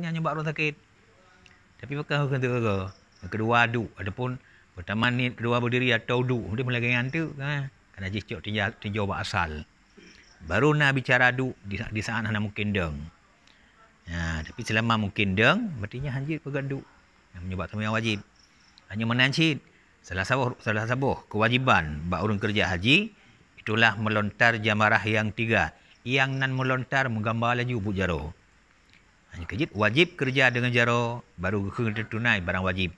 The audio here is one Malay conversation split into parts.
Hanya nyebab orang sakit. Tapi bukan orang kata orang. Yang kedua aduk. Ataupun pertama ni kedua berdiri atau aduk. Dia mulai dengan tu. Ha. Kan? Kena cicok tinjau, tinjau asal. Baru nak bicara aduk di, di saat anak mungkin deng. Ya, tapi selama mungkin deng, haji pegang pergaduk. Yang menyebab tamu yang wajib. Hanya menancit. Salah sabuh, salah sabuh kewajiban bak urun kerja haji. Itulah melontar jamarah yang tiga. Yang nan melontar menggambar laju bujaruh. Hanya kejit wajib kerja dengan jaro baru kerja tunai barang wajib.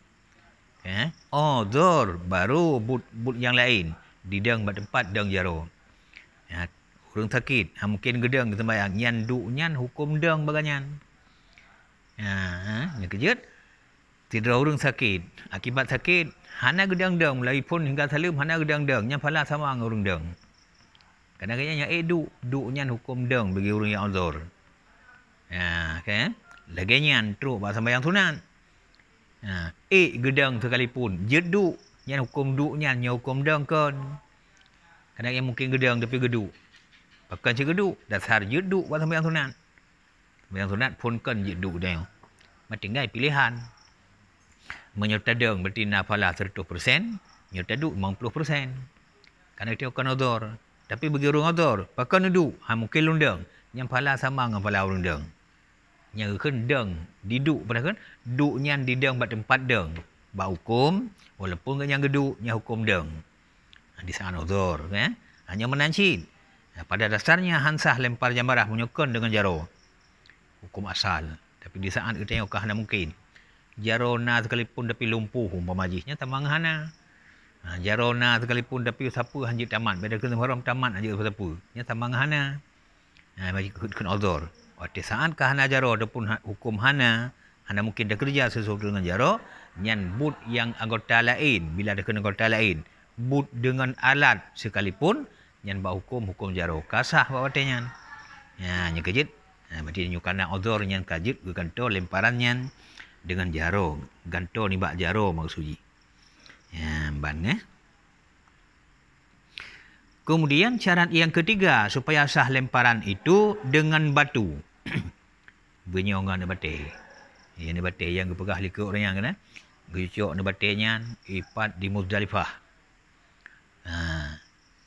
Eh? Oh, zor baru but, but yang lain di deng tempat deng jaro. Ya, kurang sakit. Ha, mungkin gedeng kita bayang nyan du nyan hukum deng baganyan. Ya, eh? Hanya kejit tidak orang sakit. Akibat sakit, hana gedang deng mulai pun hingga salim hana gedang deng nya pala sama orang deng. Kadang-kadang yang eh, du nyan hukum deng bagi orang yang azor okay. Ha, Lagi ni Bahasa buat sembahyang sunat. Ha, eh gedang pun Jeduk. Yang hukum duk ni nyau hukum dong kan. yang mungkin gedang tapi geduk. Pakan cik geduk. Dasar jeduk buat sembahyang sunat. Sembahyang sunat pun kan jeduk dia. Mati ngai pilihan. Menyerta dong berarti nafalah 100%. Menyerta duk 50%. Kerana dia akan odor. Tapi bagi orang odor. Pakan duk. Ha, mungkin lundang. Yang pala sama dengan pala orang lundang nyer kan deng diduk pada kan duk nyan di deng bat tempat deng ba hukum walaupun kan yang geduk nya hukum deng di sana uzur kan eh? hanya menancin pada dasarnya hansah lempar jamarah menyokon dengan jaro hukum asal tapi di saat itu yang kah mungkin jaro na sekalipun tapi lumpuh umpamajihnya tamang hana Ha, jarona sekalipun tapi siapa hanjit taman. Beda kena haram taman hanjit siapa. Ya tambang hana. Ha bagi kena uzur. Pada saat ke hana jaro pun ha- hukum hana, hana mungkin dah kerja sesuatu dengan jaro, nyan but yang anggota lain, bila ada kena anggota lain, but dengan alat sekalipun, nyan bawa hukum, hukum jaro, kasah bahawa tenyan. Ya, nyan kejit. Ya, ha, berarti nyukana nak odor nyan kajit, gantor lemparan nyan dengan jaro. Gantor ni bak jaro suji. Ya, bang eh. Kemudian syarat yang ketiga supaya sah lemparan itu dengan batu. Bunyi orang ni batik. Yang ni batik yang kepegah liku orang yang kena. Kan, eh? Gucuk ni batiknya ipat di Muzdalifah. Ha.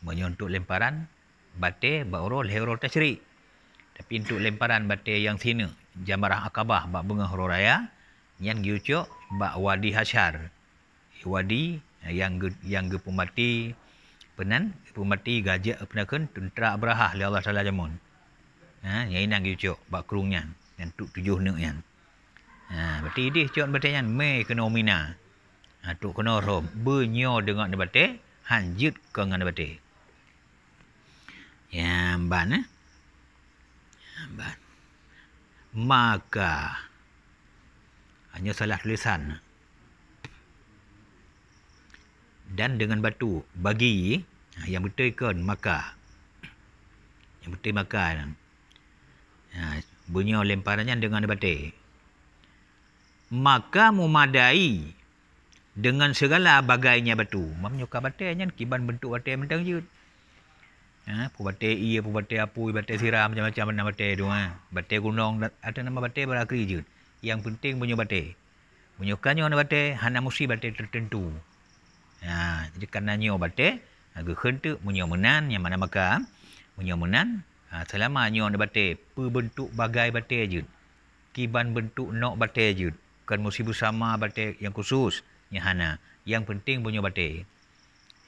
Menyontuk lemparan batik baru lehero tashri. Tapi untuk lemparan batik yang sini. Jamarah Akabah bak bunga huru raya. Yang gucuk bak wadi hasyar. Eh, wadi eh, yang yang gepumati penan pemati gajah penakan tentera Abraha li Allah taala jamun. Ha, yang ini lagi cok, bak kerungnya. Yang tu tujuh nuk Ha, berarti ini cok berarti yang me kena mina. Ha, tu kena roh. Benyo dengan dia berarti. Hanjut ke dengan dia berarti. Yang ban eh. Yang ban. Maka. Hanya salah tulisan. Dan dengan batu. Bagi. Ha, yang betul ke maka. Yang betul maka. maka. Ha, bunyi lemparannya dengan batik. Maka memadai dengan segala bagainya batu. Mamnya ka batik nyen kiban bentuk batik mentang je. Ha, pu batik iya pu batik apu batik siram macam-macam nama batik tu ha. Batik gunung ada nama batik berakhir je. Yang penting punya batik. Menyukanya orang batik, hana musi batik tertentu. Ha, jadi kerana nyo batik, agak hentu punya menan yang mana maka punya menan Ha, selama nyong de batik, pe bagai batik aje. Kiban bentuk nok batik aje. Kan musibu sama batik yang khusus, yang hana. Yang penting bunyo batik.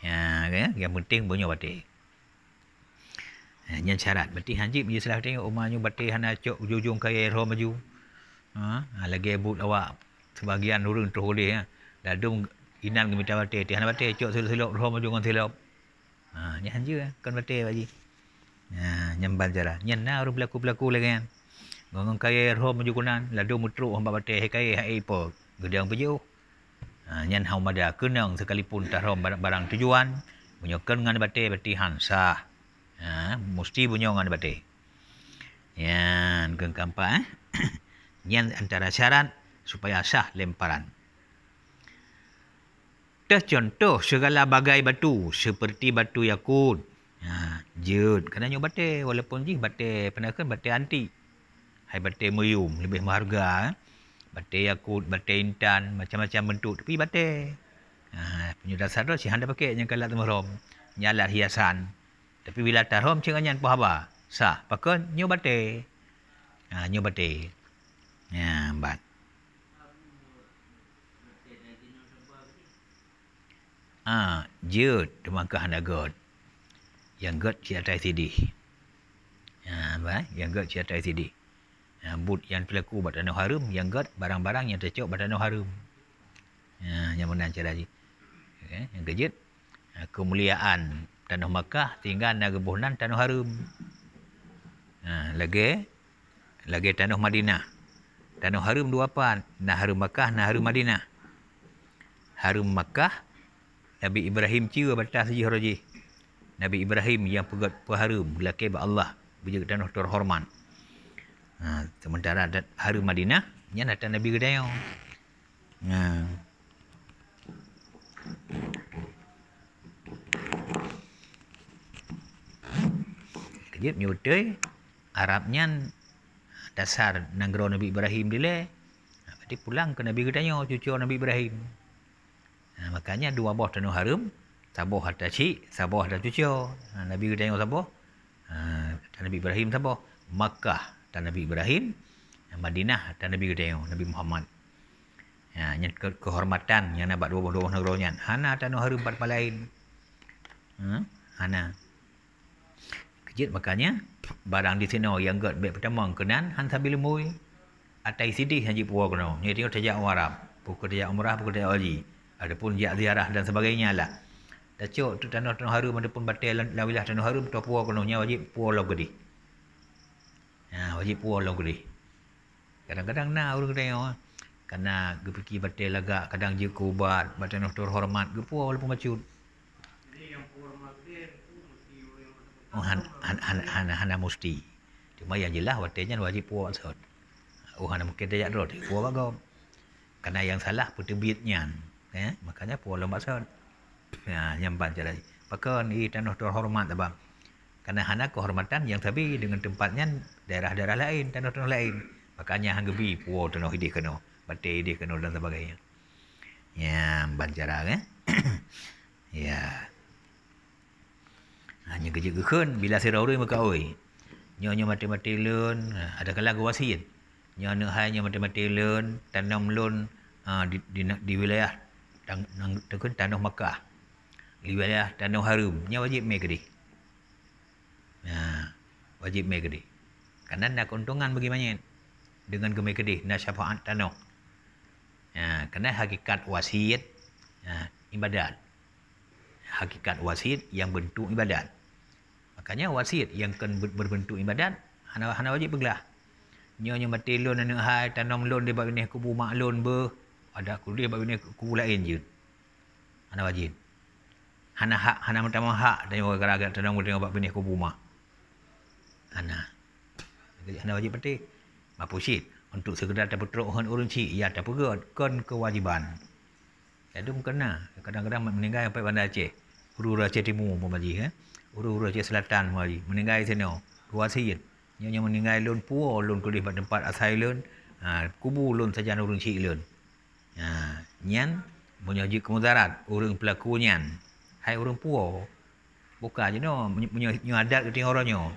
Ya, ha, ya, eh? yang penting bunyo batik. Ha, yang syarat, berarti hanji menjadi salah tengok umanyo batik hana cok ujung-ujung kaya roh maju. Ha, ha lagi but awak sebagian nurun terhulih ya. Eh? Dadum inan gemita batik, tihana batik cok selok-selok roh maju kon selok. Ha, yang hanji eh? kan batik bagi. Ha, nyambal jara. Lah. Nyen lah, na ru belaku belaku lagi kan. Ngongong kaya roh maju kunan. Lado mutruk hamba bate hai kaya hai ipo. Gedang peju. Ha, nyen hau mada kenang sekalipun tak roh barang, tujuan. Menyokan ngan bate bati hansa. Ha, mesti bunyong ngan bate. Ya, geng kampa eh. nyen antara syarat supaya sah lemparan. contoh segala bagai batu seperti batu yakut, Ha, jod. Kena nyok batik. Walaupun jih batik penakan batik anti, Hai batik meyum. Lebih berharga. Eh? Batik yakut, batik intan. Macam-macam bentuk. Tapi batik. Ha, punya dasar tu si handa pakai yang kalat temerom. Nyalat hiasan. Tapi bila tarom cengah nyan puh haba. Sah. Pakai nyok batik. Ha, nyok batik. Ya, bat. Ah, jod. Demangkah handa god yang God cik atas CD. Ha, ya, apa, eh? Yang God cik atas CD. Ha, ya, but yang pelaku batanau haram, yang God barang-barang yang tercuk batanau haram. Ha, ya, yang mana cara ni? Okay. Yang kejut, kemuliaan tanah Makkah tinggal naga buhnan tanah haram. Ha, lagi, lagi tanah Madinah. Tanah haram dua apa? Nah haram Makkah, nah haram Madinah. Harum Makkah Nabi Ibrahim cium batas sejih rojih Nabi Ibrahim yang pegat perhara belakang ba Allah bijak dan terhormat. Ha, sementara ada hari Madinah yang datang Nabi Gedeo. Ha. Kejap nyutai Arabnya dasar negara Nabi Ibrahim dile. Ha, berarti pulang ke Nabi Gedeo cucu Nabi Ibrahim. Ha, makanya dua buah tanah haram Sabah ada cik, Sabah ada cucu. Nabi kata tengok Sabah. Ha, Nabi ha, Ibrahim Sabah. Makkah dan Nabi Ibrahim. Madinah dan Nabi kata tengok Nabi Muhammad. Ha, ya, yang ke- kehormatan yang nak buat dua-dua negaranya. Hana tak nak hari empat-empat lain. Ha, Hana. Kejut makanya barang di sini yang got baik pertama kenan han sabil mui atai sidih haji puwa kena. Ni tengok tajak Arab, pukul tajak umrah, pukul tajak haji. Adapun ziarah dan sebagainya lah. Tacok tu tanah tanah haru mana pun batal la lah wilayah tanah haru tu puo kononnya wajib puo lau gede. Ha wajib puo lau gede. Kadang-kadang nah urang kena yo. Oh, kena gepiki batal laga kadang je kubat batal nak tur hormat ge puo walaupun macut. Oh, han han han han han mesti. Cuma yang jelas batalnya wajib puo sot. Oh han mungkin dia jadi puo bagau. Kena yang salah putu bitnya. Eh, makanya puo lau maksud ya, nyaman je lagi. Maka ni tanah terhormat abang. Karena hana kehormatan yang tapi dengan tempatnya daerah-daerah lain, tanah-tanah lain. Makanya hang gebi puo tanah hidih kena, batik hidih kena dan sebagainya. Ya, banjara eh. ya. Hanya kerja kekhen bila si rauri maka oi. Nyonya mati-mati lun, ha, ada kala gawasin. Nyonya hanya mati-mati lun, tanam lun ha, di, di, di, wilayah tanah Mekah liwalah tanah haram nya wajib mai kedai ha wajib mai kedai kanan nak keuntungan bagi banyak dengan gemai kedai nak syafaat tanah ha karena hakikat wasiat ha ibadat hakikat wasiat yang bentuk ibadat makanya wasiat yang berbentuk ibadat hana hana wajib pegelah nyonya mati lon anak hai tanam lon di bawah ini kubu maklon ber ada kuliah bawah ini kubu lain je hana wajib Hana hak, hana pertama hak dan orang kerajaan agak tenang dengan bab benih kubu mak. Hana. Jadi hana wajib peti. Mampu sit. Untuk sekedar dapat betul orang urun si. Ya tak pergut. Kan kewajiban. Ya, Itu mengkena. Kadang-kadang meninggal sampai bandar Aceh. Uru-uru Aceh Timur pun maji. Eh? Ya. uru Aceh Selatan maji. Meninggal sini. Dua sit. Yang yang meninggal lon, puo lon, kulih pada tempat asai lon, Ha, kubu lon, saja urun si lun. Ha, nyan. Menyajik kemudarat. Urun pelakunya Nyan hai orang pua bukan je no punya adat ke tengah orangnya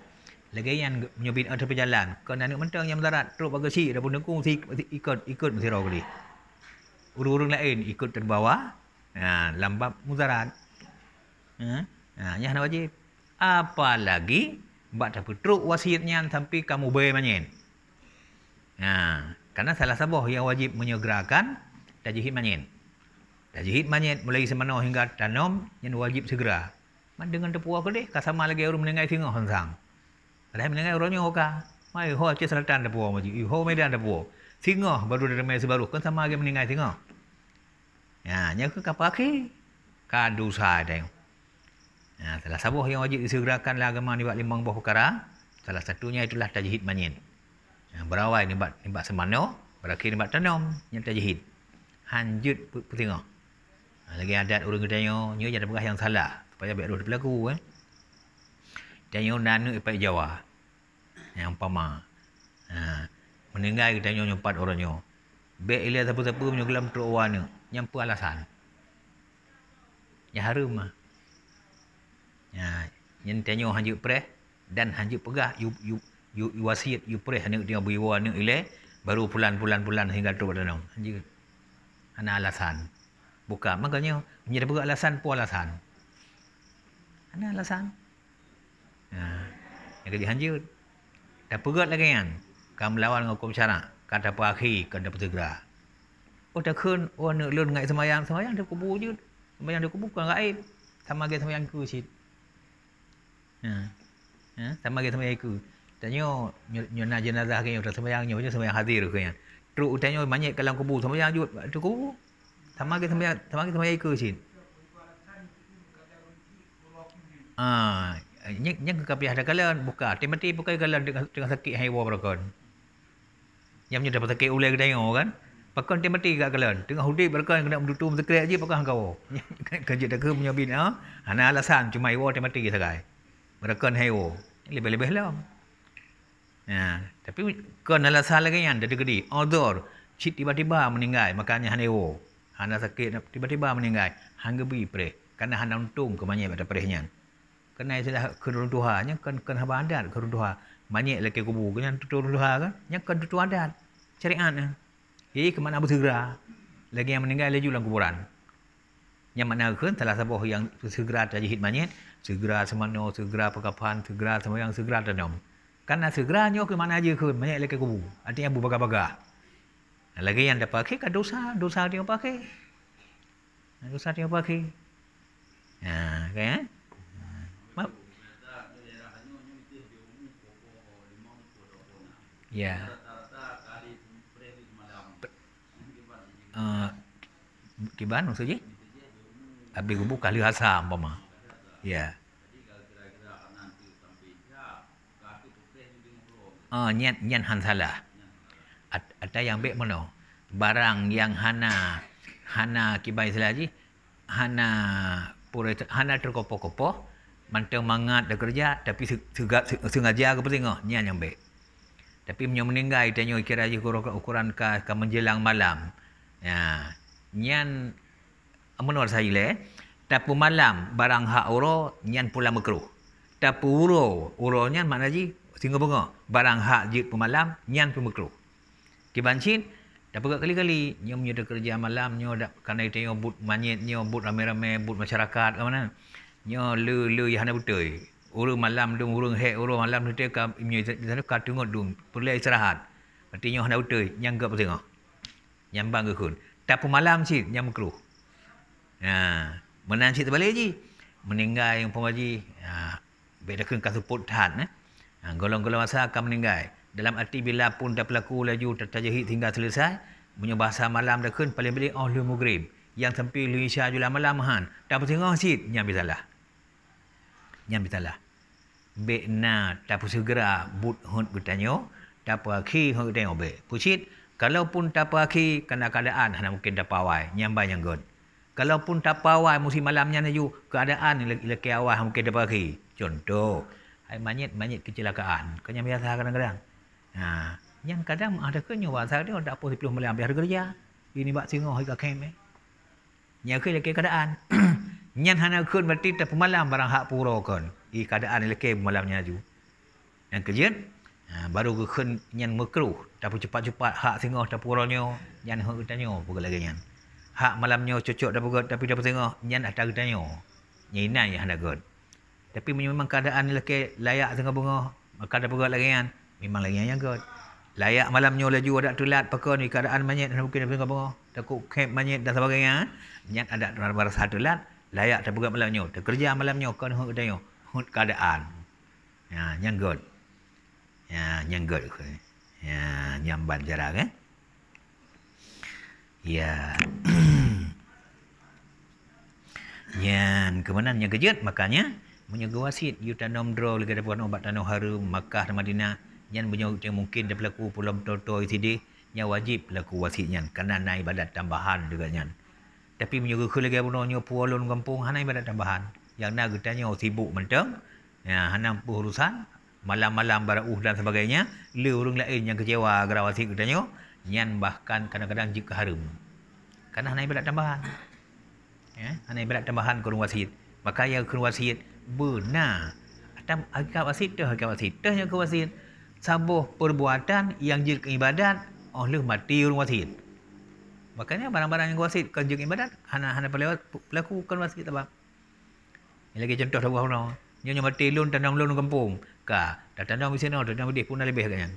lagi yang punya bin ada perjalanan, ke nanuk mentang yang mendarat teruk bagi si dah pun si ikut ikut mesti rau urung-urung lain ikut terbawa ha lambat mudarat ha ha yang wajib apalagi buat apa teruk wasiatnya sampai kamu bayar manyen ha karena salah sabah yang wajib menyegerakan tajihid manyen Tajihid manyet mulai semano hingga tanom yang wajib segera. Man dengan tepua ke deh kasama lagi orang menengai tengah hansang. Ada menengai urungnya hoka, Mai ho ke selatan tepua maji. Iho media tepua. Singah baru dari mai sebaru kan sama lagi menengai tengah. Ya, nya ke kapaki. Kadu sa ada. Ya, salah sabuh yang wajib disegerakan lah agama ni buat limang buah perkara. Salah satunya itulah tajihid manyin. Ya, Berawal berawai ni buat ni berakhir ni buat tanam yang tajihid. Hanjut putingah. Ah, lagi adat orang Kedayo, nyo jadi berah yang salah. Supaya baik roh berlaku kan. Eh. Kedayo nanu ipai Jawa. Yang pama. Ha. Ah, meninggal Kedayo nyo empat orangnya. Baik ilah siapa-siapa punya gelam teruk orang ni. Yang alasan? Yang harum lah. Ha. Yang tanya hanjuk perih. Dan hanjuk pegah. yu you, yu you wasiat you perih. Yang dia beri orang ni ilah. Baru pulan-pulan-pulan hingga teruk orang ni. Ana Alasan. Bukan. Makanya menjadi berat alasan pun alasan. Mana alasan? Ha. Yang kena dihanjut. Dah berat lagi kan? Kamu lawan dengan hukum syarak. Kata apa akhir, kata apa Oh dah kun, oh nak lun ngai semayang. Semayang dia kubur je. Semayang dia kubur kan raib. Sama lagi semayang ku si. Ha. ha. Sama lagi semayang ku. Tanya, nyo nak jenazah kaya utah semayang, nyo semayang hadir kan? Teruk tanya, manjik kalang kubur semayang juga. Itu kubur. ทำมากทำไมทำมากทำไมไอ้คือชินอ่ายังยังคือกับยาดักเลนบุกกาเต็มที่บุกไอ้กันเลนถึงถึงสกิให้วัวประกันยังมีได้ประกันอุเลกได้ยังงอกันประกันเต็มที่กับกันเลนถึงหุ่นดีประกันก็ได้มดุตุมสกิอะไรประกันกับวัวกันจะคือมีอบินเนาะหันอาลาซานจุไม่วัวเต็มที่สกายประกันให้วัวเลเบลเบลแล้วนะแต่เป็นกันอาลาซานแล้วก็ยังจะดีก็ดีออเดอร์ชิดที่บัติบ้ามันยังไงมาการยังให้วัว Hana sakit tiba-tiba meninggal. Hanga beri perih. Kerana hana untung ke manyik pada perihnya. Kerana istilah keruntuhan. Yang kan kan haba adat keruntuhan. Manyik lelaki kubur. Kerana keruntuhan kan. Yang kan tutu adat. Syariat. Ya, ke mana bersegera. Lagi yang meninggal laju dalam kuburan. Yang mana kan salah satu yang segera terjahit manyik. Segera semana, segera perkapan, segera semua segera tanam. Kerana segera nyok ke mana aja kan. Manyik lelaki kubur. Artinya bubaga-baga. Bagaimana? Lagi yang dapat akhir kan dosa. Dosa dia apa akhir? Kan dosa dia apa akhir? Ha, kan? Okay, eh? Ha. Maaf. Ya. Tiba ah, uh, nusuji? Abi gubuk kali asam bama. Ya. Ah, uh, nyet nyet hansalah atau yang baik mana barang yang hana hana kibai selaji hana pura hana terkopo-kopo mantau mangat dah kerja tapi segak sengaja ke pentingoh ni yang baik tapi menyo meninggal tanyo kira aja ukuran ukuran ka, ka menjelang malam ya nian amunor saya le eh? tapi malam barang hak uro nian pula mekru tapi uro uro nian mana ji singa bengo barang hak jit pemalam nian pemekru Kibancin, dah pergi kali-kali. Nyo punya dah kerja malam. Nyo dah kena itu nyo but manyet. Nyo but rame-rame. But masyarakat ke mana. Nyo le le yang butoi. Uru malam dum urung hek. Uru malam tu teka. Nyo itu katungut dum. Perlu istirahat. Berarti nyo hana butoi. Nyang ke pasang. Nyang bang ke kun. Tapi malam sih, Nyang mekeruh. Ha. Menang sih terbalik je. Meninggal yang pemaji. Ha. Beda kena kasut put Ha. Golong-golong masa akan meninggal dalam arti bila pun dah pelaku laju tertajahid hingga selesai menyembah sah malam dah kan paling balik oh, ahli maghrib yang sampai lu isya jula malam han dah bertengah sit nyam bisalah nyam bisalah bekna dah pun segera but hon gutanyo dah pun akhi hon gutanyo be kucit kalau pun tak pun akhi kena keadaan hana mungkin dah pawai nyam yang god kalau pun tak pawai musim malamnya naju keadaan lelaki awal mungkin dah pun akhi contoh Hai manyet kecelakaan. Kau yang biasa kadang-kadang. Ha, yang kadang ada kenyo wa sari ada apo 10 mele ambil harga dia. Ini bak singo harga kem. Nya ke le keadaan. Nyan hana kun berarti ta pemalam barang hak puro kon. I keadaan le ke malamnya ju. Yang kerja ha, baru ke kun nyan mekru ta cepat-cepat hak singo ta puro nyo. Nyan ho tanyo pugal lagi nyan. Hak malamnya cocok dah pugal tapi dah pusingo nyan ada tanyo. yang hana kun. Tapi memang keadaan lelaki layak tengah bunga. Maka ada pegawai lagi kan. Memang lagi yang jaga. Layak malamnya laju adat terlihat peka ni keadaan manyet dan mungkin dengan bengok. Takut kek manyet dan sebagainya. Banyak eh. adat rasa terlihat. Layak tak bergerak malamnya. Tak kerja malamnya. Kau nak tanya. Hut keadaan. Ya, nyanggut. Ya, nyanggut. Ya, yang ya, jarak eh. Ya. ya, kemenangan yang kejut. Makanya, punya gawasit. You tanam draw. Lagi ada puan obat tanam harum. Makkah dan Madinah yang menyorok yang mungkin dia berlaku pulau betul-betul itu dia yang wajib berlaku wasitnya kerana naik badan tambahan juga nyan. tapi menyorok ke lagi punya pulau pualun kampung hanya badan tambahan yang nak ketanya orang sibuk mentang ya, hanya urusan malam-malam barauh dan sebagainya le orang lain yang kecewa kerana wasit ketanya yang bahkan kadang-kadang jika harum kerana hanya ibadat tambahan ya, hanya ibadat tambahan kurung wasit maka yang kurung wasit benar atam agak wasit dah agak wasit dah yang kurung wasit sabuh perbuatan yang jika ibadat Allah mati ulung wasit. Makanya barang-barang yang wasit kerja ibadat hana-hana pelewat pelaku kan wasit tabak. Ini lagi contoh dah orang. Dia nyam mati lun tanam lun kampung. Ka, dah tanam di sini dah tanam di pun lebih kan.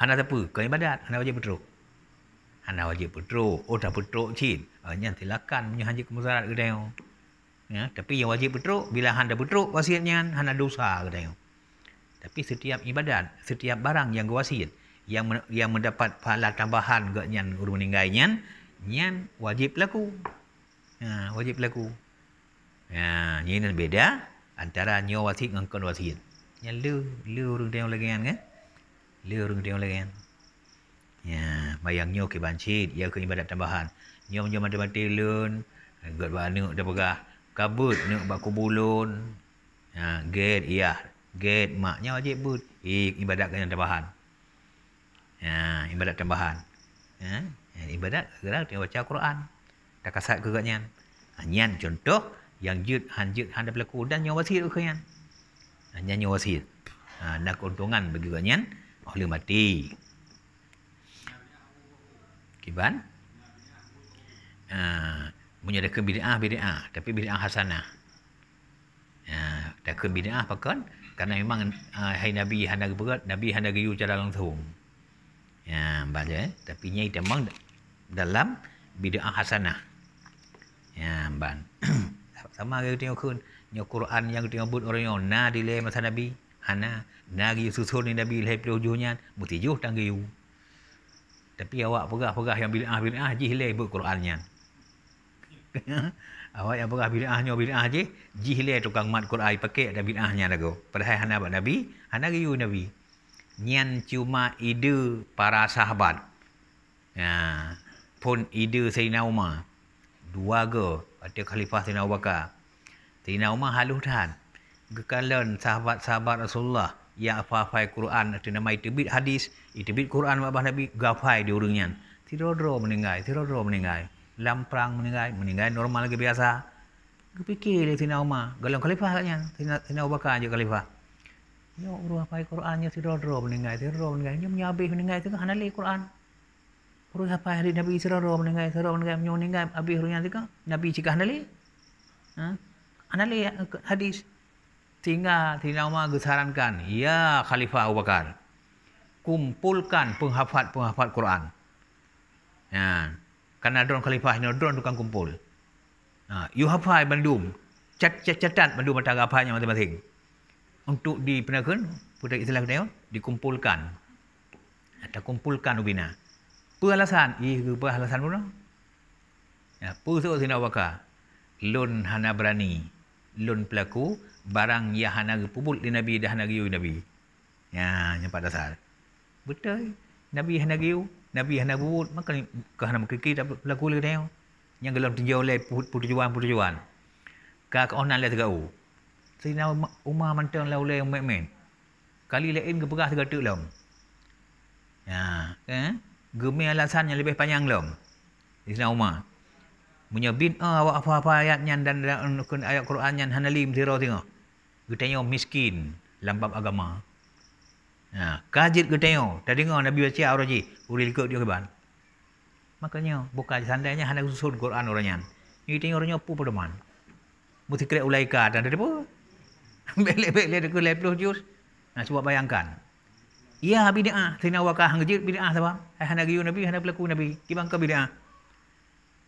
Hana siapa? Kan ibadat, hana wajib betul. Hana wajib betul. Oh dah betul cin. Ah, hanya tilakan punya haji kemuzarat ke dia. Ya, tapi yang wajib betul bila hana betul wasiatnya kan, hana dosa ke dia tapi setiap ibadat, setiap barang yang gawasin yang yang mendapat pahala tambahan ke nyan guru meninggalnya nyan wajib laku. Ha, wajib laku. Ha, ya, ini beda antara nyo wasit dengan kon wasit. Nyan lu lu urung tengok lagi kan? kan? Lu urung tengok lagi kan? Ya, bayang nyo ke bancit, ya ke ibadat tambahan. Nyo nyo mati-mati lun, got banu dah pegah. Kabut baku bakubulun. Ha, get iya Get maknya wajib but. I, ibadat kena tambahan. Ya, ibadat tambahan. Ya, ya ibadat kena tengok baca Quran. Tak kasat ke katnya. Ha, Nyan contoh yang jut han jut han berlaku dan nyawa sihir ke kanyan. Ha, Nyan nyawa sihir. Ha, nak keuntungan bagi katnya. ahli mati. Kiban. Ha, punya ada ke bid'ah bid'ah tapi bid'ah hasanah. Ha, ada ke bid'ah pakai karena memang ah, hai nabi handak berat nabi handak gayu cara langsung ya baca eh tapi nyai memang dalam bid'ah hasanah ya ban sama gayu tengok kun quran yang tengok but orang yo na dile masa nabi ana ha, na gayu susul ni nabi lai pro juhnya muti juh tang gayu tapi awak pegah-pegah yang bid'ah bid'ah jih lai but qurannya Awak yang berah bid'ahnya bid'ah je. Jihle tukang mat Quran pakai ada bid'ahnya lagu. Padahal hana abad Nabi. Hana riu Nabi. Nian cuma ide para sahabat. Ya. Pun ide Sayyidina Umar. Dua ke. Ada khalifah Sayyidina Abu Bakar. Sayyidina Umar haluh dan. Kekalan sahabat-sahabat Rasulullah. Ya afafai Quran. ada nama itu bit hadis. Itu bit Quran. Abah Nabi. Gafai diurungnya. Tidak-tidak meninggal. Tidak-tidak meninggal lamprang meninggal, meninggal normal lagi biasa. Aku fikir dia Tina Umar, galang khalifah katnya, Tina, Tina Abu Bakar je khalifah. Ya Allah, apa Qur'annya si Rodro meninggal, si Rodro meninggal, dia punya habis meninggal, itu kan Qur'an. Urus apa hari Nabi si Rodro meninggal, si Rodro meninggal, punya meninggal, habis hari yang tiga, Nabi cikah hanali. Ha? Hanali eh, hadis. Tinggal Tina Umar gesarankan, ya khalifah Abu Bakar, kumpulkan penghafat-penghafat Qur'an. Ya. Kerana drone khalifah ni, drone tukang kumpul. Ha, you have high bandum. Cat, cat, catat bandum matang apa yang masing-masing. Untuk dipenangkan, pada istilah dia. dikumpulkan. ada kumpulkan ubina. Apa alasan? Ia apa alasan pun? Ya, Pusuk sini awaka. Lun hana berani. Lun pelaku. Barang yang hana pubul di Nabi dah hana giyu Nabi. Ya, yang pada dasar. Betul. Nabi hana giyu. Nabi hendak buat maka ke hendak mengkiki tak berlaku lagi dia. Yang gelap tinjau oleh putujuan-putujuan. Ka ke onan lah tegau. Sehingga Umar mantan lah oleh umat main Kali lain ke perah tegak tu lah. Ya. Eh? Gemi alasan yang lebih panjang lah. Sehingga umah Punya bin awak apa-apa ayatnya dan ayat Quran yang hanalim tiro tengok. Kita miskin lambab agama. Ha, kajit ke tengok. Tak dengar Nabi baca Ar-Raji. Uri ikut dia keban. Makanya buka sandainya hanya susun Quran orangnya. Ini tengok orangnya apa pada man. Mesti kira ulaika dan ada apa? Belik-belik dia kira lepuh jus. Nah, cuba bayangkan. Ya bid'ah. Tina wakah hangjit bid'ah sebab. Eh, hanya kira Nabi, hanya pelaku Nabi. Kibang ke bid'ah.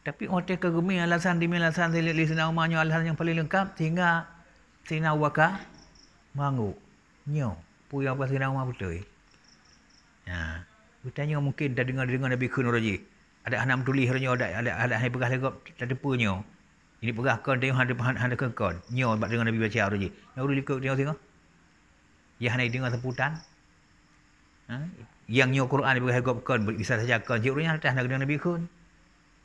Tapi orang tak kegumi alasan demi alasan. Dia lihat sinar umatnya alasan yang paling lengkap. Sehingga sinar wakah. Mangguk. Nyok apa yang apa sekarang nama betul eh? Ha. Bertanya mungkin dah dengar dengar Nabi Khun Raji. Ada anak tulis hanya ada ada ada hai pegah lagu tak depunya. Ini pegah kau dia hang depan hang dekat kau. Nyo bab dengar Nabi baca Raji. Yang urut ikut tengok tengok. Ya hanai dengar seputan. Ha? Yang nyo Quran bagi hai kan. bisa saja kan. cik urunya atas nak dengar Nabi Khun.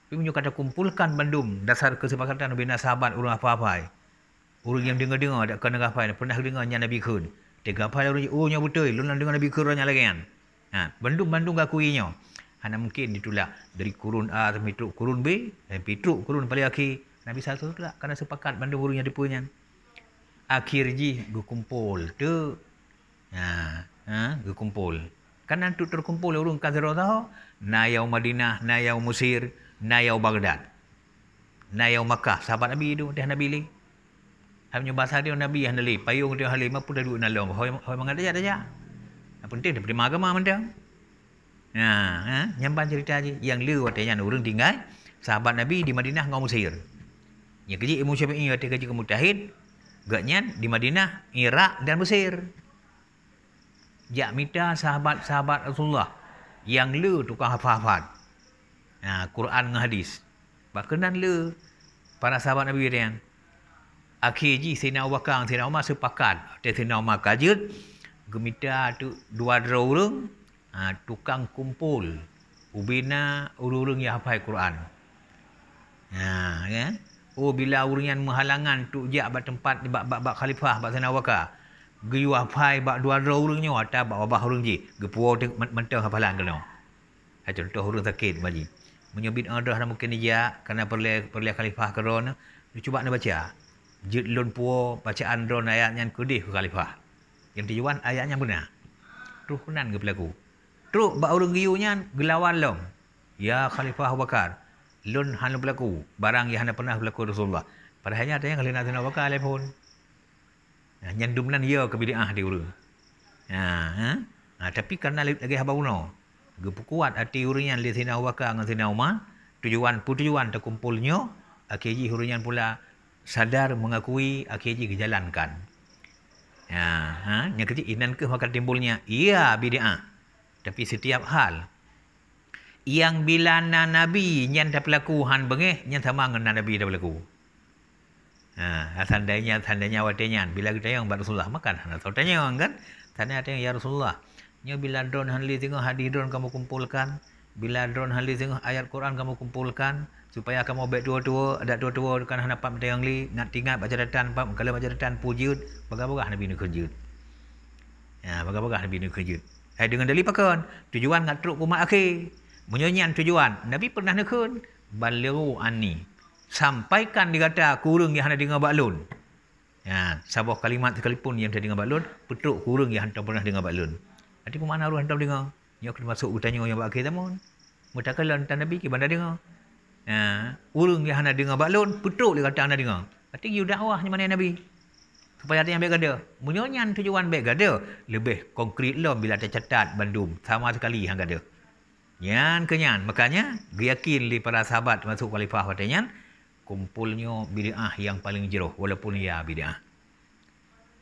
Tapi menyuka kata kumpulkan bandum dasar kesepakatan bina sahabat urung apa-apa. Urung eh. yang dengar-dengar ada kena apa eh. pernah dengar nyanyi Nabi Khun. Tegapa lah runcit. Oh, nyo betul. Lu nak dengar Nabi Quran yang lagi kan? Ha, bandung-bandung kaku inyo. Hanya mungkin itulah. Dari kurun A, sampai truk kurun B. Dan eh, truk kurun paling akhir. Nabi SAW tu lah. Kerana sepakat bandung burung yang dipunya. Akhir ji, kumpul tu. Ha, ha, kumpul. Kerana tu terkumpul orang kazirah tahu. Nayau Madinah, Nayau Musir, Nayau Baghdad. Nayau Makkah. Sahabat Nabi itu. Dia Nabi ini. Hai punya bahasa dia Nabi yang dalih. Payung dia halih. Mampu dah duduk nalang. Hoi, hoi mengat aja. ajak. Yang penting dia berima agama mana dia. Ha, ha? Nyampan cerita aja. Yang lu yang orang tinggal. Sahabat Nabi di Madinah ngomong sihir. Yang kerja Imam Syafi'i katanya kerja kemutahid. Gaknya di Madinah, Irak dan Mesir. Jak minta sahabat-sahabat Rasulullah. Yang lu tukang hafal-hafal. Ha, Quran dan hadis. Bahkan dan lu. Para sahabat Nabi dia yang akhir ji Sina Abu Bakar Sina Umar sepakat dia Sina Umar kajut gemita tu dua dua orang ha, tukang kumpul ubina urung-urung yang hafal Quran ha ya oh bila urung yang menghalangan tu je abad tempat di bak-bak khalifah bab Sina Abu Bakar geyu hafal bab dua dua urungnya ada bab babah urung ji gepuo mentah hafalan kena ha, contoh urung sakit bagi menyebut ada mungkin dia kerana perlu perlu khalifah kerana dia cuba nak baca jilun puo bacaan dron ayat yang kudih ke khalifah. Yang tujuan ayatnya benar. Ruhunan ke pelaku. Teruk baulung giunya gelawan lom. Ya khalifah Abu Bakar. Lun hanu pelaku. Barang yang pernah pelaku Rasulullah. Padahal ada yang kalina tanah bakar telefon. Ya, yang dumnan ya ke bidah di uru. Ha, ha? ha, tapi kerana lagi haba uno. Gepukuat hati urunya di sini Abu dengan sini Tujuan putujuan terkumpulnya. Akhirnya urunya pula sadar mengakui akhirnya dijalankan. Ya, ha, yang ketiga inan ke maka timbulnya iya bid'ah. Tapi setiap hal yang bila na nabi yang dah berlaku han bengih yang sama dengan na nabi dah berlaku. Ha, tandanya tandanya watenya bila kita yang Rasulullah makan han tanya orang kan tanya yang ya Rasulullah. Nya bila drone han li tengok hadis drone kamu kumpulkan, bila drone han li tengok ayat Quran kamu kumpulkan, supaya kamu baik dua-dua ada dua-dua kan hendak pam tayang li nak tingat baca datan pam kalau baca datan puji baga-baga nabi ni kerja ya baga-baga nabi ni kerja hai eh, dengan dali pakon tujuan ngat truk kumat akhir menyonyan tujuan nabi pernah nekun baliru ani sampaikan dikata kurung yang hendak dengar baklun ya sabah kalimat sekalipun yang hendak dengar baklun petruk kurung yang hendak pernah dengar baklun nanti pemana ruh hendak dengar nyok masuk utanya yang bakai tamun mutakalan tanabi ke bandar dengar Ha, urung dia hendak dengar balon, petuk dia kata hendak dengar. Kata dia dakwah ni mana Nabi? Supaya ada yang baik ada. tujuan baik ada. Lebih konkret lah bila ada catat bandung. Sama sekali yang ada. Nyan ke nyan. Makanya, yakin di para sahabat masuk khalifah katanya, kumpulnya bid'ah yang paling jeruh. Walaupun ia bid'ah.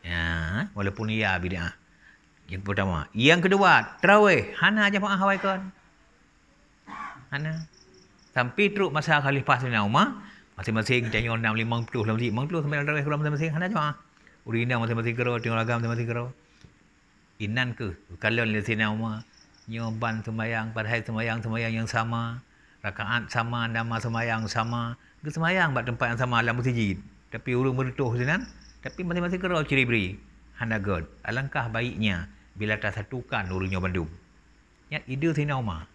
Ya, walaupun ia bid'ah. Yang pertama. Yang kedua, terawih. Hana jemaah hawaikan. Hana sampai teruk masa khalifah Sayyidina Umar masing-masing tengok enam lima puluh lima lima puluh sampai dalam kerajaan masing-masing hanya cuma urina masing-masing kerajaan tengok lagam masing-masing kerajaan inan ke kalau lihat Sayyidina Umar nyoban semayang padahal semayang semayang yang sama rakaat sama nama semayang sama ke semayang buat tempat yang sama dalam masjid tapi urung meretuh Sayyidina tapi masing-masing kerajaan ciri beri hanya god alangkah baiknya bila tersatukan urunya bandung yang ide Sayyidina Umar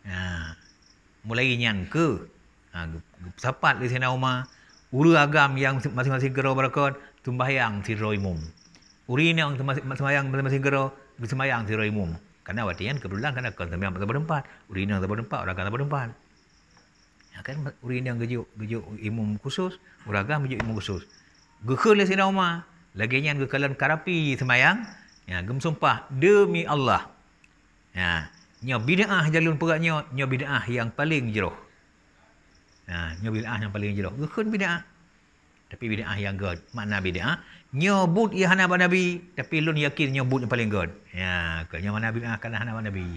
Nah, ha mulai nyangka ha sapat di sana Umar ulu agam yang masing-masing gerau berakot tumbahyang tiroi mum uri ni yang semayang masing-masing gerau bersemayang tiroi mum kerana waktu yang kebetulan kerana kau tumbahyang pada berempat uri ni yang tempat orang kata tempat ya, ha, kan uri ni yang gejuk gejuk imum khusus uragam gejuk imum khusus gekel di sana Umar lagi yang kekalan karapi semayang ya gem sumpah demi Allah ya nya bid'ah jalun peraknya nya bid'ah yang paling jeroh ha nya bid'ah yang paling jeroh gekun bidaah. tapi bidaah yang god makna bidaah. nya but ya hanab nabi tapi lun yakin nya but yang paling god ya kanya mana bid'ah kan hanab nabi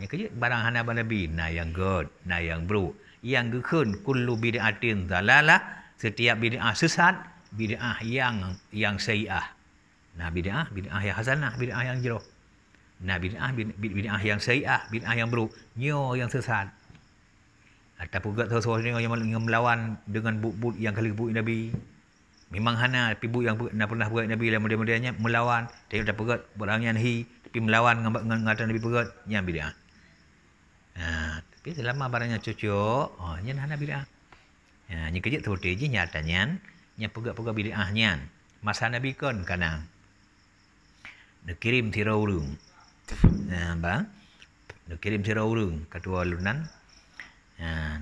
nya kerja barang hanab nabi na yang god na yang bro yang gekun kullu bid'atin zalalah setiap bidaah sesat Bidaah yang yang sayiah nah bidaah. Bidaah yang hasanah Bidaah yang jeroh nak bid'ah, bid'ah bid, ah yang ah syariah, ah yang beruk Nyo yang sesat. Ataupun juga seorang-seorang yang melawan dengan buk-buk yang kali buk Nabi. Memang hana tapi buk yang nak pernah buat Nabi lah mudah-mudahnya melawan. Tengok tak perut orang yang nahi tapi melawan dengan ngat, ngat, Nabi perut. Yang bila. Ha, tapi selama barangnya cocok. Oh, ha, yang hana bila. Ha, yang kerja tu je nyatanya. Yang perut-perut bila. Masa Nabi kan kanan. Dia kirim tirau rumah. Ba? Ah, ah? Kirim sira urung dua lunan. Uh, ah,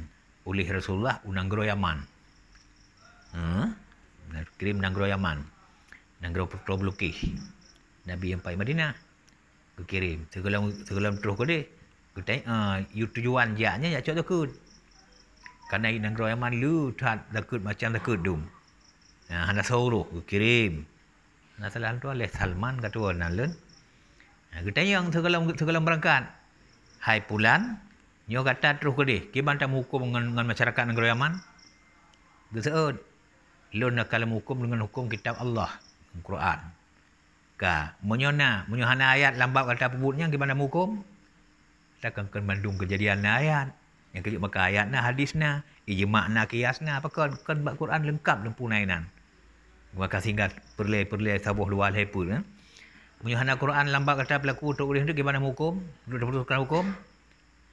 ulih Rasulullah unang gro Yaman. Ha? Uh, kirim nang gro Yaman. Nang gro Problukih. Nabi yang pai Madinah. Ku kirim. Segala segala terus ko de. Ku tai ah uh, tujuan ja nya ya cok tu ku. Kanai nang gro Yaman lu tat dakut macam takut dum. Ha uh, hana suruh ku kirim. Nah, salah tu Salman katua nalun. Ha kita ha, yang segala-segala berangkat. Hai pulan, nyo kata terus ke deh. Ki bantam hukum dengan, dengan masyarakat negara Yaman. Gesud. Eh, lo nak kalam hukum dengan hukum kitab Allah, Al-Quran. Ka menyona, menyohana ayat lambat kata pebutnya ki bantam hukum. Takkan lah, kan mandung kejadian na ayat. Yang kejut maka ayat na hadis na, ijma' na kias na apa kan kan Al-Quran lengkap lempunainan. Maka singgah perlai-perlai sabuh luar lepul. Eh? Menyuhana Quran lambat kata pelaku untuk boleh hendak gimana hukum? Duduk diputuskan hukum.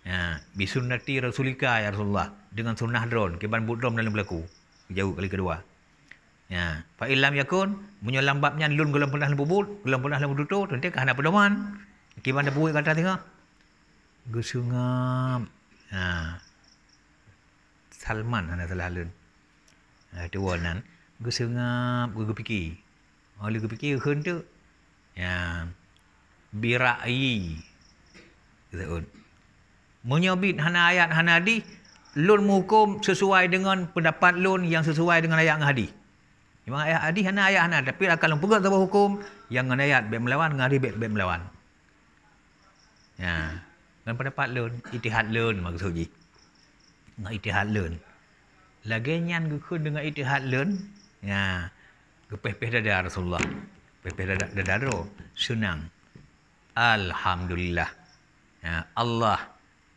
Ya, ha, bi sunnati rasulika ya Rasulullah dengan sunnah drone kiban budrom dalam berlaku. Jauh kali kedua. Ya, fa illam yakun menyelambatnya lun gelam pernah lembut, gelam pernah lembut tu tentu kan ada pedoman. Kiban buih kata tengah. Gesungam. Ha. Salman ana salah lun. Ha tu nan. Gesungam gugu piki. Oleh gugu piki hendak ya birai menyebut hana ayat hana di lun hukum sesuai dengan pendapat lun yang sesuai dengan ayat ngadi memang ayat hadi hana ayat hana tapi akan lah lun pegang sebab hukum yang ngan ayat be melawan ngadi be be melawan ya dengan pendapat lun ijtihad lun maksudnya ngan ijtihad lun lagi nyan gukun dengan ijtihad lun ya gepeh-peh dada Rasulullah pepeh dadaro senang alhamdulillah ya, Allah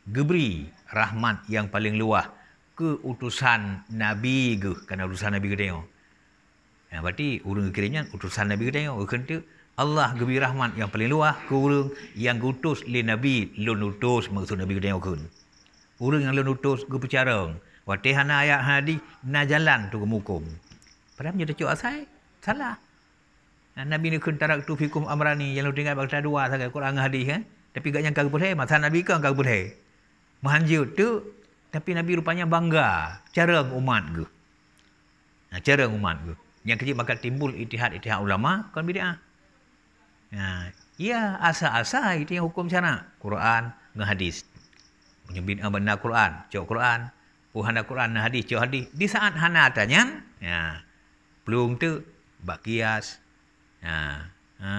Gebri rahmat yang paling luah keutusan nabi ge kana utusan nabi ge kan tengok ya berarti urang kirinya utusan nabi ge tengok urang tu Allah Gebri rahmat yang paling luah ke urang yang utus le nabi lu utus maksud nabi ge tengok kun urang yang lu utus ge percara Wa tehana ayat hadi na jalan tu kemukum. Padahal dia cucuk asai salah. Ha, Nabi ni kun tarak tu fikum amrani yang lu tinggal bakta dua sangat Quran hadis kan. Tapi gak yang kau boleh, masa Nabi kan kau boleh. Mahanjiu tu tapi Nabi rupanya bangga cara umat ke. Nah, ha, cara umat ke. Yang kecil maka timbul itihad-itihad ulama kan bid'ah. Ha? Nah, iya asa-asa itu yang hukum sana. Quran dengan hadis. Punya bid'ah benar Quran, cok Quran. Puhan Quran dan hadis, cok hadis. Di saat hana tanya, nah ya, belum tu, bak Ha. Ha.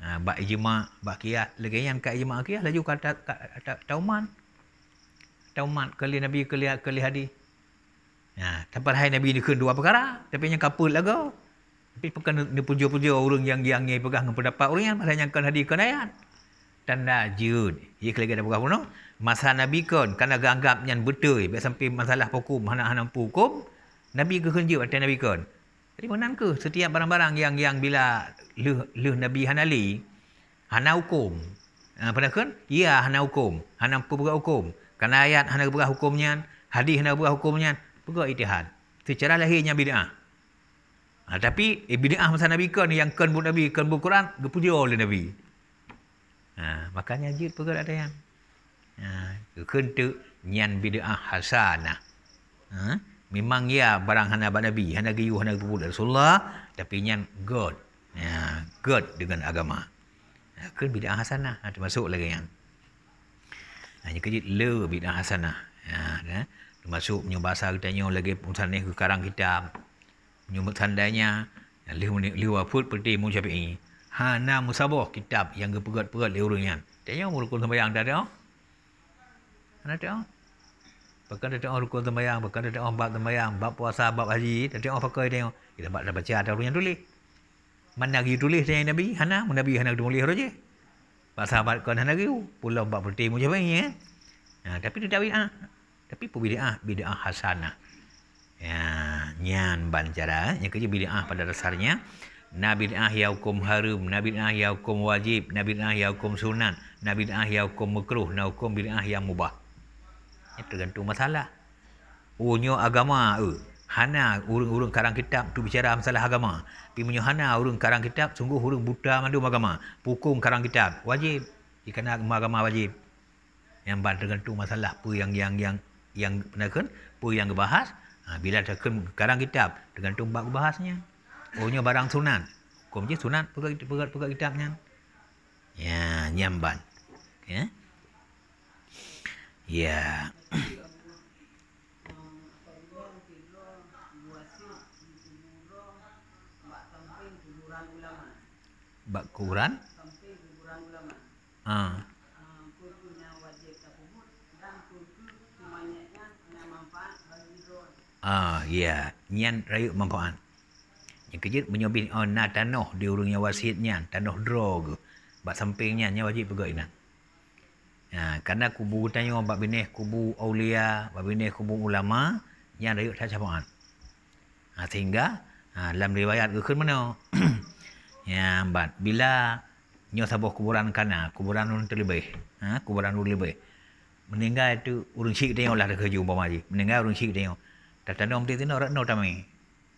ha. Bak ijma', bak qiyas, lagi yang kat ijma' qiyas laju kata kata tauman. Tauman kali Nabi kali kali hadis. Ha, tempat hai Nabi ni kena dua perkara. Tapi yang kapul lagu. Tapi bukan ni puja-puja orang yang yang ni pegang dengan pendapat orang yang malah nyangkan hadis kan ayat. Tanda jud. Ia kali ada pegang pun. Masa Nabi kan. Kerana ganggap yang betul. Biar sampai masalah pokum, anak-anak pokok. Nabi kena kan jud. Nabi kan. Nabi kan. Terima nan ke setiap barang-barang yang yang bila leh leh Nabi Hanali hana hukum. Ha pada kan? Ya hana hukum. Hana pegak hukum. Karena ayat hana pegak hukumnya, hadis hana pegak hukumnya, pegak itihan. Secara lahirnya bid'ah. Ha, tapi eh, bid'ah masa Nabi kan yang kan Nabi, kan buat Quran, dipuji oleh Nabi. Ha, makanya dia pegak ada yang. Ha, kan tu nyan bid'ah hasanah. Ha? Memang ya barang hana bak nabi, hana giyuh hana tu Rasulullah tapi nyam God. Ya, God dengan agama. Ya, ke bid'ah hasanah ada ha, masuk lagi yang. Hanya kerja le bid'ah hasanah. Ya, ya. Termasuk punya bahasa kita nyo lagi pun ke karang kita. Punya tandanya lihun liwa put peti mun ini Hana musabah kitab yang gepegat-pegat le tanya Tanya mulukul sembahyang dah dia. Ana tengok. Bahkan dia tengok rukun semayang, bahkan dia tengok bab semayang, bab puasa, bab haji, dia tengok pakai dia. kita dapat dia baca ada yang tulis. Mana lagi tulis dengan Nabi? Hana, Nabi Hana kena tulis saja. Bab sahabat kau Hana lagi, pulau bab putih macam mana? Ya? Ha, tapi dia tak bid'ah. Ha. Tapi pun bid'ah, bid'ah hasanah. Ya, nyan bancara, eh. yang kerja bid'ah pada dasarnya. Nabi bid'ah ya hukum harum, Nabi bid'ah ya hukum wajib, Nabi bid'ah ya hukum sunan, Nabi bid'ah ya hukum makruh, Nabi bid'ah ya mubah kita gantu masalah. Urunya agama ke? Eh, hana urung-urung karang kitab tu bicara masalah agama. Pi munyo hana urung karang kitab sungguh urung buta mandu agama. Pukung karang kitab wajib. Ikan agama wajib. Yang ban tergantung masalah pu yang yang yang yang penakan pu yang dibahas. Ha, bila tekan karang kitab dengan bab bahasnya. Urunya barang sunan. Hukum je sunan pegang pegang pegang kitabnya. Ya, nyamban. Ya. Okay. Ya. Bak kuran? Ah. Ah, ya. Nyan rayu manfaat. Yang kerja menyobin oh, na tanah di urungnya wasiat nyan. Tanah draw Bak sampingnya nyan wajib pegawai nak. Ha, kerana kubu tanya orang babi kubu awliya, babi kubu ulama yang rayut tak capaan. Ha, sehingga ha, dalam riwayat kekun mana? ya, bat, bila nyo sabuh kuburan kana, kuburan ulun terlebih. Ha, kuburan ulun terlebih. Meninggal itu urung sik tanya lah kerja umpam haji. Meninggal urung sik tanya. Tak tanda orang tanya, rakna utama ni.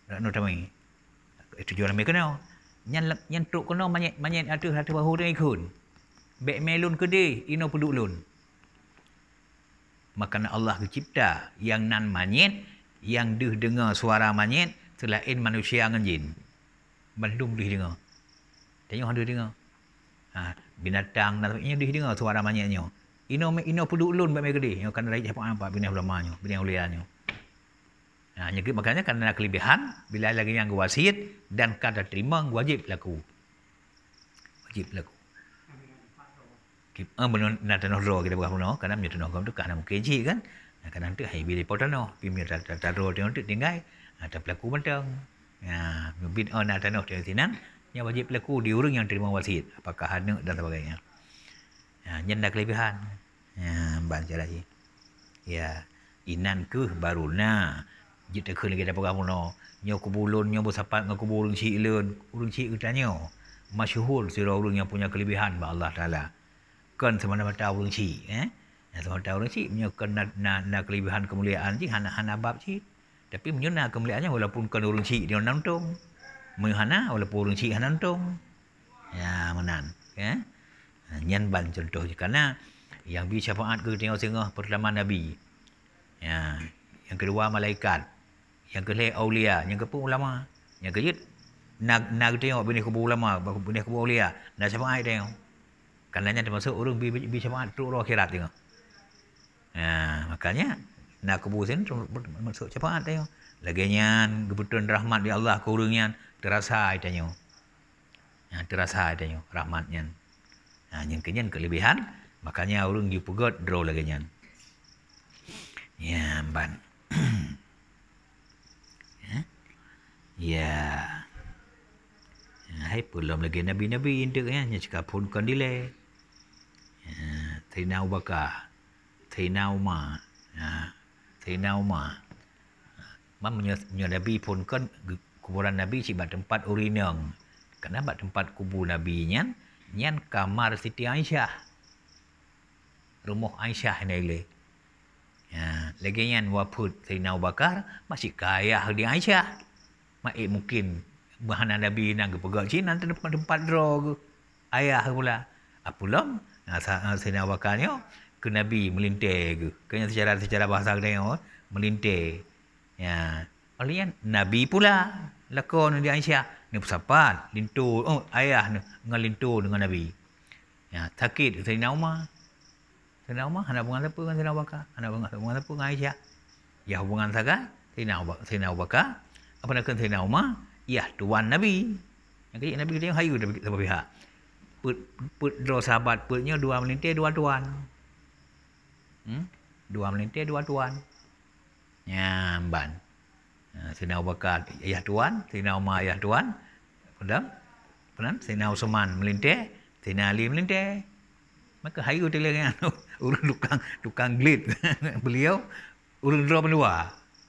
Rakna utama ni. Eh, itu jualan mereka ni. Yang, yang teruk kena, banyak-banyak ada satu bahu dengan ikut. Bek melun ke de, ino peluk lun. Makana Allah cipta yang nan manyet, yang deh dengar suara manyet, selain manusia dengan jin. Belum deh dengar. Tanya orang deh dengar. Ha, binatang, ini deh dengar suara manyetnya. Ino ino peluk lun bek melun ke de, kan raih siapa apa, bina ulamanya, bina ulianya. Ha, nah, ya, makanya kerana kelebihan bila lagi yang wasit dan kada terima wajib laku. Wajib laku kan ah, bunuh nak tanah roh kita buka bunuh kadang minta tanah tu kadang muka kan kadang tu hai bila pot tanah pimi tak roh tengok tu tinggal ada pelaku mentang ya bin on ada dia tu sinan yang wajib pelaku di yang terima wasiat apakah hanya dan sebagainya ya nyenda lebihan, ya baca lagi ya inan ke baru na jadi ke lagi dapat kamu no nyok kubulun nyok bersapat ngok kubulun si ilun urung si utanya masyhur si orang yang punya kelebihan ba Allah taala kan semata-mata orang si eh sama mata orang si menyukan nak na, na kelebihan kemuliaan si hana hana bab si tapi menyuna kemuliaannya walaupun kan orang si dia nantung menyuna walaupun orang si hana nantung ya menan eh ya? nyan ban contoh je karena yang bi syafaat ke tengok sengah pertama nabi ya yang kedua malaikat yang kedua aulia yang kedua ulama yang ketiga nak nak tengok bini kubur ulama bini kubur aulia nak syafaat tengok kerana dia masuk urung bi bi semangat tu roh akhirat tengok. Ha, makanya nak kubur sen masuk cepat tengok. Lagiannya kebetulan rahmat di Allah kurungnya terasa itanya. Ha, terasa itanya rahmatnya. Ha, yang kenyan kelebihan makanya urung di pegot draw lagiannya. Ya, ban. Ya. ya. Ya. Hai pulang lagi nabi-nabi induknya nyekap pun kondile. Ya thì nào bà cả thì nào mà ya. thì nào mà mà mình nhờ nabi pun kan kuburan nabi si bat tempat urinang karena bat tempat kubur nabi nyan nyan kamar siti aisyah rumah aisyah ni le ya lagi nyan waput thi nau bakar masih kaya di aisyah mai eh mungkin bahan nabi nang ke pegak cina tempat tempat drog ayah pula apulam ah, Ha, ha, Sayyidina Abu Bakar ni oh. ke Nabi melintir ke. Kena secara secara bahasa kita ni oh. melintir. Ya. Alia Nabi pula lakon dia Aisyah ni pesapan lintur oh ayah ni dengan lintur dengan Nabi. Ya, takit Sayyidina Umar. Sayyidina Umar hendak hubungan siapa dengan Sayyidina Abu Bakar? Hendak hubungan bunga siapa dengan Aisyah? Ya hubungan sangat Sayyidina Abu Sayyidina Abu Bakar. Apa nak kena Sayyidina Umar? Ya tuan Nabi. Yang kaya Nabi dia hayu dari beberapa pihak put put dua sahabat putnya dua melintir dua tuan. Hmm? Dua melintir dua tuan. Ya, ban. Ya, Sina Bakar ayah tuan, Sina Umar ayah tuan. Pendam. Pendam Sina Usman melintir, Sina Ali melintir. Maka hari tu dia dengan urang tukang tukang glit beliau urang dua berdua.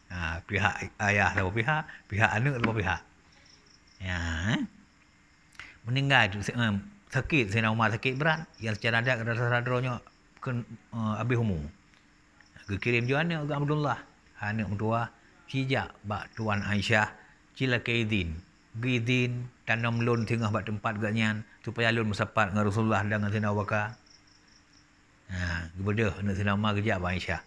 Ha, pihak ayah dua pihak, pihak anak dua pihak. Ya. Eh? Meninggal eh, sakit Sayyidina Umar sakit berat yang secara adat kata saudaranya kan uh, abih umum kirim juga anak ke Abdullah anak mertua sijak bak tuan Aisyah cila keizin gizin tanam lon tengah bak tempat gaknya supaya lon mesepat dengan Rasulullah dan dengan Sayyidina Abu ha gebedah anak Sayyidina Umar kejak bak Aisyah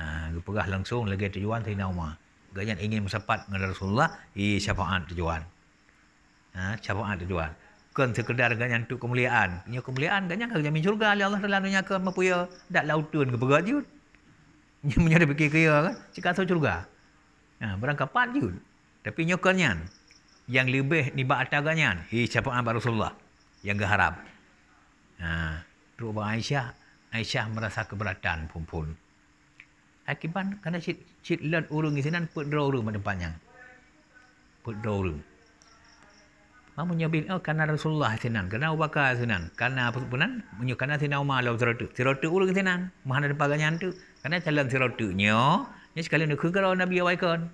ha gepegah langsung lagi tujuan Sayyidina Umar gaknya ingin mesepat dengan Rasulullah i eh, syafaat tujuan ha syafaat tujuan bukan sekedar dengan yang tu kemuliaan. Nya kemuliaan dan yang jamin syurga oleh Allah Taala nya ke mapuya dak lautun ke berat jut. Nya menya ada fikir kaya kan, cekak tau syurga. Ha, berangkapan jut. Tapi nya yang lebih ni ba ataganya. Hi siapa Abu Rasulullah yang geharap. Ha, Ruh Abang Aisyah, Aisyah merasa keberatan pun-pun. Akibat kerana cik, cik lelan urung di sini, pun urung pada panjang. Pun urung ha, punya bin oh, kerana Rasulullah sinan kerana Abu Bakar sinan kerana apa punan punya kerana sinan Umar lawa sirotu sirotu ulu sinan mahana depan ganyan tu kerana calon sirotu nyo ni sekali ni kegerau Nabi Awaikon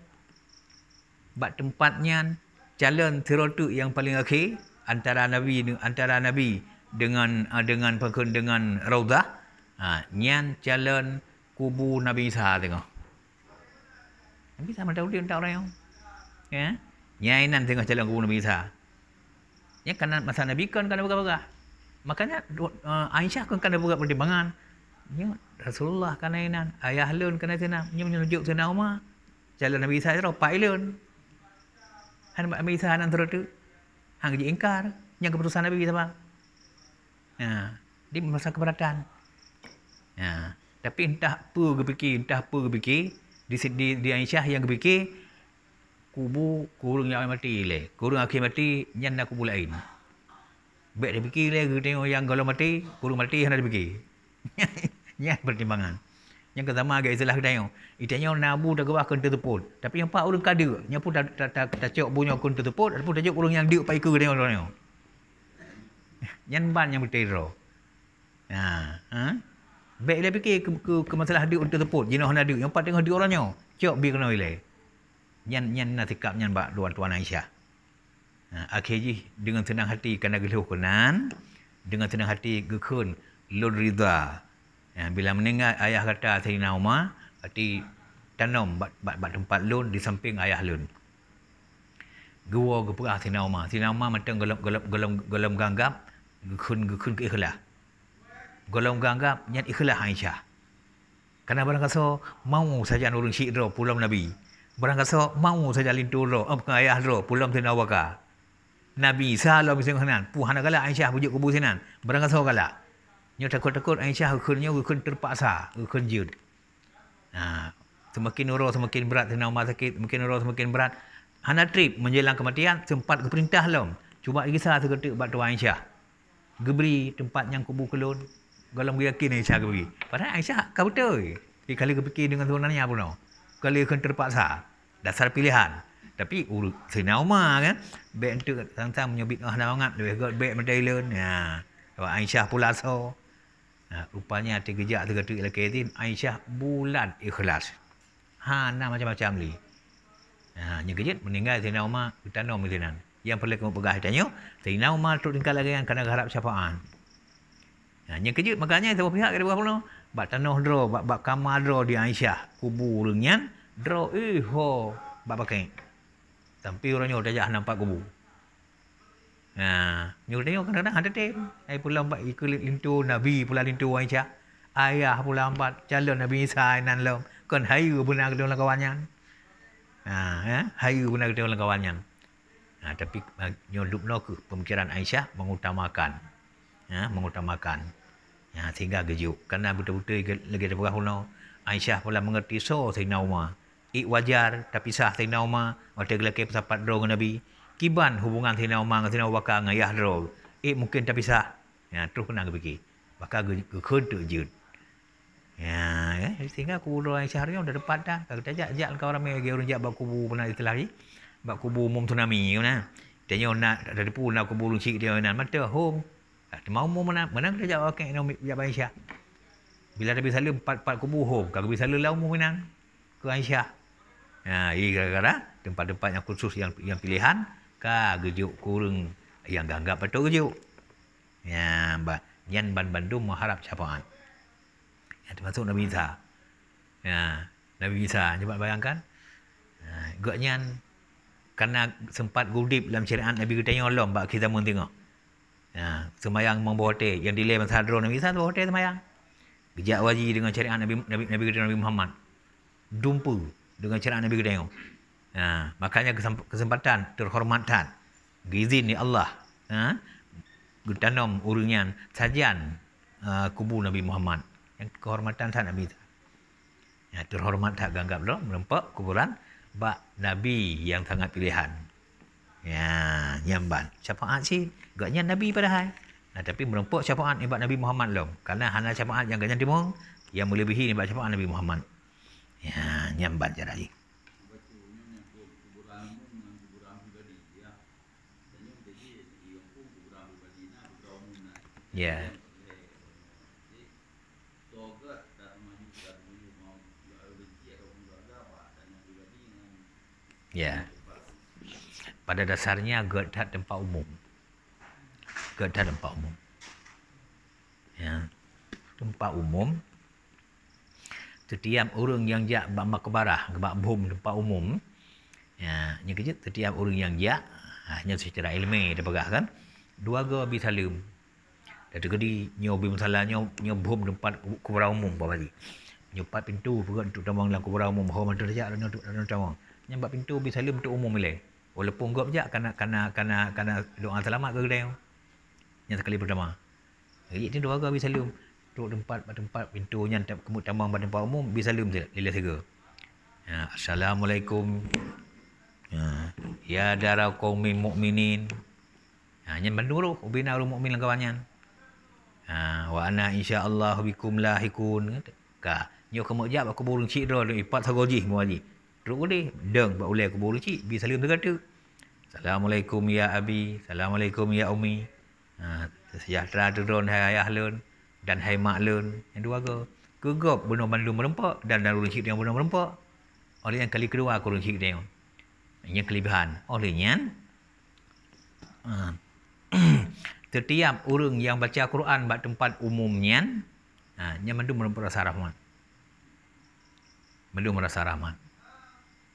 bak tempatnya calon sirotu yang paling akhir antara Nabi antara Nabi dengan ah, dengan pengkun dengan Rauda ha, nyan calon kubu Nabi Isa tengok Nabi sama tau tahu dia orang yang ya Nyai nan tengok calon kubu Nabi Isa Ya, kerana masa Nabi kan kena berah-berah. Makanya uh, Aisyah kan kena berah pertimbangan. Ya, Rasulullah kena inan. Ayah lun kena sana. Ini menunjuk sana rumah. Jalan Nabi Isa itu, Pak Ilun. Han Nabi Isa anak turut itu. Han kerja ingkar. Yang keputusan Nabi Isa, Nah, ya, Dia merasa keberatan. Nah, ya, Tapi entah apa yang berfikir, entah apa yang Di, di, di Aisyah yang berfikir, kubu kurung yang mati le kurung akhir mati nyen nak kubu lain baik dia fikir le tengok yang kalau mati kurung mati hendak dia fikir pertimbangan yang kata agak gaya zilah kedayung. Itu yang nabu tak kebah kena terpul. Tapi yang pak orang kada. Yang pun tak ta, ta, ta, cek bunyi aku kena Ada pun tak cek orang yang diuk paiku kedayung orang yang. Yang ban yang berteror. Nah, ha, ha? Baik dia fikir ke, masalah diuk kena terpul. Jinoh nak Yang pak tengok diuk orang Cek biar kena wilayah nyan nyan na sikap nyan ba tuan tuan Aisyah. Ha, akhirnya dengan senang hati kena geluh kenan dengan senang hati gekun lur rida. Ha, bila mendengar ayah kata Sayyidina Umar di tanam bat, bat, bat tempat lun di samping ayah lun. Gua gepura Sayyidina Umar. Sayyidina Umar macam golong golong golong golong ganggap gekun gekun ikhlas. Golong ganggap nyat ikhlas Aisyah. Kerana barang kata, mau saja nurun syidro pulang Nabi. Barang kata mau saya jalin tu lo, apa kaya lo, pulang sini awak ka. Nabi Isa lo bising kanan, puhana kala Aisyah bujuk kubu sinan. Barang kata kala. Nyo takut takut Aisyah ukurnya ukur terpaksa, ukur jud. Ha, semakin nurul semakin berat sinan umat sakit, semakin nurul semakin berat. Hana trip menjelang kematian sempat ke perintah lo. Cuba Isa sekerti buat tu Aisyah. Gebri tempat yang kubu kelon. Galam yakin Aisyah gebri. Padahal Aisyah kau betul. Ikali kepikir dengan tuan apa no kali akan terpaksa. Dasar pilihan. Tapi ur sina kan. Baik tu sang-sang menyebut ah nak sangat. Lebih kot baik mentai lun. Ya. Aisyah pula so. Ha, ya, rupanya tiga jak tiga tiga lelaki itu Aisyah bulan ikhlas. Ha nak macam-macam ni. Ha, ya, yang kejut meninggal Sayyidina Umar kita nak milinan. Yang perlu kamu pegah tanya Sayyidina Umar tu tinggal lagi kan kena harap syafaan. Ha, yang kejut makanya semua pihak kena buat Bak tanah dro, bak bak kamar dro di Aisyah. Kubur nyan dro eh Bak pakai. Tapi orang nyo dah nampak kubur. Ha, nyo dia kena dah ada tem. Ai pula bak ikut lintu Nabi pula lintu Aisyah. Ayah pula ambat calon Nabi Isa nan lom. Kon hayu bunak dong lawannya. Ha, ya, eh, hayu bunak dong lawannya. Ha, tapi eh, nyo lupno ke pemikiran Aisyah mengutamakan. Ha, mengutamakan. Ha, sehingga gejuk. Kerana betul-betul lagi ada perahu Aisyah pula mengerti so Sayyidina Umar. Ik wajar tapi sah Sayyidina Umar. Waktu lagi pesapat dro dengan Nabi. Kiban hubungan Sayyidina Umar dengan Sayyidina Bakar dengan Yah dro. Ik mungkin tapi sah. Ya, terus kena pergi. Bakar gekut tu jut. Ya, ya. ya sehingga kubur Aisyah hari ni dah dapat dah. Kalau kita ajak, ajak kau ramai lagi orang jat buat kubur pernah ditelah lagi. Buat kubur umum tsunami. Kena. Kan? Dia nak, dah dipu nak kubur lucik dia. Mata, home. Ha, ah, mau mau menang, menang kerja wakil ekonomi pejabat Aisyah. Bila Nabi Salih empat empat kubu hukum, kalau Nabi Salih lau mau menang ke Aisyah. Ha, ini gara-gara ah, tempat-tempat yang khusus yang yang pilihan, ka gejuk kurung yang ganggap patut gejuk. Ya, ba, yang ban-ban ya, tu mengharap syafaat. Ya, termasuk Nabi Isa. Ya, Nabi Isa, cuba bayangkan. Ha, gua nyan kerana sempat gudip dalam syariat Nabi kita yang Allah, bak kita mun tengok. Ya, semayang membawa Yang dilem dengan sadron Nabi Isa membawa teh semayang. Bijak waji dengan syariat Nabi, Nabi, Nabi, Nabi, Nabi Muhammad. Dumpu dengan syariat Nabi kita tengok. Ya, makanya kesempatan terhormatan. Gizin ni Allah. Ya, Gutanom urungnya sajian uh, ya, kubu Nabi Muhammad. Yang kehormatan tak Nabi Isa. Ya, terhormat tak ganggap dalam melempak kuburan. Bak Nabi yang sangat pilihan. Ya, nyamban. Syafaat si, gaknya Nabi pada hai. Nah, tapi merempuk syafaat ibad Nabi Muhammad lom. Karena hana syafaat yang gaknya timung, yang melebihi ibad syafaat Nabi Muhammad. Ya, nyamban jarak ini. Ya. Yeah. Ya. Yeah pada dasarnya godhead tempat umum godhead tempat umum ya tempat umum setiap orang yang jak ba makbarah ba bom tempat umum ya nya kerja setiap orang yang jak ha, hanya secara ilmu dipegah kan dua go bi salim jadi kedi nyo bi masalahnya nyo bom tempat kubur umum apa tadi nyopat pintu bukan untuk tambang dalam kubur umum ho mantu saja dan untuk tambang pintu bi salim untuk umum ilai Walaupun gua bejak kena kena kena kena doa selamat ke kedai. Yang sekali pertama. Jadi ni dua orang bi salum. Duduk tempat pada tempat pintunya tetap kemut tambang pada tempat umum bi salum dia lila assalamualaikum. Ya, ya darau qaumi mukminin. Ha nya benduru ubina ulum mukmin lengkapannya. Lah ha wa ana insyaallah bikum lahikun. Ka nyo kemut jap aku burung cik lah, dro ipat sagoji muaji. Teruk boleh. Deng buat boleh aku boleh cik. Bi salim tu kata. Assalamualaikum ya Abi. Assalamualaikum ya Umi. Ha, sejahtera turun hai ayah lun. Dan hai mak lun. Yang dua ke. Gegap benar bandu merempak. Dan dan runcik dengan benar merempak. Oleh yang kali kedua aku runcik dengan. Yang kelebihan. Oleh yang. Ha. Setiap orang yang baca Quran di tempat umumnya, ha, yang mendung merasa rahmat. Mendung merasa rahmat.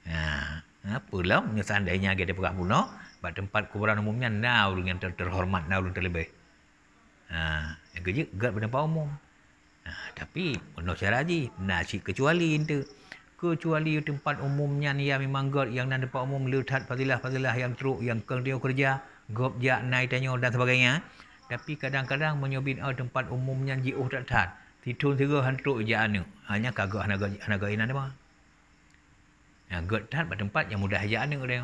Ha, apalah seandainya kita pernah puno, buat tempat kuburan umumnya nau dengan ter terhormat nau dengan terlebih. Ha, yang kerja gad pada tempat umum. Ha, tapi penuh syarat lagi. Nasi kecuali itu. Kecuali tempat umumnya ni yang memang gad yang dalam tempat umum lihat fadilah-fadilah yang teruk, yang dia kerja. Gop jak naik tanya dan sebagainya. Tapi kadang-kadang menyobin oh, tempat umumnya jiuh tak tak. Tidur tiga hantuk je anu. Hanya kagak anak-anak ini ada mah. Yang good tan pada tempat yang mudah hajat anak dia.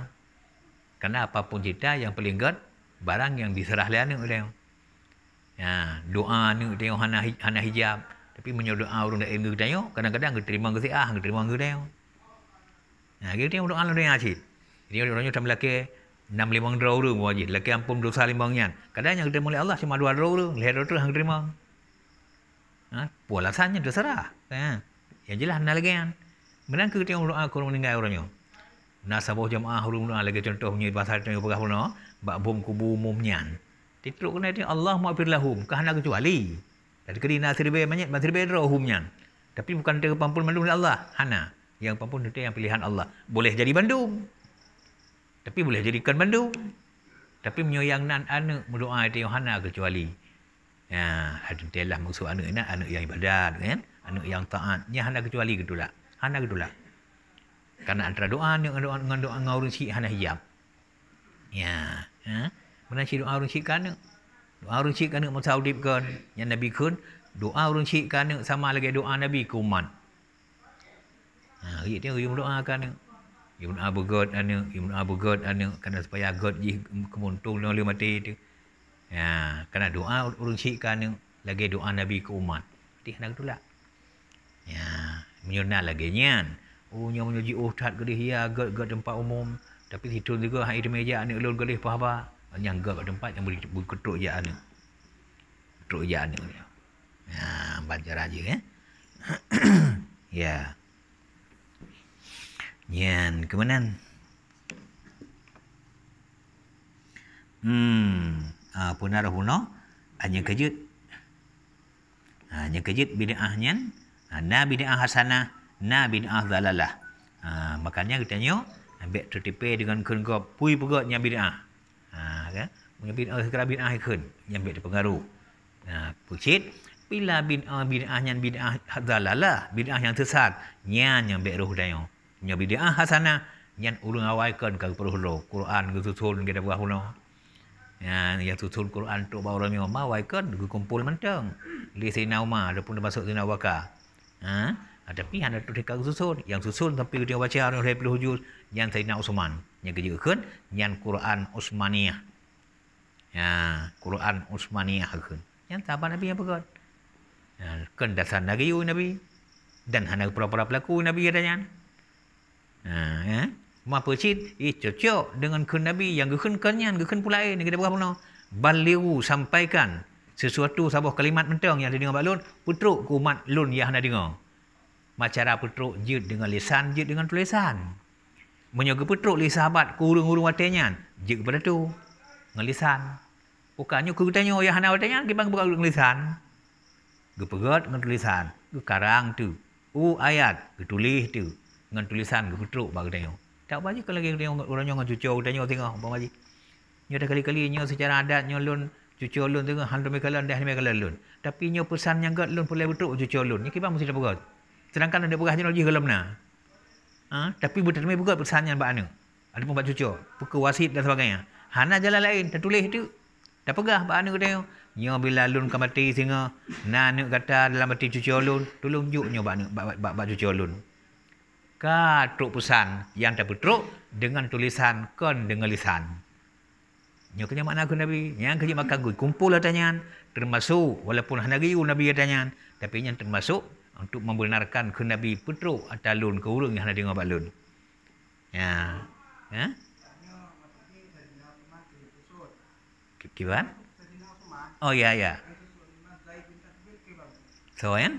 Karena apapun pun yang paling good, barang yang diserah lian anak dia. Ya, doa anak dia hana, hana hijab. Tapi menyuruh doa orang dari anak dia, kadang-kadang dia terima ke siah, dia terima ke dia. Ya, kita tengok doa anak yang asyik. ini orang-orang yang lelaki, enam lima dua orang buat jadi laki ampun dosa lima orang kadang yang terima oleh Allah cuma dua dua orang lihat dua orang terima ha? puasannya terserah ha, yang jelas nak lagi Melangkah kita orang ah kurung meninggal orangnya. Nasabah jemaah huruf nuna lagi contoh punya bahasa itu yang pegah puna bak bom kubu mumnyan. Titruk kena itu Allah maafir lahum kahana kecuali. Dari kini nasir bayar banyak nasir bayar roh humnyan. Tapi bukan dia pampun mandung Allah. Hana. Yang pampul itu yang pilihan Allah. Boleh jadi bandung. Tapi boleh jadi kan bandung. Tapi menyoyang nan anak berdoa itu yang hana kecuali. Ya, hadun telah maksud anak anak yang ibadat kan? Anak yang taat. Ini hana kecuali gitulah. Ke hana gedulah. Karena antara doa ni dengan doa dengan doa ngau rusi hana hijab. Ya, ha. Mana si doa rusi kan? Doa rusi kan nak mutaudib kan yang nabi kun doa rusi kan sama lagi doa nabi kuman. Ha, ya, dia dia doa kan. Ibn Abu God anu Ibn Abu God anu kena supaya God ji kemuntung nang lima mati tu. Ya, kena doa urung sik kan lagi doa Nabi ke umat. Dia nak tulak. Ya menyenal lagi ni kan. Oh, yang menyuji utat ke dia, ya, agak ke tempat umum. Tapi situ juga, hari di meja, anak lelur ke apa-apa. Yang agak ke tempat, yang boleh ketuk je anak. Ketuk je anak. Ya, baca raja, ya. ya. Yang kemenan. Hmm, uh, punarah punah, hanya kejut. Hanya kejut bila ahnyan, ha, na bid'ah hasanah na bid'ah dalalah ha, makanya kita tanya ambil tertipe dengan kun go pui pegot nya bid'ah ha kan mengambil oleh kerabat bin ahli kun yang ambil terpengaruh ha pucit bila bin ah bin ah yang bin ah dalalah bin ah yang tersat nyan yang beruh dayo nya bin hasanah yang ulung awai kan ke peruh lo Quran ke tutul ke dapur ahuna Ya, yang tutul Quran tu bawa ramai orang mawai kan Kumpul mentang Di sini nama ada pun masuk sini wakar Ha? ha tapi hanya tu dekat susul. Yang susul tapi dia baca orang dari Pilih Hujur. Yang Sayyidina Usman. Yang kerja kan. Yang Quran Usmaniyah. Ya, Quran Usmaniyah kan. Yang sahabat Nabi apa kan? Ya, kan dasar Nabi Nabi. Dan hanya pura-pura pelaku Nabi ada yang. Ha, ya. Ma percit, eh cocok dengan ke Nabi yang gekenkannya, gekenpulai, negara berapa pun. Baliru sampaikan, sesuatu sabuh kalimat mentong yang didengar balun putruk kumat lun yang hendak dengar macara putruk jid dengan lisan jid dengan tulisan menyoga putruk li sahabat kurung-urung watenya jid kepada tu ngelisan bukannya ku tanya yang hendak watenya kibang buka ngelisan gepegot dengan tulisan gekarang tu u ayat getulih tu dengan tulisan ke putruk baru tanya tak apa kalau lagi orang yang cucu tanya tengok apa lagi nyo kali-kali nyo secara adat nyo lun cucu ulun dengan hang demi kalau dah demi kalau tapi nya pesan yang gat ulun boleh betul cucu ulun Ini kita mesti dapat sedangkan ada berah jenologi kalau na ha? tapi betul demi begat pesannya yang bakana ada pembaca cucu buku wasit dan sebagainya hana jalan lain tertulis itu, dah pegah bakana kata yo nya bila ulun ke mati singa na kata dalam mati cucu ulun tolong juk nya bakana bak bak, bak cucu ulun teruk pesan yang tak betul dengan tulisan kon dengan lisan yang kerja makna aku Nabi. Yang kerja makan aku. Kumpul lah tanyaan. Termasuk walaupun hari itu Nabi yang tanyaan. Tapi yang termasuk untuk membenarkan ke Nabi Petro atau lun ke urung yang ada dengan Pak Lun. Ya. Ya. Kibar? Oh ya ya. So ya?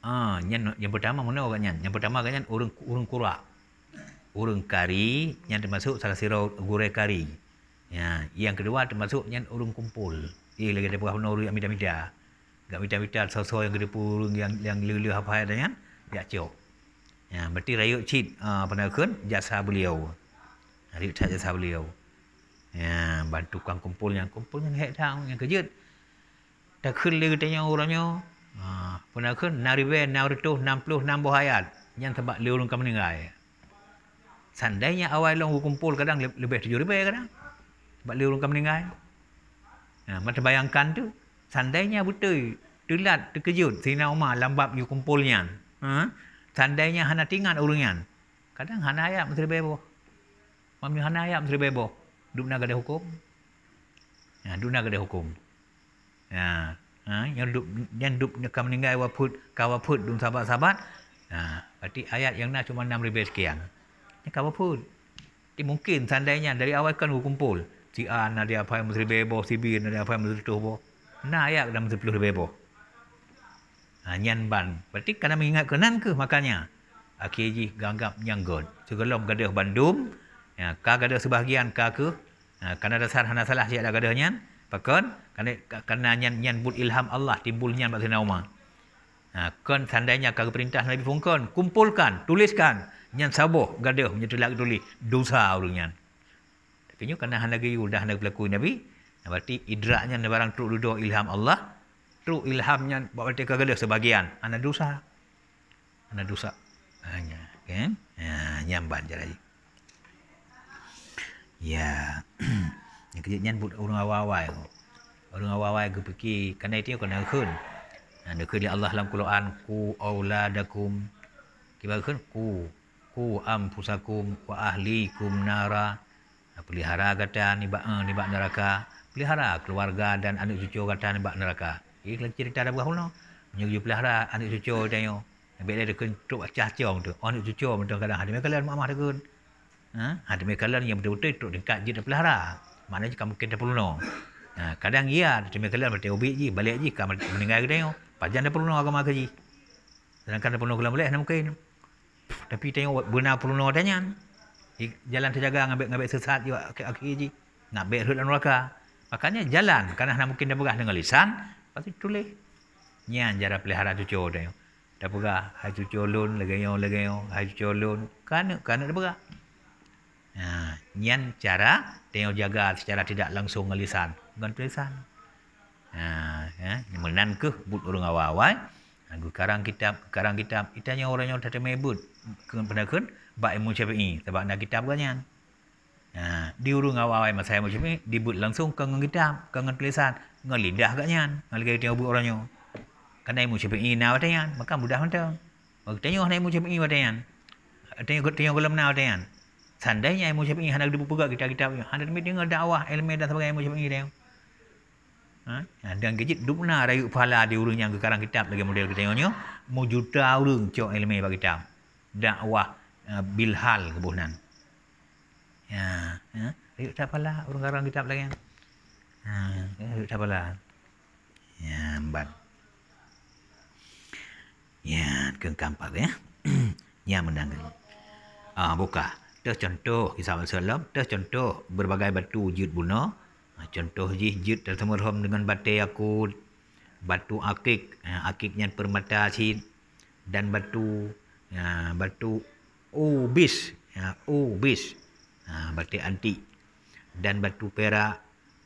Ah, yang, yang pertama mana orang yang? Yang pertama kan urung urung kura. Urung kari yang termasuk salah siro gure kari. Ya, yang kedua termasuknya urung kumpul. Ia lagi ada berapa urung amida-amida. Gak amida-amida sosok yang kedua urung yang yang lele apa ada yang ya, ya cok. Ya, berarti rayu cit uh, ah, penakun jasa beliau. Rayu cit jasa beliau. Ya, bantu kang kumpul yang kumpul yang hek tahu yang kejut. Tak kira lagi tanya orangnya. Uh, penakun nariwe naruto enam puluh enam buah ayat yang tempat lelung kamu ningai. Sandainya awal long kumpul kadang lebih tujuh ribu kadang. Sebab dia orang meninggal. Eh? Ha, macam bayangkan tu. Sandainya betul. Telat terkejut. Sina Umar lambat pergi kumpulnya. Ha? Sandainya hana tingat orangnya. Kadang hana ayat mesti bebo. Mami hana ayat mesti bebo. Duk nak ada hukum. Ha, duk nak ada hukum. Ha. Ha, yang duk yang duk nak meninggal waput kawaput dun sahabat-sahabat. Ha, berarti ayat yang nak cuma ribu sekian. Ni kawaput. Ini mungkin sandainya dari awal kan kumpul si An ada apa yang mesti bebo, si Bin ada apa yang mesti tuh bo. Na ya, kena mesti perlu bebo. Nyan ban. Berarti kena kan mengingat kenan ke makanya. Akiji ha, ganggap nyanggut. Segelom gadah bandum. Ya, ka gadah sebahagian ka ke. Ya, ha, kena dasar hana salah siap ada lah gadah nyan. Pakon. karena kena nyan, nyan bul ilham Allah. Timbul nyan bak sinar umar. Ha, kan sandainya kalau perintah Nabi Fungkan. Kumpulkan. Tuliskan. Nyan sabuh gadah. Menyertulak tulis. Dosa urungnya. Dosa. Kenyo kena hendak gayu dah hendak berlaku nabi. Berarti idraknya ada barang truk duduk ilham Allah. Truk ilhamnya bawa dia kagak sebagian. Anak dosa. Anak dosa. Hanya, kan? Ya, nyamban je lagi. Ya. Yang kerja nyan orang awal-awal. Orang awal-awal ke pergi. Kerana itu kena khun. Anda kerja Allah dalam Quran. Ku awladakum. Kibar khun. Ku. Ku ampusakum. Wa ahlikum nara pelihara kata ni bak eh, ni bak neraka pelihara keluarga dan anak cucu kata ni bak neraka ini cerita dah berapa pun lah pelihara anak cucu dia yo ambil dia dekat truk acah cong tu oh, anak cucu betul kadang hadimai kalian mak mak dekat ha? hadimai kalian yang betul-betul truk dekat je pelihara mana je kamu kena perlu lah ha, kadang iya hadimai kalian berarti ubi je balik je kamu meninggal dia yo pajan dah perlu lah agama kaji sedangkan dah perlu lah boleh nak mungkin tapi tengok benar perlu lah tanya jalan terjaga ngambil ngambil sesat juga okey okey ji ngambil hut neraka makanya jalan karena hendak mungkin dah berah dengan lisan pasti tulis nian jarak pelihara cucu dia dah berah hai cucu lun legeyo legeyo hai cucu lun kan kan dah berah ha, nian cara tengok jaga secara tidak langsung dengan lisan dengan tulisan ha ya, menan ke but urang awal-awal Agu karang kitab, karang kitab. Itanya orang yang tak temebut. Kena pernah kena bak ilmu syafi'i sebab nak kitab kan ha diurung awal-awal masa ilmu syafi'i dibut langsung ke dengan kitab ke dengan tulisan dengan lidah kan kan kalau kita tengok orangnya kan ilmu syafi'i nak kan kan maka mudah mata kalau tengok nak ilmu syafi'i kan kan tengok tengok kalau mana kan kan sandainya ilmu syafi'i hendak dibuka kitab-kitab hendak dengar dakwah ilmu dan sebagainya ilmu syafi'i dia ha? ha? Dan kecil dupna rayuk pahala di urung yang kekarang kitab lagi model kita tengoknya. Oh. Mujuta urung cok ilmi bagi kitab. Dakwah. Ah, bilhal kebunan. Ya, ya. Ayuh tak apalah orang garang kita lagi. Ha, ah, ya, ayo tak apalah. Ya, ambat. Ya, ke kampar ya. ya menang. Ah, ha, buka. Tuh contoh kisah Rasulullah, tuh contoh berbagai batu wujud buna. Ah, contoh ji jid tertemurhum dengan batu aku batu akik, akiknya permata sid dan batu batu Oh bis. Ya, oh Ha, berarti anti dan batu perak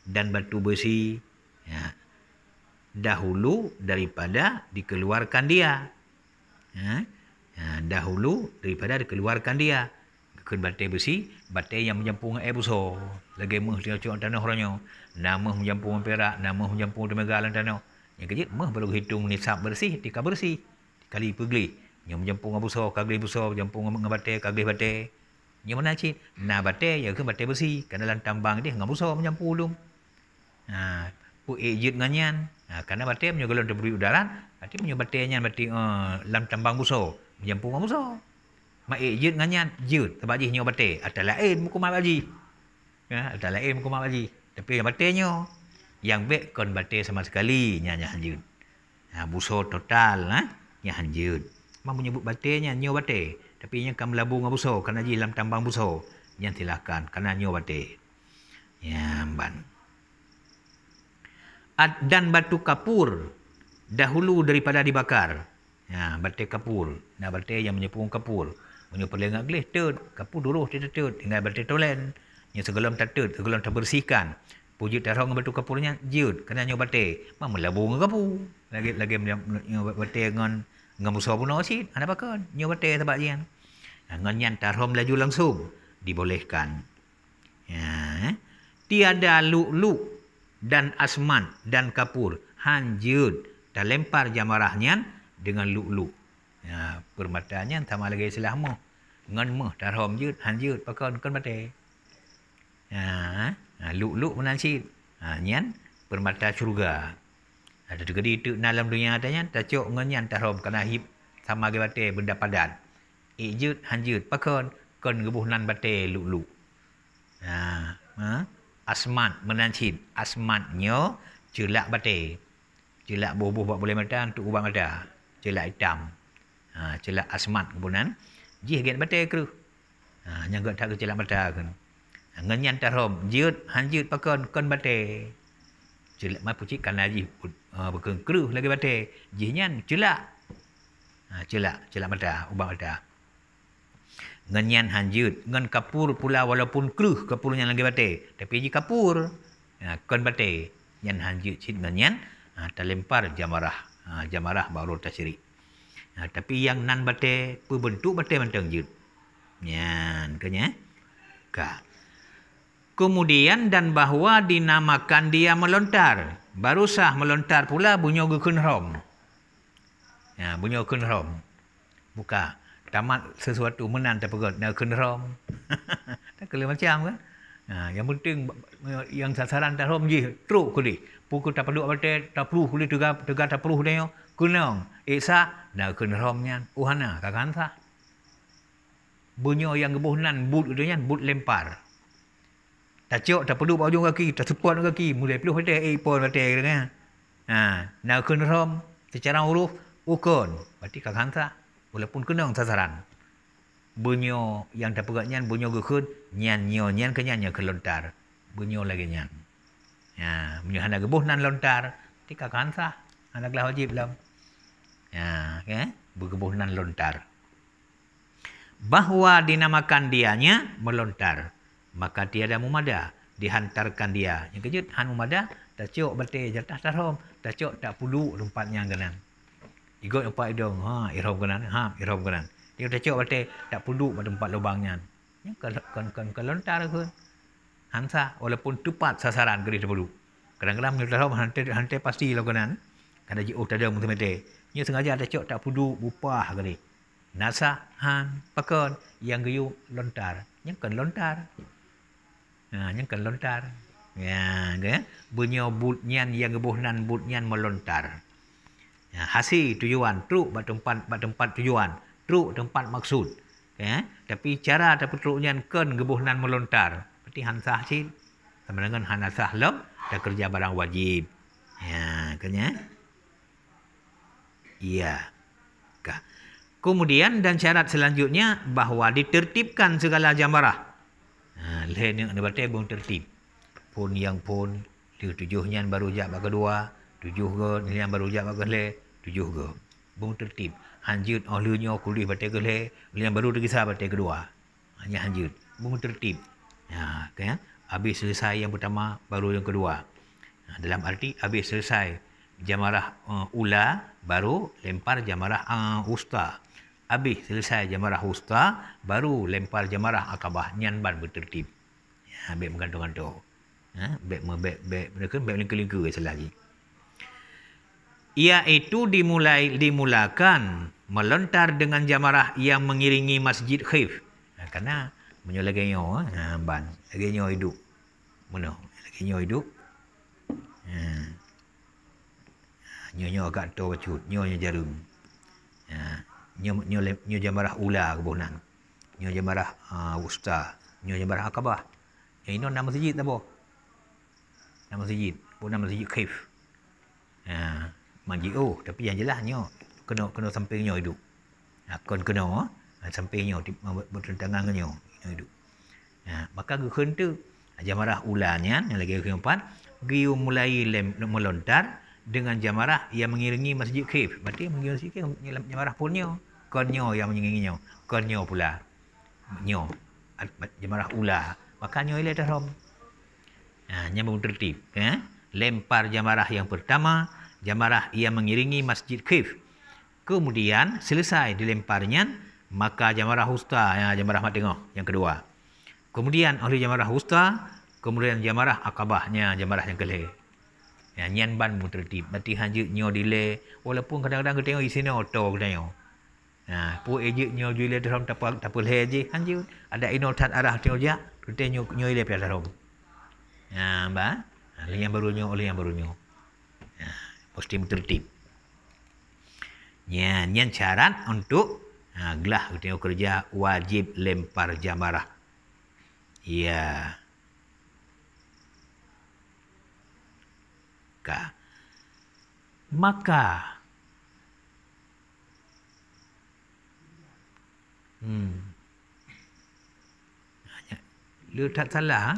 dan batu besi. Ya. Dahulu daripada dikeluarkan dia. Ya. ya dahulu daripada dikeluarkan dia. Kekun batu besi, batu yang menyempung air besar. Lagi meh dia cuak tanah horonyo. Nama menyempung perak, nama menyempung demegalan tanah. Yang kecil, mah baru hitung nisab bersih, tika bersih. Kali pegli. Nyo menjempung dengan busa, kagli busa, menjempung dengan batik, kagli batik. Nyo mana cik? Na batik, ya ke batik besi. Kerana dalam tambang dia, dengan busa menjempung ulum. Ha, pu ejit dengan nyan. Ha, kerana batik, menyo gelon terberi udaran. Nanti menyo batik nyan, batik uh, eh, dalam tambang busa. Menjempung dengan busa. Ma ejit dengan nyan, jut. Sebab jih nyo batik. Atas lain muka mak baji. Ha, atas lain muka mak baji. Tapi yang batik nyo. Yang baik kon batik sama sekali, nyan-nyan jut. Ha, total, ha? nyan-nyan Mak menyebut batenya nyo bate. Tapi nya kam labu ngabu so, kerana ji lam tambang buso. Nya silakan, karena nyo bate. Ya ban. At, dan batu kapur dahulu daripada dibakar. Ya, batu kapur. Nah, batu yang menyepung kapur. Menyebut perlengah leh tut. Kapur dulu, tut, tut, tut. Tinggal batu tolen. Yang segelam tak tut, segelam tak bersihkan. Puji tarah dengan batu kapurnya, jut. karena nyobate. Mereka melabung dengan kapur. Lagi-lagi melabung dengan dengan usah pun nak sini. Anak pakar. Nyo batik tempat dia. Kan. Dengan yang tarhum laju langsung. Dibolehkan. Ya. Eh. Tiada luk-luk dan asman dan kapur. Hanjud. Dan lempar jamarahnya dengan luk-luk. Ya. Permatanya sama lagi selama. Dengan mah tarhum jud. Hanjud. Pakar kan batik. Ya. Eh. Luk-luk menansi. Ha, nyan. Permata syurga. Ya. Ada juga di itu dalam dunia ada yang tercuk ngenyan tarom kena hip sama ke bate benda padan. Ijut hanjut pakon kon gebuh nan bate lu lu. Ha, ha? Asmat menancit asmat nyo jelak bate. Jelak bubuh buat boleh mata untuk ubang ada. celak hitam. celak ha, jelak asmat kebunan. Jih gen bate kru. Ha, nyagak tak ke celak bata kan. Ngenyan tarom jut hanjut pakon kon bate celak mai pucik kan najis ha ah, bukan kru lagi batai jinyan celak ha celak celak mata ubah mata ngenyan hanjut ngen kapur pula walaupun keruh kapurnya lagi batai tapi jika kapur ha kon batai hanjut cid ngenyan ha terlempar jamarah jamarah baru tasyrik tapi yang nan batai pu bentuk batai mantang jut nyan kenya eh? kak kemudian dan bahwa dinamakan dia melontar. Baru sah melontar pula bunyi gukun rom. Ya, bunyi gukun rom. Buka. Tamat sesuatu menan terpegut. Nak gukun rom. tak kena macam kan? Ha, yang penting yang sasaran tak rom je. Teruk kuli. Pukul tak perlu apa-apa. Tak perlu kuli tegak. Tegak tak perlu kuli. Kunong. Iksa. Eh, Nak gukun romnya. Uhana. Kakak sah. Bunyi yang gebuh nan. Bud katanya. Bud lempar tak cok tak perlu bawa bau kaki tak support kaki mulai perlu hati eh pun hati kan ha nak kena rom secara huruf ukun berarti kang hansa walaupun kena ang sasaran bunyo yang tak pegak nyan bunyo gekut nyan nyo nyan ke nyan ke lontar bunyo lagi nyan ha bunyo hana gebuh nan lontar ti kang hansa anak lah wajib lah ha ke kan, eh? nan lontar bahwa dinamakan dianya melontar maka tiada mumada dihantarkan dia yang kejut han mumada tercuk bertai jertah tarhom tercuk tak pulu rumpatnya genan igot lompat idong ha iram genan ha irom genan dia tercuk bertai tak pulu pada tempat lubangnya yang kan kan kan lontar ke hansa walaupun tepat sasaran geris dulu kadang-kadang menurut tarhom hantai hantai pasti lo lah genan kada ji oh tada mumada nya sengaja ada tercuk tak pudu bupah geris Nasah han pakon yang geyu lontar yang kan lontar Ha, yang akan lontar. Ya, ke? Ya? Bunyo butnyan yang gebuhnan butnyan melontar. Ya, hasi tujuan truk bat tempat bat tempat tujuan truk tempat maksud ya tapi cara tapi truk nyan ken gebuhnan melontar berarti hansah sin sama dengan hansah lem dan kerja barang wajib ya kenya iya kemudian dan syarat selanjutnya bahwa ditertibkan segala jamarah Ha, lain yang ada batal pun tertib. Pun yang pun, dia tujuh yang baru jat bak kedua, tujuh ke, ni yang baru jat bak le, tujuh ke. Pun tertib. Hanjut, oh lu nyok oh, kulih batal ke le, ah, ni yang baru terkisah batal kedua. Hanya hanjut. Pun tertib. Ha, ah, okay, ya? Eh. Habis selesai yang pertama, baru yang kedua. Ha, dalam arti, habis selesai jamarah uh, eh, ula, baru lempar jamarah uh, ustaz. Habis selesai jamarah wusta, baru lempar jamarah akabah nyanban bertertib. Ya, ambil menggantungan tu. Ha, ya, bek me bek bek mereka bek ni keliga ke lagi. Iaitu dimulai dimulakan melontar dengan jamarah yang mengiringi masjid khif. Ha, karena menyolagi nyo ha, eh, ban. Lagi nyo hidup. Mana? Lagi nyo hidup. Ha. Nyo-nyo kat tu bacut. Nyo-nyo jarum. Ha nyo nyo nyo jamarah ula kebunan nyo jamarah uh, ah, usta nyo jamarah akabah yang eh, ino nama masjid tabo nama masjid pun nama masjid kaif ha uh, manji oh tapi yang jelas nyo oh, kena kena sampai nyo hidup akon ah, kena ha oh, uh, samping nyo ah, bertentangan dengan nyo nyo hidup ha uh, maka gukun tu jamarah ulanya yang lagi keempat giu mulai lem, melontar dengan jamarah yang mengiringi masjid kaif berarti mengiringi masjid kaif jamarah punyo Kon yang menyingi nyo. pula. Nyo. Jemarah ula, Maka nyo ialah darom. Ha, nyo mengutertif. Ha? Lempar jemarah yang pertama. Jemarah yang mengiringi masjid kif. Kemudian selesai dilemparnya. Maka jemarah usta. Ya, ha, jemarah mat tengok. Yang kedua. Kemudian oleh jemarah usta. Kemudian jemarah akabahnya. Jemarah yang kelih. Ya, ha, nyan ban mutertif. Berarti hanya nyo dile. Walaupun kadang-kadang kita tengok isi ni otor kita tengok. Nah, ha, pu eje nyo jule drom tapo tapo le eje anji ada ino tan arah tio ja rute nyo nyo ile pe darom. Ha ba ali ha? ha, yang baru nyo oleh yang baru nyo. Ha mesti tertib. Nyan nyan syarat untuk ha gelah tio kerja wajib lempar jamarah. Ya. Ka. Maka Hmm. Lu tak salah. Ha?